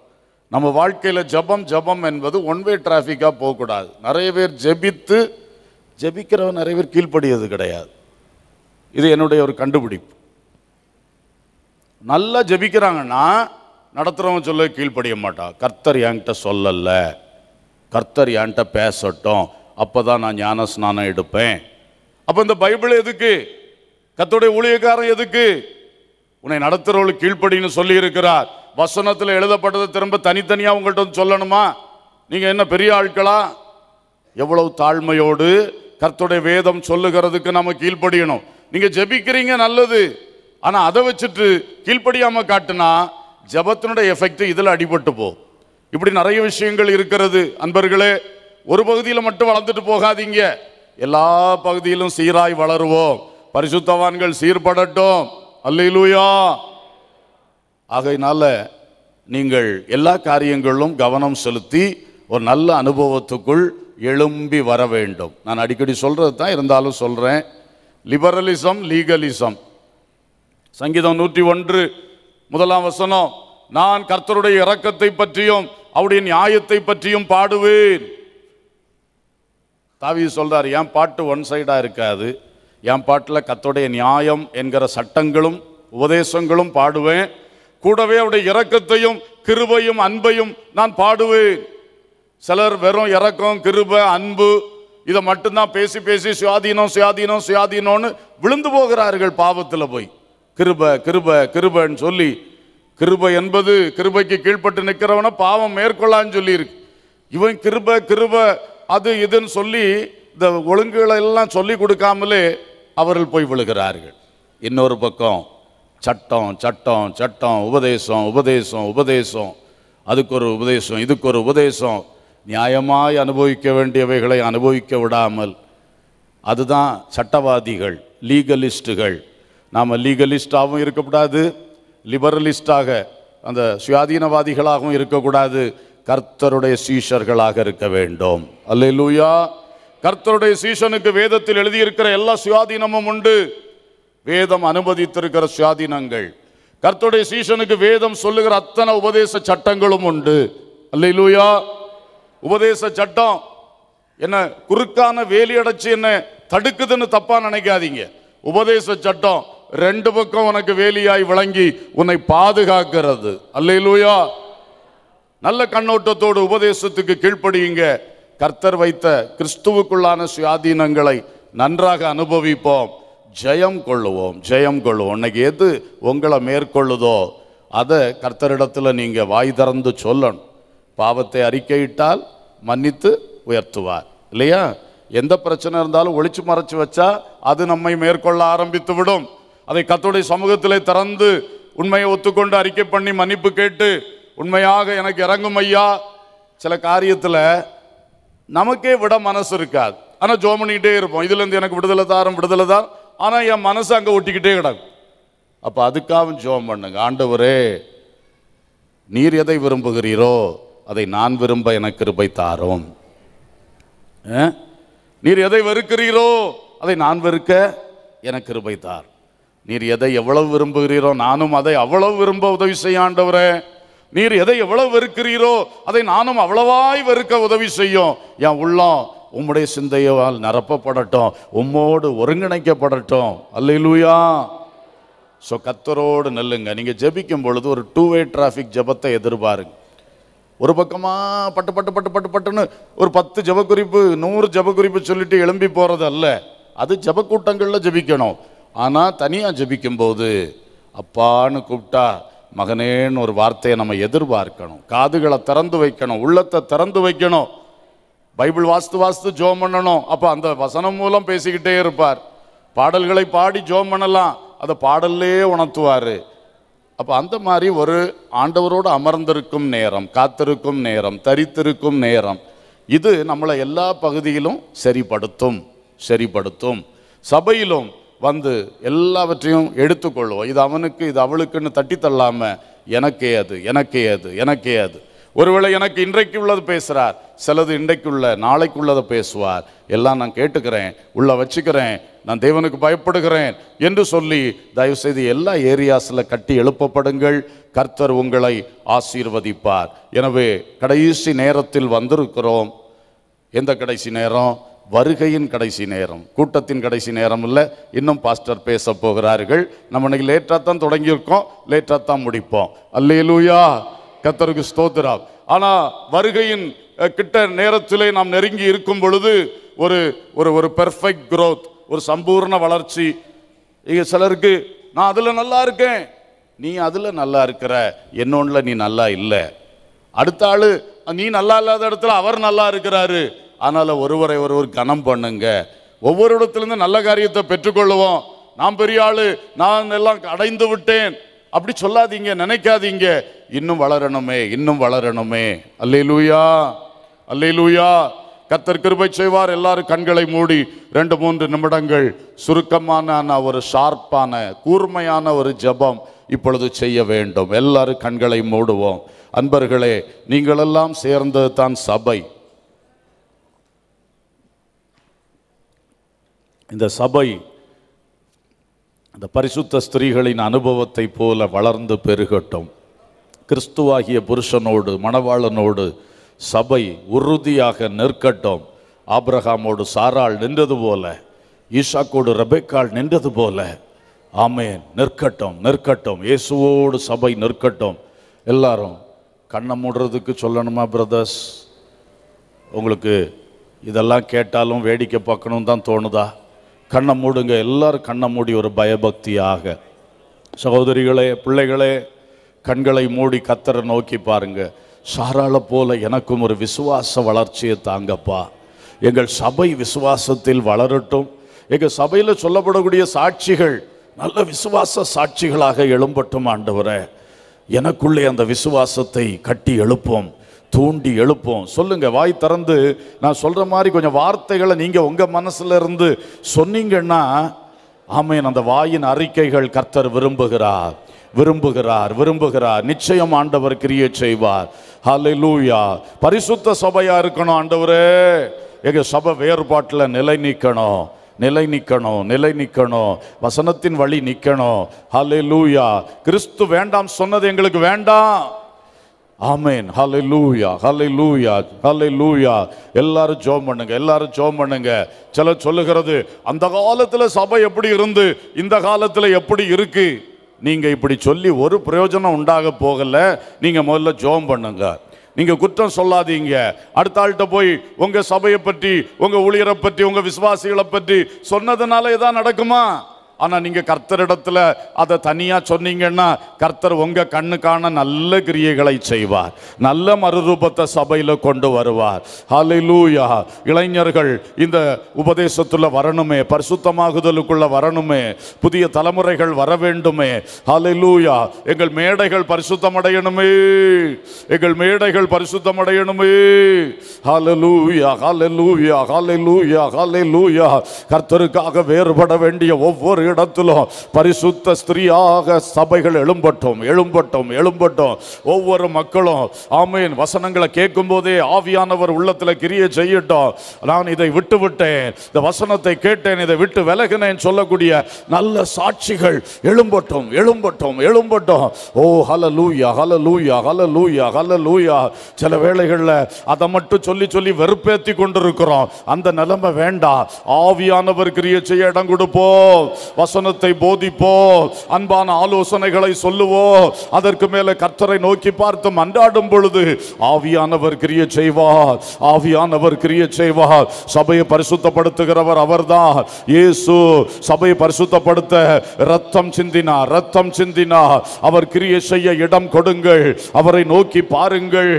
[SPEAKER 1] நம்ம வாழ்க்கையில் ஜபம் ஜபம் என்பது ஒன் வே டிராஃபிக்காக போகக்கூடாது நிறைய பேர் ஜெபித்து ஜெபிக்கிறவன் நிறைய பேர் கீழ்ப்படியது கிடையாது இது என்னுடைய ஒரு கண்டுபிடிப்பு நல்லா ஜெபிக்கிறாங்கன்னா நடத்துகிறவன் சொல்ல கீழ்ப்படிய மாட்டான் கர்த்தர் என்கிட்ட சொல்லலை கர்த்தர் என்கிட்ட பேசட்டும் அப்போ தான் நான் ஞான ஸ்நானம் எடுப்பேன் அப்போ இந்த பைபிள் எதுக்கு கத்தோடைய ஊழியக்காரன் எதுக்கு உன்னை நடத்துறவர்கள் கீழ்ப்படின்னு சொல்லி இருக்கிறார் வசனத்தில் எழுதப்பட்டது திரும்ப தனித்தனியாக உங்கள்கிட்ட வந்து சொல்லணுமா நீங்கள் என்ன பெரிய ஆட்களா எவ்வளவு தாழ்மையோடு கர்த்துடைய வேதம் சொல்லுகிறதுக்கு நம்ம கீழ்ப்படியணும் நீங்கள் ஜெபிக்கிறீங்க நல்லது ஆனால் அதை வச்சுட்டு கீழ்ப்படியாமல் காட்டுனா ஜபத்தினுடைய எஃபெக்ட் இதில் அடிபட்டு போ இப்படி நிறைய விஷயங்கள் இருக்கிறது அன்பர்களே ஒரு பகுதியில் மட்டும் வளர்ந்துட்டு போகாதீங்க எல்லா பகுதியிலும் சீராய் வளருவோம் பரிசுத்தவான்கள் சீர்படட்டும் அல்லையிலூயா ஆகையினால நீங்கள் எல்லா காரியங்களும் கவனம் செலுத்தி ஒரு நல்ல அனுபவத்துக்குள் எழும்பி வர வேண்டும் நான் அடிக்கடி சொல்கிறது தான் இருந்தாலும் சொல்கிறேன் லிபரலிசம் லீகலிசம் சங்கீதம் நூற்றி ஒன்று முதலாம் வசனம் நான் கர்த்தருடைய இறக்கத்தை பற்றியும் அவருடைய நியாயத்தை பற்றியும் பாடுவேன் தாவி சொல்கிறார் ஏன் பாட்டு ஒன் சைடாக இருக்காது என் பாட்டில் கத்தோடைய நியாயம் என்கிற சட்டங்களும் உபதேசங்களும் பாடுவேன் கூடவே அவருடைய இறக்கத்தையும் கிருபையும் அன்பையும் நான் பாடுவேன் சிலர் வெறும் இறக்கம் கிருபை அன்பு இதை மட்டும்தான் பேசி பேசி சுயாதீனம் சுயாதீனம் சுயாதீனம்னு விழுந்து போகிறார்கள் பாவத்தில் போய் கிருப கிருப கிருபன்னு சொல்லி கிருப என்பது கிருபைக்கு கீழ்ப்பட்டு நிற்கிறவனை பாவம் மேற்கொள்ளான்னு சொல்லியிருக்கு இவன் கிருப கிருப அது இதுன்னு சொல்லி இந்த ஒழுங்குகளை எல்லாம் சொல்லி கொடுக்காமலே அவர்கள் போய் விழுகிறார்கள் இன்னொரு பக்கம் சட்டம் சட்டம் சட்டம் உபதேசம் உபதேசம் உபதேசம் அதுக்கு ஒரு உபதேசம் இதுக்கு ஒரு உபதேசம் நியாயமாய் அனுபவிக்க வேண்டியவைகளை அனுபவிக்க விடாமல் அதுதான் சட்டவாதிகள் லீகலிஸ்ட்டுகள் நாம் லீகலிஸ்டாகவும் இருக்கக்கூடாது லிபரலிஸ்டாக அந்த சுயாதீனவாதிகளாகவும் இருக்கக்கூடாது கர்த்தருடைய சீஷர்களாக இருக்க வேண்டும் அல்லூயா கர்த்தருடைய சீசனுக்கு வேதத்தில் எழுதியிருக்கிற எல்லா சுயாதீனமும் உண்டு வேதம் அனுமதித்திருக்கிற சுயாதீனங்கள் கர்த்தருடைய சீசனுக்கு வேதம் சொல்லுகிற அத்தனை உபதேச சட்டங்களும் உண்டு அல்லையிலூயா உபதேச சட்டம் என்ன குறுக்கான வேலி அடைச்சி என்ன தடுக்குதுன்னு தப்பா நினைக்காதீங்க உபதேச சட்டம் ரெண்டு பக்கம் உனக்கு வேலியாய் விளங்கி உன்னை பாதுகாக்கிறது அல்லையிலூயா நல்ல கண்ணோட்டத்தோடு உபதேசத்துக்கு கீழ்ப்படியுங்க கர்த்தர் வைத்த கிறிஸ்துவுக்குள்ளான சுயாதீனங்களை நன்றாக அனுபவிப்போம் ஜெயம் கொள்ளுவோம் ஜெயம் கொள்ளுவோம் இன்னைக்கு எது உங்களை மேற்கொள்ளுதோ அதை கர்த்தரிடத்தில் நீங்கள் வாய் திறந்து சொல்லணும் பாவத்தை அறிக்கையிட்டால் மன்னித்து உயர்த்துவார் இல்லையா எந்த பிரச்சனை இருந்தாலும் ஒழிச்சு மறைச்சு வச்சா அது நம்மை மேற்கொள்ள ஆரம்பித்து விடும் அதை கத்தோடைய சமூகத்திலே திறந்து உண்மையை ஒத்துக்கொண்டு அறிக்கை பண்ணி மன்னிப்பு கேட்டு உண்மையாக எனக்கு இறங்கும் ஐயா சில காரியத்தில் நமக்கே விட மனசு இருக்காது ஆனால் ஜோ பண்ணிக்கிட்டே இருப்போம் இதுலேருந்து எனக்கு விடுதலை தாரம் விடுதலை தான் ஆனால் என் மனசு அங்கே ஒட்டிக்கிட்டே கிடக்கும் அப்போ அதுக்காகவும் ஜோம் பண்ணுங்க ஆண்டவரே நீர் எதை விரும்புகிறீரோ அதை நான் விரும்ப எனக்கு கிருபை தாரோம் நீர் எதை வெறுக்கிறீரோ அதை நான் வெறுக்க எனக்கு கிருபை தார் நீர் எதை எவ்வளவு விரும்புகிறீரோ நானும் அதை அவ்வளவு விரும்ப உதவி செய்ய ஆண்டவரே நீர் எதை எவ்வளவு வெறுக்கிறீரோ அதை நானும் அவ்வளவாய் வெறுக்க உதவி செய்யும் என் உள்ளம் உம்முடைய சிந்தையால் நிரப்பப்படட்டும் உம்மோடு ஒருங்கிணைக்கப்படட்டும் அல்லையிலூயா ஸோ கத்தரோடு நெல்லுங்க நீங்கள் ஜெபிக்கும் பொழுது ஒரு டூ வே டிராஃபிக் ஜபத்தை எதிர்பாருங்க ஒரு பக்கமாக பட்டு பட்டு பட்டு பட்டு பட்டுன்னு ஒரு பத்து ஜபக்குறிப்பு நூறு ஜபக்குறிப்பு சொல்லிட்டு எழும்பி போகிறது அல்ல அது ஜபக்கூட்டங்களில் ஜபிக்கணும் ஆனால் தனியாக ஜபிக்கும்போது அப்பான்னு கூப்பிட்டா மகனேன்னு ஒரு வார்த்தையை நம்ம எதிர்பார்க்கணும் காதுகளை திறந்து வைக்கணும் உள்ளத்தை திறந்து வைக்கணும் பைபிள் வாஸ்து வாஸ்து ஜோம் பண்ணணும் அப்போ அந்த வசனம் மூலம் பேசிக்கிட்டே இருப்பார் பாடல்களை பாடி ஜோம் பண்ணலாம் அதை பாடல்லே உணர்த்துவார் அப்போ அந்த மாதிரி ஒரு ஆண்டவரோடு அமர்ந்திருக்கும் நேரம் காத்திருக்கும் நேரம் தரித்திருக்கும் நேரம் இது நம்மளை எல்லா பகுதியிலும் சரிப்படுத்தும் சரிப்படுத்தும் சபையிலும் வந்து எல்லாவற்றையும் எடுத்துக்கொள்வோம் இது அவனுக்கு இது அவளுக்குன்னு தட்டி தள்ளாமல் எனக்கே அது எனக்கே அது எனக்கே அது ஒருவேளை எனக்கு இன்றைக்கு உள்ளது பேசுகிறார் சிலது இன்றைக்குள்ள நாளைக்குள்ளதை பேசுவார் எல்லாம் நான் கேட்டுக்கிறேன் உள்ளே வச்சுக்கிறேன் நான் தேவனுக்கு பயப்படுகிறேன் என்று சொல்லி தயவுசெய்து எல்லா ஏரியாஸில் கட்டி எழுப்பப்படுங்கள் கர்த்தர் உங்களை ஆசீர்வதிப்பார் எனவே கடைசி நேரத்தில் வந்திருக்கிறோம் எந்த கடைசி நேரம் வருகையின் கடைசி நேரம் கூட்டத்தின் கடைசி நேரம் இல்லை இன்னும் பாஸ்டர் பேச போகிறார்கள் நம்ம இன்னைக்கு லேட்டாக தான் தொடங்கியிருக்கோம் லேட்டாக தான் முடிப்போம் அல்லையிலூயா கத்தருக்கு ஸ்தோத்திரா ஆனால் வருகையின் கிட்ட நேரத்திலே நாம் நெருங்கி இருக்கும் பொழுது ஒரு ஒரு ஒரு பெர்ஃபெக்ட் குரோத் ஒரு சம்பூர்ண வளர்ச்சி இங்கே சிலருக்கு நான் அதில் நல்லா இருக்கேன் நீ அதில் நல்லா இருக்கிற என்னொன்னில் நீ நல்லா இல்லை அடுத்த ஆள் நீ நல்லா இல்லாத இடத்துல அவர் நல்லா இருக்கிறாரு அதனால் ஒருவரை ஒருவர் கனம் பண்ணுங்க ஒவ்வொரு இடத்துலேருந்து நல்ல காரியத்தை பெற்றுக்கொள்ளுவோம் நான் பெரிய ஆள் நான் எல்லாம் அடைந்து விட்டேன் அப்படி சொல்லாதீங்க நினைக்காதீங்க இன்னும் வளரணுமே இன்னும் வளரணுமே அல்லே லூயா அல்லே லூயா கத்தர் கிருபை செய்வார் எல்லாரும் கண்களை மூடி ரெண்டு மூன்று நிமிடங்கள் சுருக்கமான ஒரு ஷார்ப்பான கூர்மையான ஒரு ஜபம் இப்பொழுது செய்ய வேண்டும் எல்லாரும் கண்களை மூடுவோம் அன்பர்களே நீங்களெல்லாம் சேர்ந்தது தான் சபை இந்த சபை இந்த பரிசுத்த ஸ்திரீகளின் அனுபவத்தை போல வளர்ந்து பெருகட்டும் கிறிஸ்துவாகிய புருஷனோடு மணவாளனோடு சபை உறுதியாக நிற்கட்டும் ஆப்ரஹாமோடு சாரால் நின்றது போல ஈஷாக்கோடு ரபேக்கால் நின்றது போல ஆமேன் நிற்கட்டும் நிற்கட்டும் இயேசுவோடு சபை நிற்கட்டும் எல்லாரும் கண்ணை மூடுறதுக்கு சொல்லணுமா பிரதர்ஸ் உங்களுக்கு இதெல்லாம் கேட்டாலும் வேடிக்கை பார்க்கணும் தான் தோணுதா கண்ணை மூடுங்க எல்லாரும் கண்ணை மூடி ஒரு பயபக்தியாக சகோதரிகளே பிள்ளைகளே கண்களை மூடி கத்தரை நோக்கி பாருங்க சாரால போல எனக்கும் ஒரு விசுவாச வளர்ச்சியை தாங்கப்பா எங்கள் சபை விசுவாசத்தில் வளரட்டும் எங்கள் சபையில் சொல்லப்படக்கூடிய சாட்சிகள் நல்ல விசுவாச சாட்சிகளாக எழும்பட்டும் ஆண்டவரே எனக்குள்ளே அந்த விசுவாசத்தை கட்டி எழுப்போம் தூண்டி எழுப்போம் சொல்லுங்க வாய் திறந்து நான் சொல்ற மாதிரி கொஞ்சம் வார்த்தைகளை நீங்க உங்க மனசுல இருந்து சொன்னீங்கன்னா ஆமையன் அந்த வாயின் அறிக்கைகள் கர்த்தர் விரும்புகிறார் விரும்புகிறார் விரும்புகிறார் நிச்சயம் ஆண்டவர் கிரியை செய்வார் ஹலை லூயா பரிசுத்த சபையா இருக்கணும் ஆண்டவரே எங்க சபை வேறுபாட்டில் நிலை நிற்கணும் நிலை நிற்கணும் நிலை நிற்கணும் வசனத்தின் வழி நிற்கணும் ஹலே லூயா கிறிஸ்து வேண்டாம் சொன்னது எங்களுக்கு வேண்டாம் ஆமேன் ஹலை லூயா ஹலை லூயா ஹலை லூயா எல்லாரும் ஜோம் பண்ணுங்க எல்லாரும் ஜோம் பண்ணுங்க சில சொல்லுகிறது அந்த காலத்தில் சபை எப்படி இருந்து இந்த காலத்தில் எப்படி இருக்கு நீங்கள் இப்படி சொல்லி ஒரு பிரயோஜனம் உண்டாக போகலை நீங்கள் முதல்ல ஜோம் பண்ணுங்க நீங்கள் குற்றம் சொல்லாதீங்க அடுத்த ஆள்கிட்ட போய் உங்கள் சபையை பற்றி உங்கள் ஊழியரை பற்றி உங்கள் விசுவாசிகளை பற்றி சொன்னதுனால இதான் நடக்குமா ஆனால் நீங்கள் கர்த்தரிடத்தில் அதை தனியாக சொன்னீங்கன்னா கர்த்தர் உங்கள் கண்ணுக்கான நல்ல கிரியைகளை செய்வார் நல்ல மறுரூபத்தை சபையில் கொண்டு வருவார் ஹலிலூயா இளைஞர்கள் இந்த உபதேசத்தில் வரணுமே பரிசுத்தமாகுதலுக்குள்ளே வரணுமே புதிய தலைமுறைகள் வர வேண்டுமே ஹலிலூயா எங்கள் மேடைகள் பரிசுத்தமடையணுமே எங்கள் மேடைகள் பரிசுத்தமடையணுமே ஹலலூயா ஹலலூயா ஹலலூயா ஹலலூயா கர்த்தருக்காக வேறுபட வேண்டிய ஒவ்வொரு இடத்திலும் பரிசுத்த ஸ்திரீயாக சபைகள் எழும்பட்டும் எழும்பட்டும் எழும்பட்டும் ஒவ்வொரு மக்களும் ஆமையின் வசனங்களை கேட்கும் போதே ஆவியானவர் உள்ளத்தில் கிரிய செய்யட்டும் நான் இதை விட்டு விட்டேன் இந்த வசனத்தை கேட்டேன் இதை விட்டு விலகினேன் சொல்லக்கூடிய நல்ல சாட்சிகள் எழும்பட்டும் எழும்பட்டும் எழும்பட்டும் ஓ ஹல லூயா ஹல லூயா ஹல லூயா ஹல லூயா சில வேளைகளில் அதை மட்டும் சொல்லி சொல்லி வெறுப்பேற்றி கொண்டிருக்கிறோம் அந்த நிலைமை வேண்டாம் ஆவியானவர் கிரிய செய்ய இடம் கொடுப்போம் வசனத்தை போதிப்போ அன்பான ஆலோசனைகளை சொல்லுவோம் அதற்கு மேல கர்த்தரை நோக்கி பார்த்து மன்றாடும் பொழுது ஆவியானவர் கிரிய செய்வார் ஆவியானவர் கிரிய செய்வார் சபையை பரிசுத்தப்படுத்துகிறவர் அவர்தான் இயேசு சபையை பரிசுத்தப்படுத்த ரத்தம் சிந்தினார் ரத்தம் சிந்தினார் அவர் கிரிய செய்ய இடம் கொடுங்கள் அவரை நோக்கி பாருங்கள்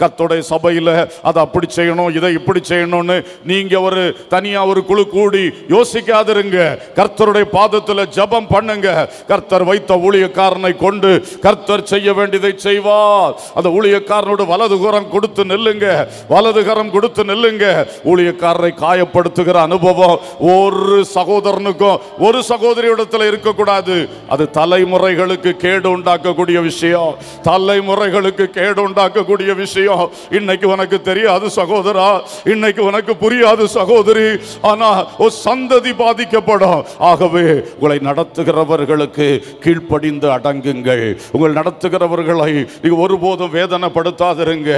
[SPEAKER 1] கத்தோடைய சபையில் அதை அப்படி செய்யணும் இதை இப்படி செய்யணும்னு நீங்க ஒரு தனியாக தனியா ஒரு குழு கூடி யோசிக்காதிருங்க கர்த்தருடைய பாதத்தில் ஜபம் பண்ணுங்க கர்த்தர் வைத்த ஊழியக்காரனை கொண்டு கர்த்தர் செய்ய வேண்டியதை செய்வார் அந்த ஊழியக்காரனோட வலது கரம் கொடுத்து நில்லுங்க வலது கரம் கொடுத்து நில்லுங்க ஊழியக்காரரை காயப்படுத்துகிற அனுபவம் ஒரு சகோதரனுக்கும் ஒரு சகோதரியிடத்தில் இருக்கக்கூடாது அது தலைமுறைகளுக்கு கேடு உண்டாக்கக்கூடிய விஷயம் தலைமுறைகளுக்கு கேடு உண்டாக்கக்கூடிய விஷயம் இன்னைக்கு உனக்கு தெரியாது சகோதரா இன்னைக்கு உனக்கு புரியாது சகோதரி ஆனா ஒரு சந்ததி பாதிக்கப்படும் ஆகவே உங்களை நடத்துகிறவர்களுக்கு கீழ்ப்படிந்து அடங்குங்கள் உங்கள் நடத்துகிறவர்களை நீ ஒருபோதும் வேதனைப்படுத்தாதிருங்க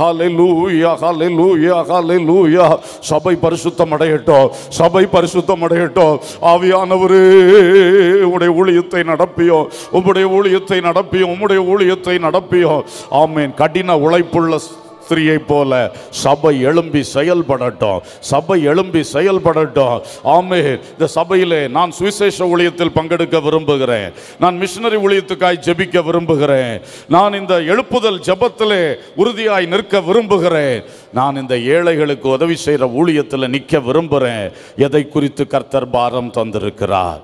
[SPEAKER 1] ஹாலே லூயா ஹாலே லூயா ஹாலே லூயா சபை பரிசுத்தம் அடையட்டும் சபை பரிசுத்தம் அடையட்டும் ஆவியானவரே உடைய ஊழியத்தை நடப்பியோ உம்முடைய ஊழியத்தை நடப்பியோ உம்முடைய ஊழியத்தை நடப்பியோ ஆமேன் கடின உழைப்புள்ள ஸ்திரியை போல சபை எழும்பி செயல்படட்டும் சபை எழும்பி செயல்படட்டும் ஆமே இந்த சபையிலே நான் சுவிசேஷ ஊழியத்தில் பங்கெடுக்க விரும்புகிறேன் நான் மிஷினரி ஊழியத்துக்காய் ஜெபிக்க விரும்புகிறேன் நான் இந்த எழுப்புதல் ஜபத்திலே உறுதியாய் நிற்க விரும்புகிறேன் நான் இந்த ஏழைகளுக்கு உதவி செய்கிற ஊழியத்தில் நிற்க விரும்புகிறேன் எதை குறித்து கர்த்தர் பாரம் தந்திருக்கிறார்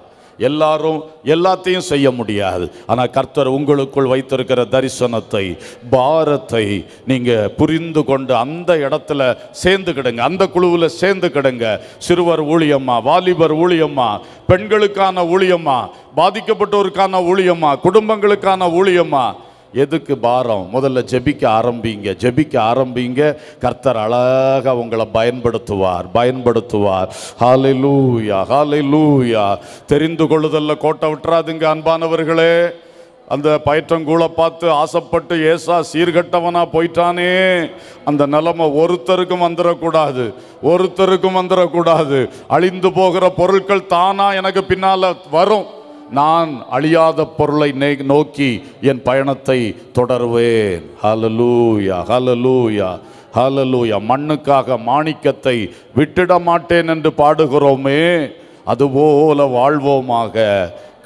[SPEAKER 1] எல்லாரும் எல்லாத்தையும் செய்ய முடியாது ஆனால் கர்த்தர் உங்களுக்குள் வைத்திருக்கிற தரிசனத்தை பாரத்தை நீங்கள் புரிந்து கொண்டு அந்த இடத்துல சேர்ந்துக்கிடுங்க அந்த குழுவில் சேர்ந்துக்கிடுங்க சிறுவர் ஊழியம்மா வாலிபர் ஊழியம்மா பெண்களுக்கான ஊழியம்மா பாதிக்கப்பட்டோருக்கான ஊழியம்மா குடும்பங்களுக்கான ஊழியம்மா எதுக்கு பாரம் முதல்ல ஜெபிக்க ஆரம்பிங்க ஜெபிக்க ஆரம்பிங்க கர்த்தர் அழகாக உங்களை பயன்படுத்துவார் பயன்படுத்துவார் ஹாலை லூயா ஹாலை லூயா தெரிந்து கொள்ளுதல்ல கோட்டை விட்டுறாதுங்க அன்பானவர்களே அந்த பயிற்றங்கூளை பார்த்து ஆசைப்பட்டு ஏசா சீர்கட்டவனா போயிட்டானே அந்த நிலமை ஒருத்தருக்கும் வந்துடக்கூடாது ஒருத்தருக்கும் வந்துடக்கூடாது அழிந்து போகிற பொருட்கள் தானா எனக்கு பின்னால் வரும் நான் அழியாத பொருளை நோக்கி என் பயணத்தை தொடருவேன் ஹலலூயா ஹலலூயா ஹலலூயா மண்ணுக்காக மாணிக்கத்தை விட்டுட மாட்டேன் என்று பாடுகிறோமே அதுபோல வாழ்வோமாக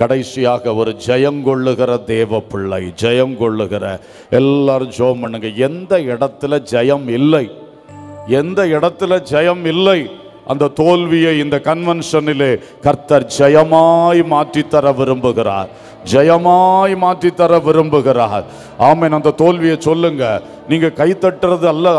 [SPEAKER 1] கடைசியாக ஒரு ஜெயங்கொள்ளுகிற தேவ பிள்ளை ஜெயங்கொள்ளுகிற எல்லாரும் ஜோம் பண்ணுங்க எந்த இடத்துல ஜெயம் இல்லை எந்த இடத்துல ஜெயம் இல்லை அந்த தோல்வியை இந்த கன்வென்ஷனிலே கர்த்தர் ஜெயமாய் மாற்றித்தர விரும்புகிறார் ஜெயமாய் மாற்றித்தர விரும்புகிறார் ஆமேன் அந்த தோல்வியை சொல்லுங்க நீங்க கைத்தட்டுறது அல்ல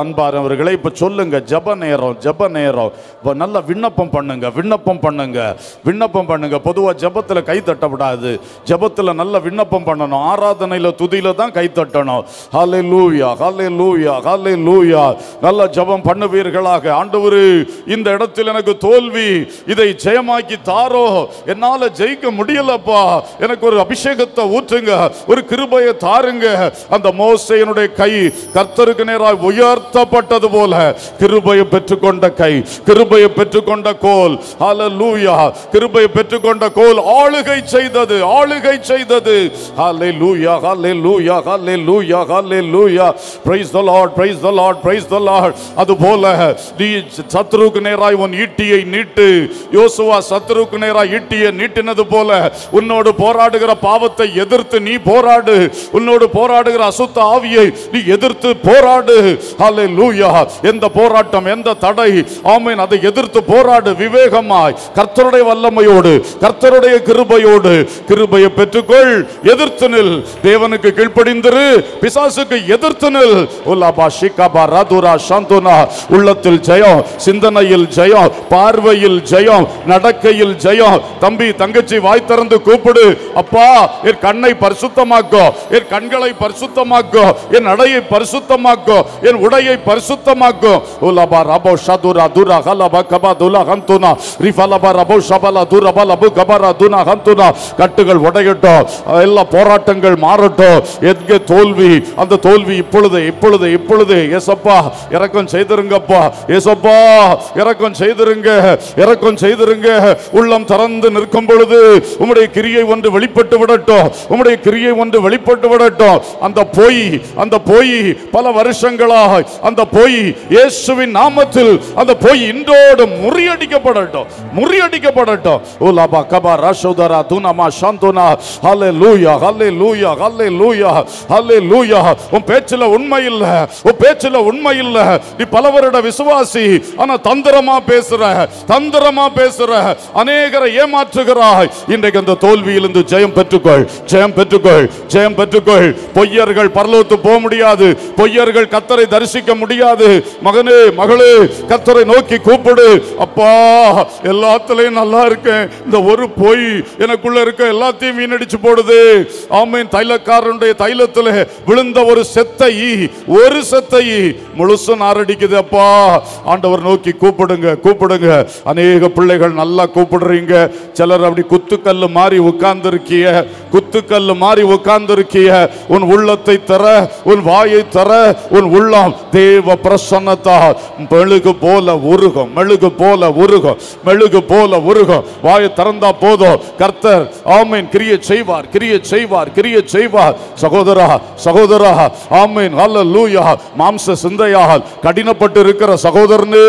[SPEAKER 1] அவர்களை இப்ப சொல்லுங்க ஜப நேரம் ஜப நேரம் இப்போ நல்லா விண்ணப்பம் பண்ணுங்க விண்ணப்பம் பண்ணுங்க விண்ணப்பம் பண்ணுங்க பொதுவாக ஜபத்தில் தட்டப்படாது ஜபத்தில் நல்ல விண்ணப்பம் பண்ணணும் ஆராதனையில் துதியில தான் கை தட்டணும் ஹாலே லூயா ஹாலே லூயா ஹாலே லூயா நல்ல ஜபம் பண்ணுவீர்களாக ஆண்டவர் இந்த இடத்தில் எனக்கு தோல்வி இதை ஜெயமாக்கி தாரோ என்னால் ஜெயிக்க முடியலப்பா எனக்கு ஒரு அபிஷேகத்தை ஊற்றுங்க ஒரு கிருபையை தாருங்க அந்த மோசையனுடைய கை கர்த்தருக்கு நேராய் உயர்த்தப்பட்டது போல கிருபையை பெற்றுக்கொண்ட கை கிருபையை பெற்றுக்கொண்ட கோல் ஹல லூயா கிருபையை பெற்றுக்கொண்ட கோல் ஆளுகை செய்தது ஆளுகை செய்தது ஹலே hallelujah hallelujah hallelujah hallelujah praise the Lord praise the Lord praise the Lord அது போல நீ சத்ருக்கு நேராய் உன் ஈட்டியை நீட்டு யோசுவா சத்ருக்கு நேராய் ஈட்டியை நீட்டினது போல உன்னோடு போராடுகிற பாவத்தை எதிர்த்து நீ போராடு உன்னோடு போராடுகிற அசுத்த ஆவியை நீ எதிர்த்து எதிர்த்து போராடு ஹலே லூயா எந்த போராட்டம் எந்த தடை ஆமீன் அதை எதிர்த்து போராடு விவேகமாய் கர்த்தருடைய வல்லமையோடு கர்த்தருடைய கிருபையோடு கிருபையை பெற்றுக்கொள் எதிர்த்து நில் தேவனுக்கு கீழ்ப்படிந்திரு பிசாசுக்கு எதிர்த்து நில் உல்லாபா ஷிகாபா ராதுரா சாந்தோனா உள்ளத்தில் ஜெயம் சிந்தனையில் ஜெயம் பார்வையில் ஜெயம் நடக்கையில் ஜெயம் தம்பி தங்கச்சி வாய் திறந்து கூப்பிடு அப்பா என் கண்ணை பரிசுத்தமாக்கோ என் கண்களை பரிசுத்தமாக்கோ என் நடையை பரிசு பரிசுத்தமாக்கும் என் உடையை பரிசுத்தமாக்கும் உலபா ரபோ ஷதுரா துரா ஹலபா கபா துலா ஹந்துனா ரிஃபலபா ரபோ ஷபலா துரபா லபு கபரா துனா ஹந்துனா கட்டுகள் உடையட்டும் எல்லா போராட்டங்கள் மாறட்டும் எங்கே தோல்வி அந்த தோல்வி இப்பொழுது இப்பொழுது இப்பொழுது ஏசப்பா இறக்கம் செய்திருங்கப்பா ஏசப்பா இறக்கம் செய்திருங்க இறக்கம் செய்திருங்க உள்ளம் திறந்து நிற்கும் பொழுது உம்முடைய கிரியை ஒன்று வெளிப்பட்டு விடட்டும் உம்முடைய கிரியை ஒன்று வெளிப்பட்டு விடட்டும் அந்த பொய் அந்த பொய் பல வருஷங்களாக அந்த பொய் இயேசுவின் நாமத்தில் அந்த பொய் இன்றோடு முறியடிக்கப்படட்டும் முறியடிக்கப்படட்டும் ஓலாபா கபா ரசோதரா துனமா சாந்தோனா ஹலே hallelujah hallelujah hallelujah ஹலே லூயா உன் பேச்சில் உண்மை இல்லை உன் பேச்சில் உண்மை இல்லை நீ பல வருட விசுவாசி ஆனா தந்திரமா பேசுற தந்திரமா பேசுற அநேகரை ஏமாற்றுகிறாய் இன்றைக்கு அந்த தோல்வியிலிருந்து ஜெயம் பெற்றுக்கொள் ஜெயம் பெற்றுக்கொள் ஜெயம் பெற்றுக்கொள் பொய்யர்கள் பரலோத்து போக முடியாது பொய்யர்கள் கத்தரை தரிசிக்க முடியாது மகனே மகளே கத்தரை நோக்கி கூப்பிடு அப்பா எல்லாத்துலயும் நல்லா இருக்கேன் இந்த ஒரு பொய் எனக்குள்ள இருக்க எல்லாத்தையும் வீணடிச்சு போடுது ஆமீன் தைலக்காரனுடைய தைலத்தில் விழுந்த ஒரு செத்தை ஒரு செத்தை முழுசு நாரடிக்குது அப்பா ஆண்டவர் நோக்கி கூப்பிடுங்க கூப்பிடுங்க அநேக பிள்ளைகள் நல்லா கூப்பிடுறீங்க சிலர் அப்படி குத்துக்கல்லு மாறி உட்கார்ந்துருக்கிய குத்துக்கல் மாறி உட்கார்ந்திருக்கிய உன் உள்ளத்தை தர உன் வாயை தர உன் உள்ளம் தேவ பிரசன்னத்தால் மெழுகு போல உருகும் மெழுகு போல உருகும் மெழுகு போல உருகும் வாயை திறந்தா போதும் கர்த்தர் ஆமீன் கிரிய செய்வார் கிரிய செய்வார் கிரிய செய்வார் சகோதரா சகோதரா ஆமீன் அல்ல லூயா மாம்ச சிந்தையால் கடினப்பட்டு இருக்கிற சகோதரனே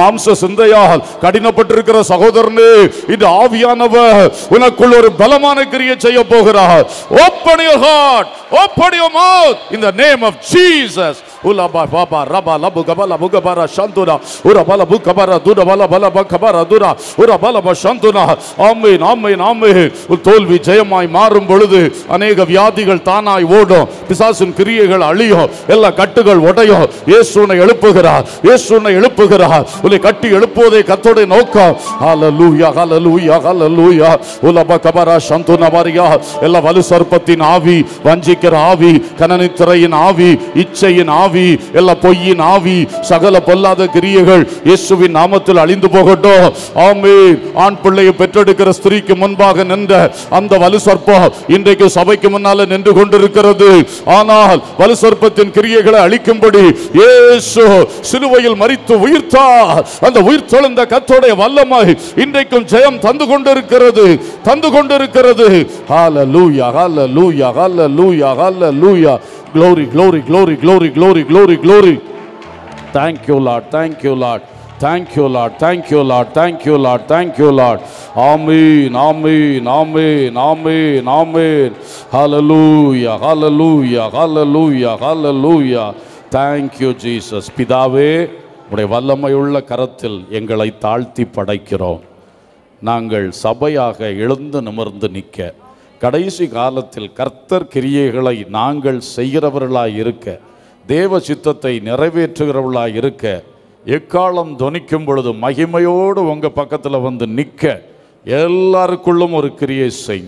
[SPEAKER 1] மாம்ச சிந்தையால் இருக்கிற சகோதரனே இந்த ஆவியானவர் உனக்குள் ஒரு பலமான கிரிய செய்ய போகிறார் open your heart open your mouth in the name of Jesus ulaba baba raba labu gabala bugabara shanduna urabala bugabara duna bala bala bakabara duna urabala bashanduna ஆமீன் ஆமீன் ஆமீன் தோல்வி ஜெயமாய் மாறும் பொழுது அநேக வியாதிகள் தானாய் ஓடும் பிசாசின் கிரியைகள் அழியும் எல்லா கட்டுகள் உடையும் இயேசுனை எழுப்புகிறார் இயேசுனை எழுப்புகிறார் உன்னை கட்டி எழுப்புவதை கத்தோடைய நோக்கம் ஹalleluya ஹalleluya ஹalleluya உலப கபரா சந்துன மரியா எல்லா வலு சர்ப்பத்தின் ஆவி வஞ்சிக்கிற ஆவி கனனித்திரையின் ஆவி இச்சையின் ஆவி ஆவி எல்லா பொய்யின் ஆவி சகல பொல்லாத கிரியைகள் இயேசுவின் நாமத்தில் அழிந்து போகட்டும் ஆமே ஆண் பிள்ளையை பெற்றெடுக்கிற ஸ்திரீக்கு முன்பாக நின்ற அந்த வலு சர்ப்பம் இன்றைக்கு சபைக்கு முன்னால நின்று கொண்டிருக்கிறது ஆனால் வலு சர்ப்பத்தின் கிரியைகளை அழிக்கும்படி இயேசு சிலுவையில் மறித்து உயிர்த்தார் அந்த உயிர் தொழுந்த கத்தோடைய வல்லமாய் இன்றைக்கும் ஜெயம் தந்து கொண்டிருக்கிறது தந்து கொண்டிருக்கிறது ஹால லூயா ஹால லூயா ஹால லூயா ஹால லூயா Glory, glory, glory, glory, glory, glory, glory. Thank you, Lord. Thank you, Lord. Thank you, Lord. Thank you, Lord. Thank you, Lord. Thank you, Lord. Amen. Amen. Amen. Amen. Amen. Hallelujah. Hallelujah. Hallelujah. Hallelujah. Thank you Jesus பிதாவே உடைய வல்லமையுள்ள கரத்தில் எங்களை தாழ்த்தி படைக்கிறோம் நாங்கள் சபையாக எழுந்து நிமிர்ந்து நிற்க கடைசி காலத்தில் கர்த்தர் கிரியைகளை நாங்கள் செய்கிறவர்களாய் இருக்க தேவ சித்தத்தை நிறைவேற்றுகிறவர்களாய் இருக்க எக்காலம் துணிக்கும் பொழுது மகிமையோடு உங்கள் பக்கத்தில் வந்து நிற்க எல்லாருக்குள்ளும் ஒரு கிரியை செய்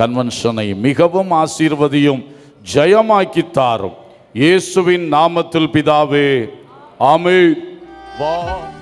[SPEAKER 1] கன்வென்ஷனை மிகவும் ஆசீர்வதியும் ஜெயமாக்கி தாரும் இயேசுவின் நாமத்தில் பிதாவே ஆமே வா